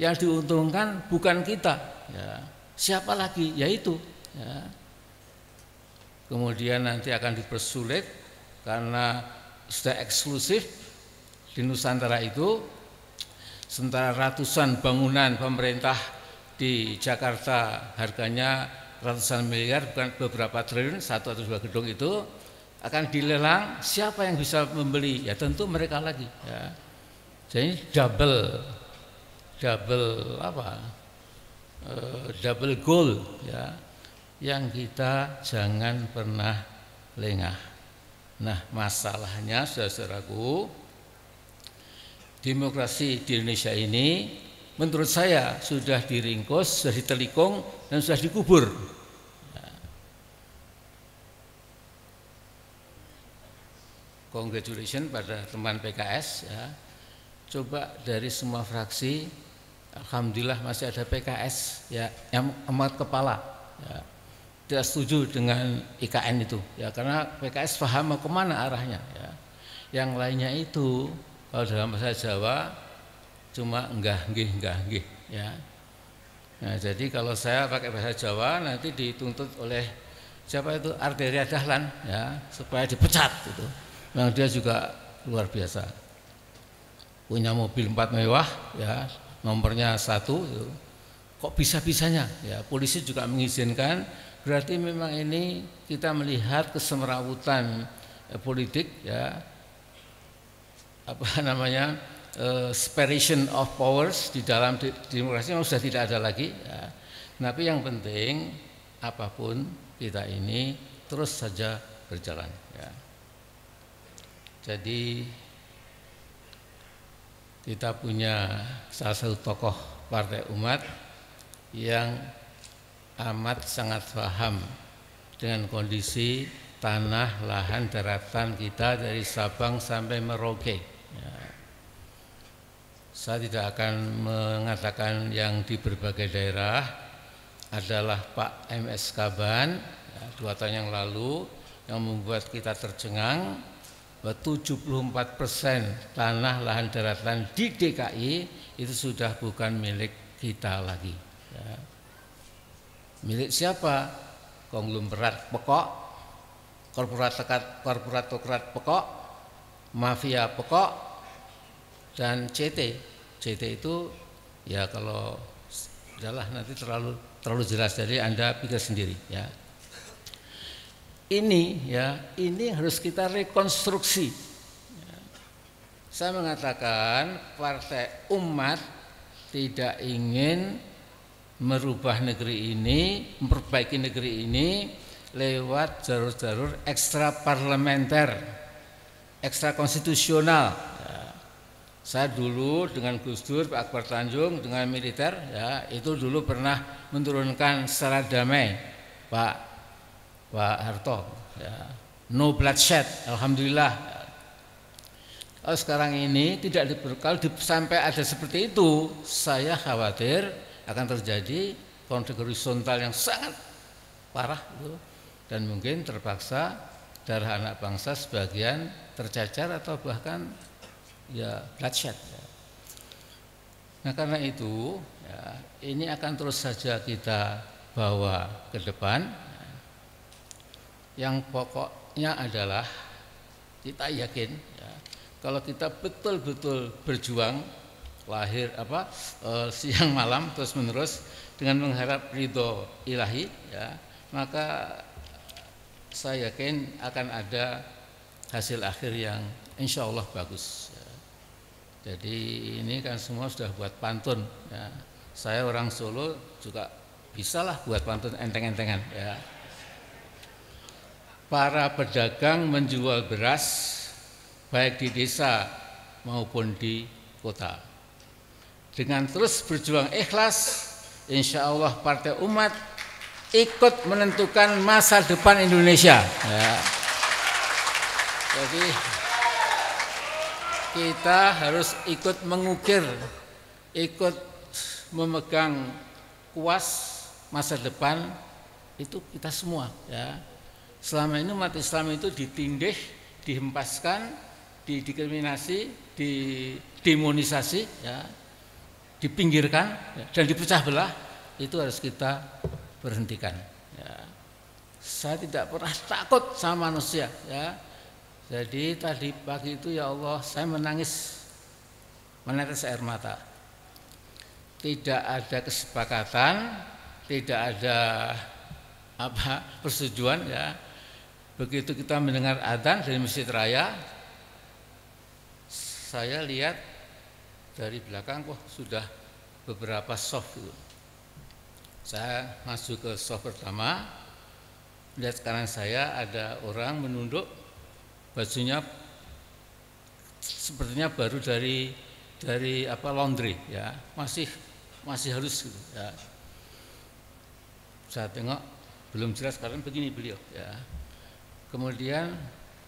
yang diuntungkan bukan kita, ya. siapa lagi? Yaitu. Ya. Kemudian nanti akan dipersulit karena sudah eksklusif di Nusantara itu, sementara ratusan bangunan pemerintah di Jakarta harganya ratusan miliar bukan beberapa triliun satu atau dua gedung itu akan dilelang siapa yang bisa membeli ya tentu mereka lagi ya jadi double double apa uh, double goal ya yang kita jangan pernah lengah nah masalahnya saudaraku demokrasi di Indonesia ini menurut saya sudah diringkus sudah ditelikung dan sudah dikubur. Congratulations pada teman PKS ya. Coba dari semua fraksi Alhamdulillah masih ada PKS ya yang amat kepala ya, tidak setuju dengan IKN itu ya karena PKS paham kemana arahnya ya. yang lainnya itu kalau dalam bahasa Jawa cuma enggak enggak, enggak enggak ya Nah, jadi kalau saya pakai bahasa Jawa nanti dituntut oleh siapa itu Arteria Dahlan ya supaya dipecat gitu. Memang dia juga luar biasa. Punya mobil empat mewah ya nomornya satu itu. kok bisa bisanya ya polisi juga mengizinkan berarti memang ini kita melihat kesemerawutan eh, politik ya apa namanya uh, separation of powers di dalam demokrasi memang sudah tidak ada lagi. Ya. Tapi yang penting apapun kita ini terus saja berjalan. Ya. Jadi kita punya salah satu tokoh partai umat yang amat sangat paham dengan kondisi tanah, lahan, daratan kita dari Sabang sampai Merauke saya tidak akan mengatakan yang di berbagai daerah adalah Pak MS Kaban ya, dua tahun yang lalu yang membuat kita tercengang bahwa 74 persen tanah lahan daratan di DKI itu sudah bukan milik kita lagi. Ya. Milik siapa? Konglomerat pekok, korporat korporatokrat pekok, mafia pekok, dan CT CT itu ya kalau adalah nanti terlalu terlalu jelas dari anda pikir sendiri ya ini ya ini harus kita rekonstruksi saya mengatakan partai umat tidak ingin merubah negeri ini memperbaiki negeri ini lewat jalur-jalur ekstra parlementer ekstra konstitusional saya dulu dengan Gus Dur, Pak Akbar Tanjung, dengan militer, ya itu dulu pernah menurunkan secara damai Pak Pak Harto, ya. no bloodshed, alhamdulillah. Kalau sekarang ini tidak diperkal sampai ada seperti itu, saya khawatir akan terjadi konflik horizontal yang sangat parah itu dan mungkin terpaksa darah anak bangsa sebagian tercacar atau bahkan ya bloodshed. Ya. Nah karena itu ya, ini akan terus saja kita bawa ke depan. Yang pokoknya adalah kita yakin ya, kalau kita betul-betul berjuang lahir apa e, siang malam terus menerus dengan mengharap ridho ilahi ya maka saya yakin akan ada hasil akhir yang insya Allah bagus. Jadi ini kan semua sudah buat pantun. Ya. Saya orang Solo juga bisalah buat pantun enteng-entengan. Ya. Para pedagang menjual beras baik di desa maupun di kota. Dengan terus berjuang ikhlas, insya Allah Partai Umat ikut menentukan masa depan Indonesia. Ya. Jadi kita harus ikut mengukir, ikut memegang kuas masa depan itu kita semua ya. Selama ini umat Islam itu ditindih, dihempaskan, didiskriminasi, didemonisasi ya, dipinggirkan ya, dan dipecah belah itu harus kita berhentikan. Ya. Saya tidak pernah takut sama manusia ya jadi tadi pagi itu ya Allah saya menangis menetes air mata. Tidak ada kesepakatan, tidak ada apa persetujuan ya. Begitu kita mendengar adzan dari masjid raya, saya lihat dari belakang wah sudah beberapa soft itu. Saya masuk ke soft pertama, lihat sekarang saya ada orang menunduk bajunya sepertinya baru dari dari apa laundry ya masih masih halus gitu ya saya tengok belum jelas karena begini beliau ya kemudian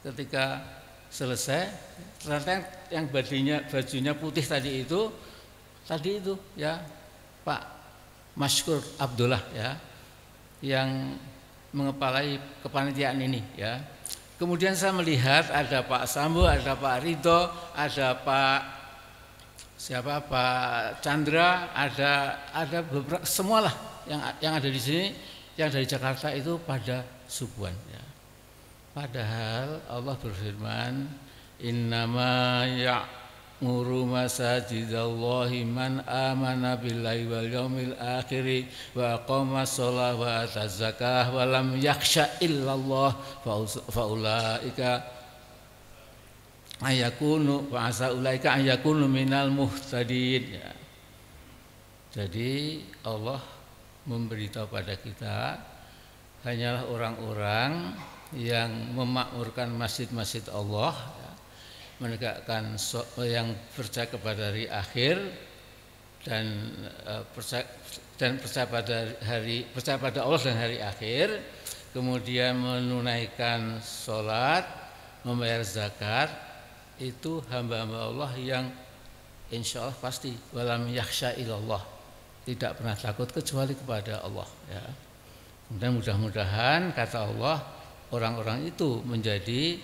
ketika selesai ternyata yang bajunya bajunya putih tadi itu tadi itu ya Pak Maskur Abdullah ya yang mengepalai kepanitiaan ini ya Kemudian saya melihat ada Pak Sambo, ada Pak Rito, ada Pak siapa Pak Chandra, ada ada beberapa semualah yang yang ada di sini yang dari Jakarta itu pada subuhan. Ya. Padahal Allah berfirman, Innama ya Muru masajid Allahi man amana billahi wal yaumil akhiri wa qama sholah wa ataz zakah wa lam yakhsha illallah faulaika ayakunu fa'asa ulaika ayakunu minal muhtadin ya. Jadi Allah memberitahu pada kita hanyalah orang-orang yang memakmurkan masjid-masjid Allah menegakkan so, yang percaya kepada hari akhir dan uh, percaya dan percaya pada hari percaya pada Allah dan hari akhir kemudian menunaikan sholat membayar zakat itu hamba-hamba Allah yang insya Allah pasti dalam yaksha ilallah tidak pernah takut kecuali kepada Allah ya kemudian mudah-mudahan kata Allah orang-orang itu menjadi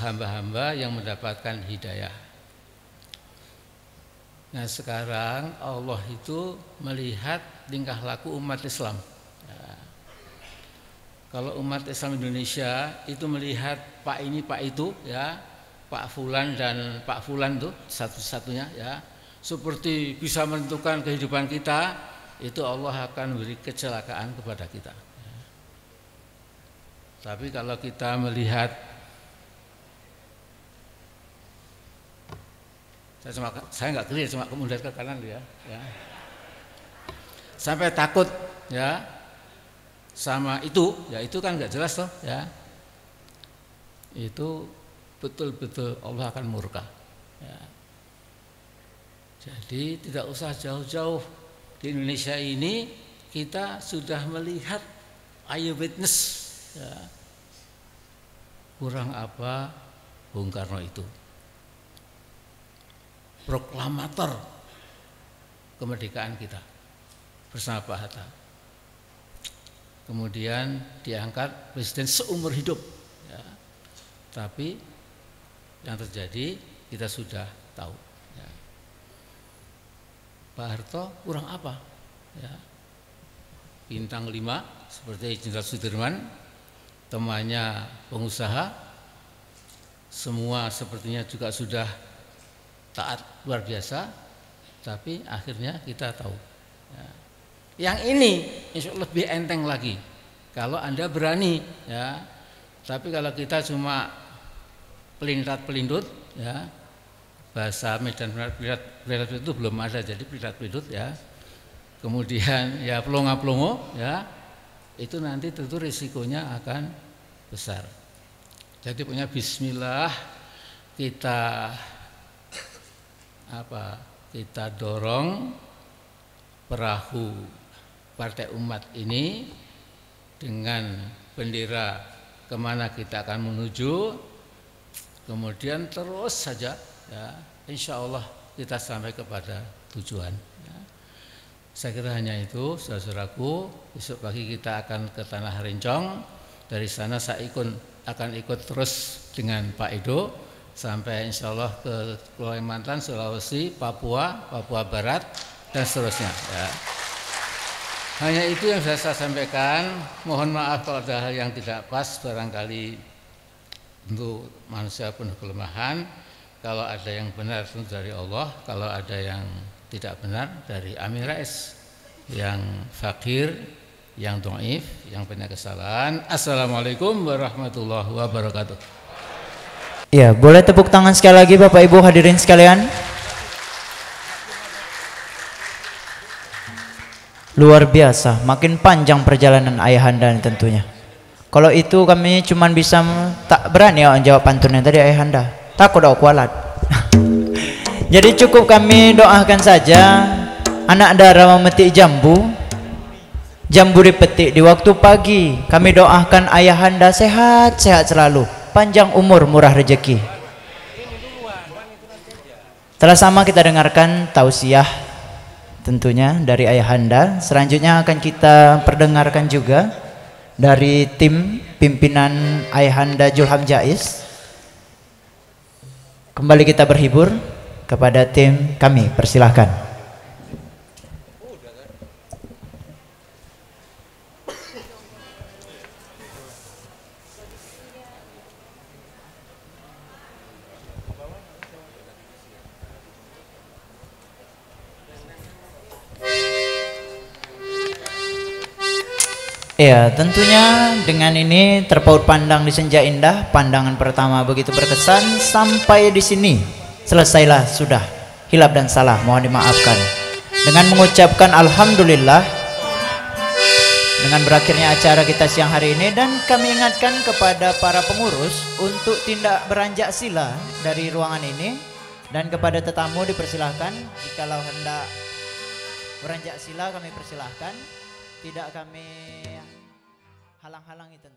hamba-hamba yang mendapatkan hidayah. Nah sekarang Allah itu melihat tingkah laku umat Islam. Ya. Kalau umat Islam Indonesia itu melihat Pak ini Pak itu ya Pak Fulan dan Pak Fulan tuh satu-satunya ya seperti bisa menentukan kehidupan kita itu Allah akan beri kecelakaan kepada kita. Tapi kalau kita melihat saya cuma saya nggak clear cuma kemudian ke kanan dia ya. sampai takut ya sama itu ya itu kan nggak jelas loh ya itu betul-betul Allah akan murka ya. jadi tidak usah jauh-jauh di Indonesia ini kita sudah melihat eyewitness ya. kurang apa Bung Karno itu proklamator kemerdekaan kita bersama Pak Hatta. Kemudian diangkat presiden seumur hidup. Ya. Tapi yang terjadi kita sudah tahu. Ya. Pak Harto kurang apa? Ya. Bintang lima seperti Jenderal Sudirman, temannya pengusaha, semua sepertinya juga sudah taat luar biasa, tapi akhirnya kita tahu. Ya. Yang ini insya Allah lebih enteng lagi kalau anda berani ya. Tapi kalau kita cuma pelintat pelindut ya bahasa Medan pelintat pelintat itu belum ada jadi pelintat pelindut ya. Kemudian ya pelongo pelongo ya itu nanti tentu risikonya akan besar. Jadi punya Bismillah kita apa kita dorong perahu Partai Umat ini dengan bendera kemana kita akan menuju kemudian terus saja ya, insya Allah kita sampai kepada tujuan ya. saya kira hanya itu saudaraku besok pagi kita akan ke Tanah Rencong dari sana saya ikut akan ikut terus dengan Pak Edo sampai insya Allah ke Kalimantan, Sulawesi, Papua, Papua Barat, dan seterusnya. Ya. Hanya itu yang saya sampaikan. Mohon maaf kalau ada hal yang tidak pas, barangkali untuk manusia penuh kelemahan. Kalau ada yang benar itu dari Allah, kalau ada yang tidak benar dari Rais yang fakir, yang doif, yang punya kesalahan. Assalamualaikum warahmatullahi wabarakatuh. Ya, boleh tepuk tangan sekali lagi Bapak Ibu hadirin sekalian. Luar biasa, makin panjang perjalanan ayahanda tentunya. Kalau itu kami cuma bisa tak berani ya jawab pantunnya tadi ayahanda. Takut aku kualat. Jadi cukup kami doakan saja anak darah memetik jambu. Jambu dipetik di waktu pagi. Kami doakan ayahanda sehat-sehat selalu panjang umur, murah rezeki. Telah sama kita dengarkan tausiah tentunya dari ayahanda. Selanjutnya akan kita perdengarkan juga dari tim pimpinan ayahanda Julham Jais. Kembali kita berhibur kepada tim kami, persilahkan. Ya, tentunya dengan ini terpaut pandang di Senja Indah, pandangan pertama begitu berkesan sampai di sini. Selesailah sudah. Hilap dan salah mohon dimaafkan. Dengan mengucapkan alhamdulillah dengan berakhirnya acara kita siang hari ini dan kami ingatkan kepada para pengurus untuk tindak beranjak sila dari ruangan ini dan kepada tetamu dipersilahkan jikalau hendak beranjak sila kami persilahkan tidak kami halang-halangi tentang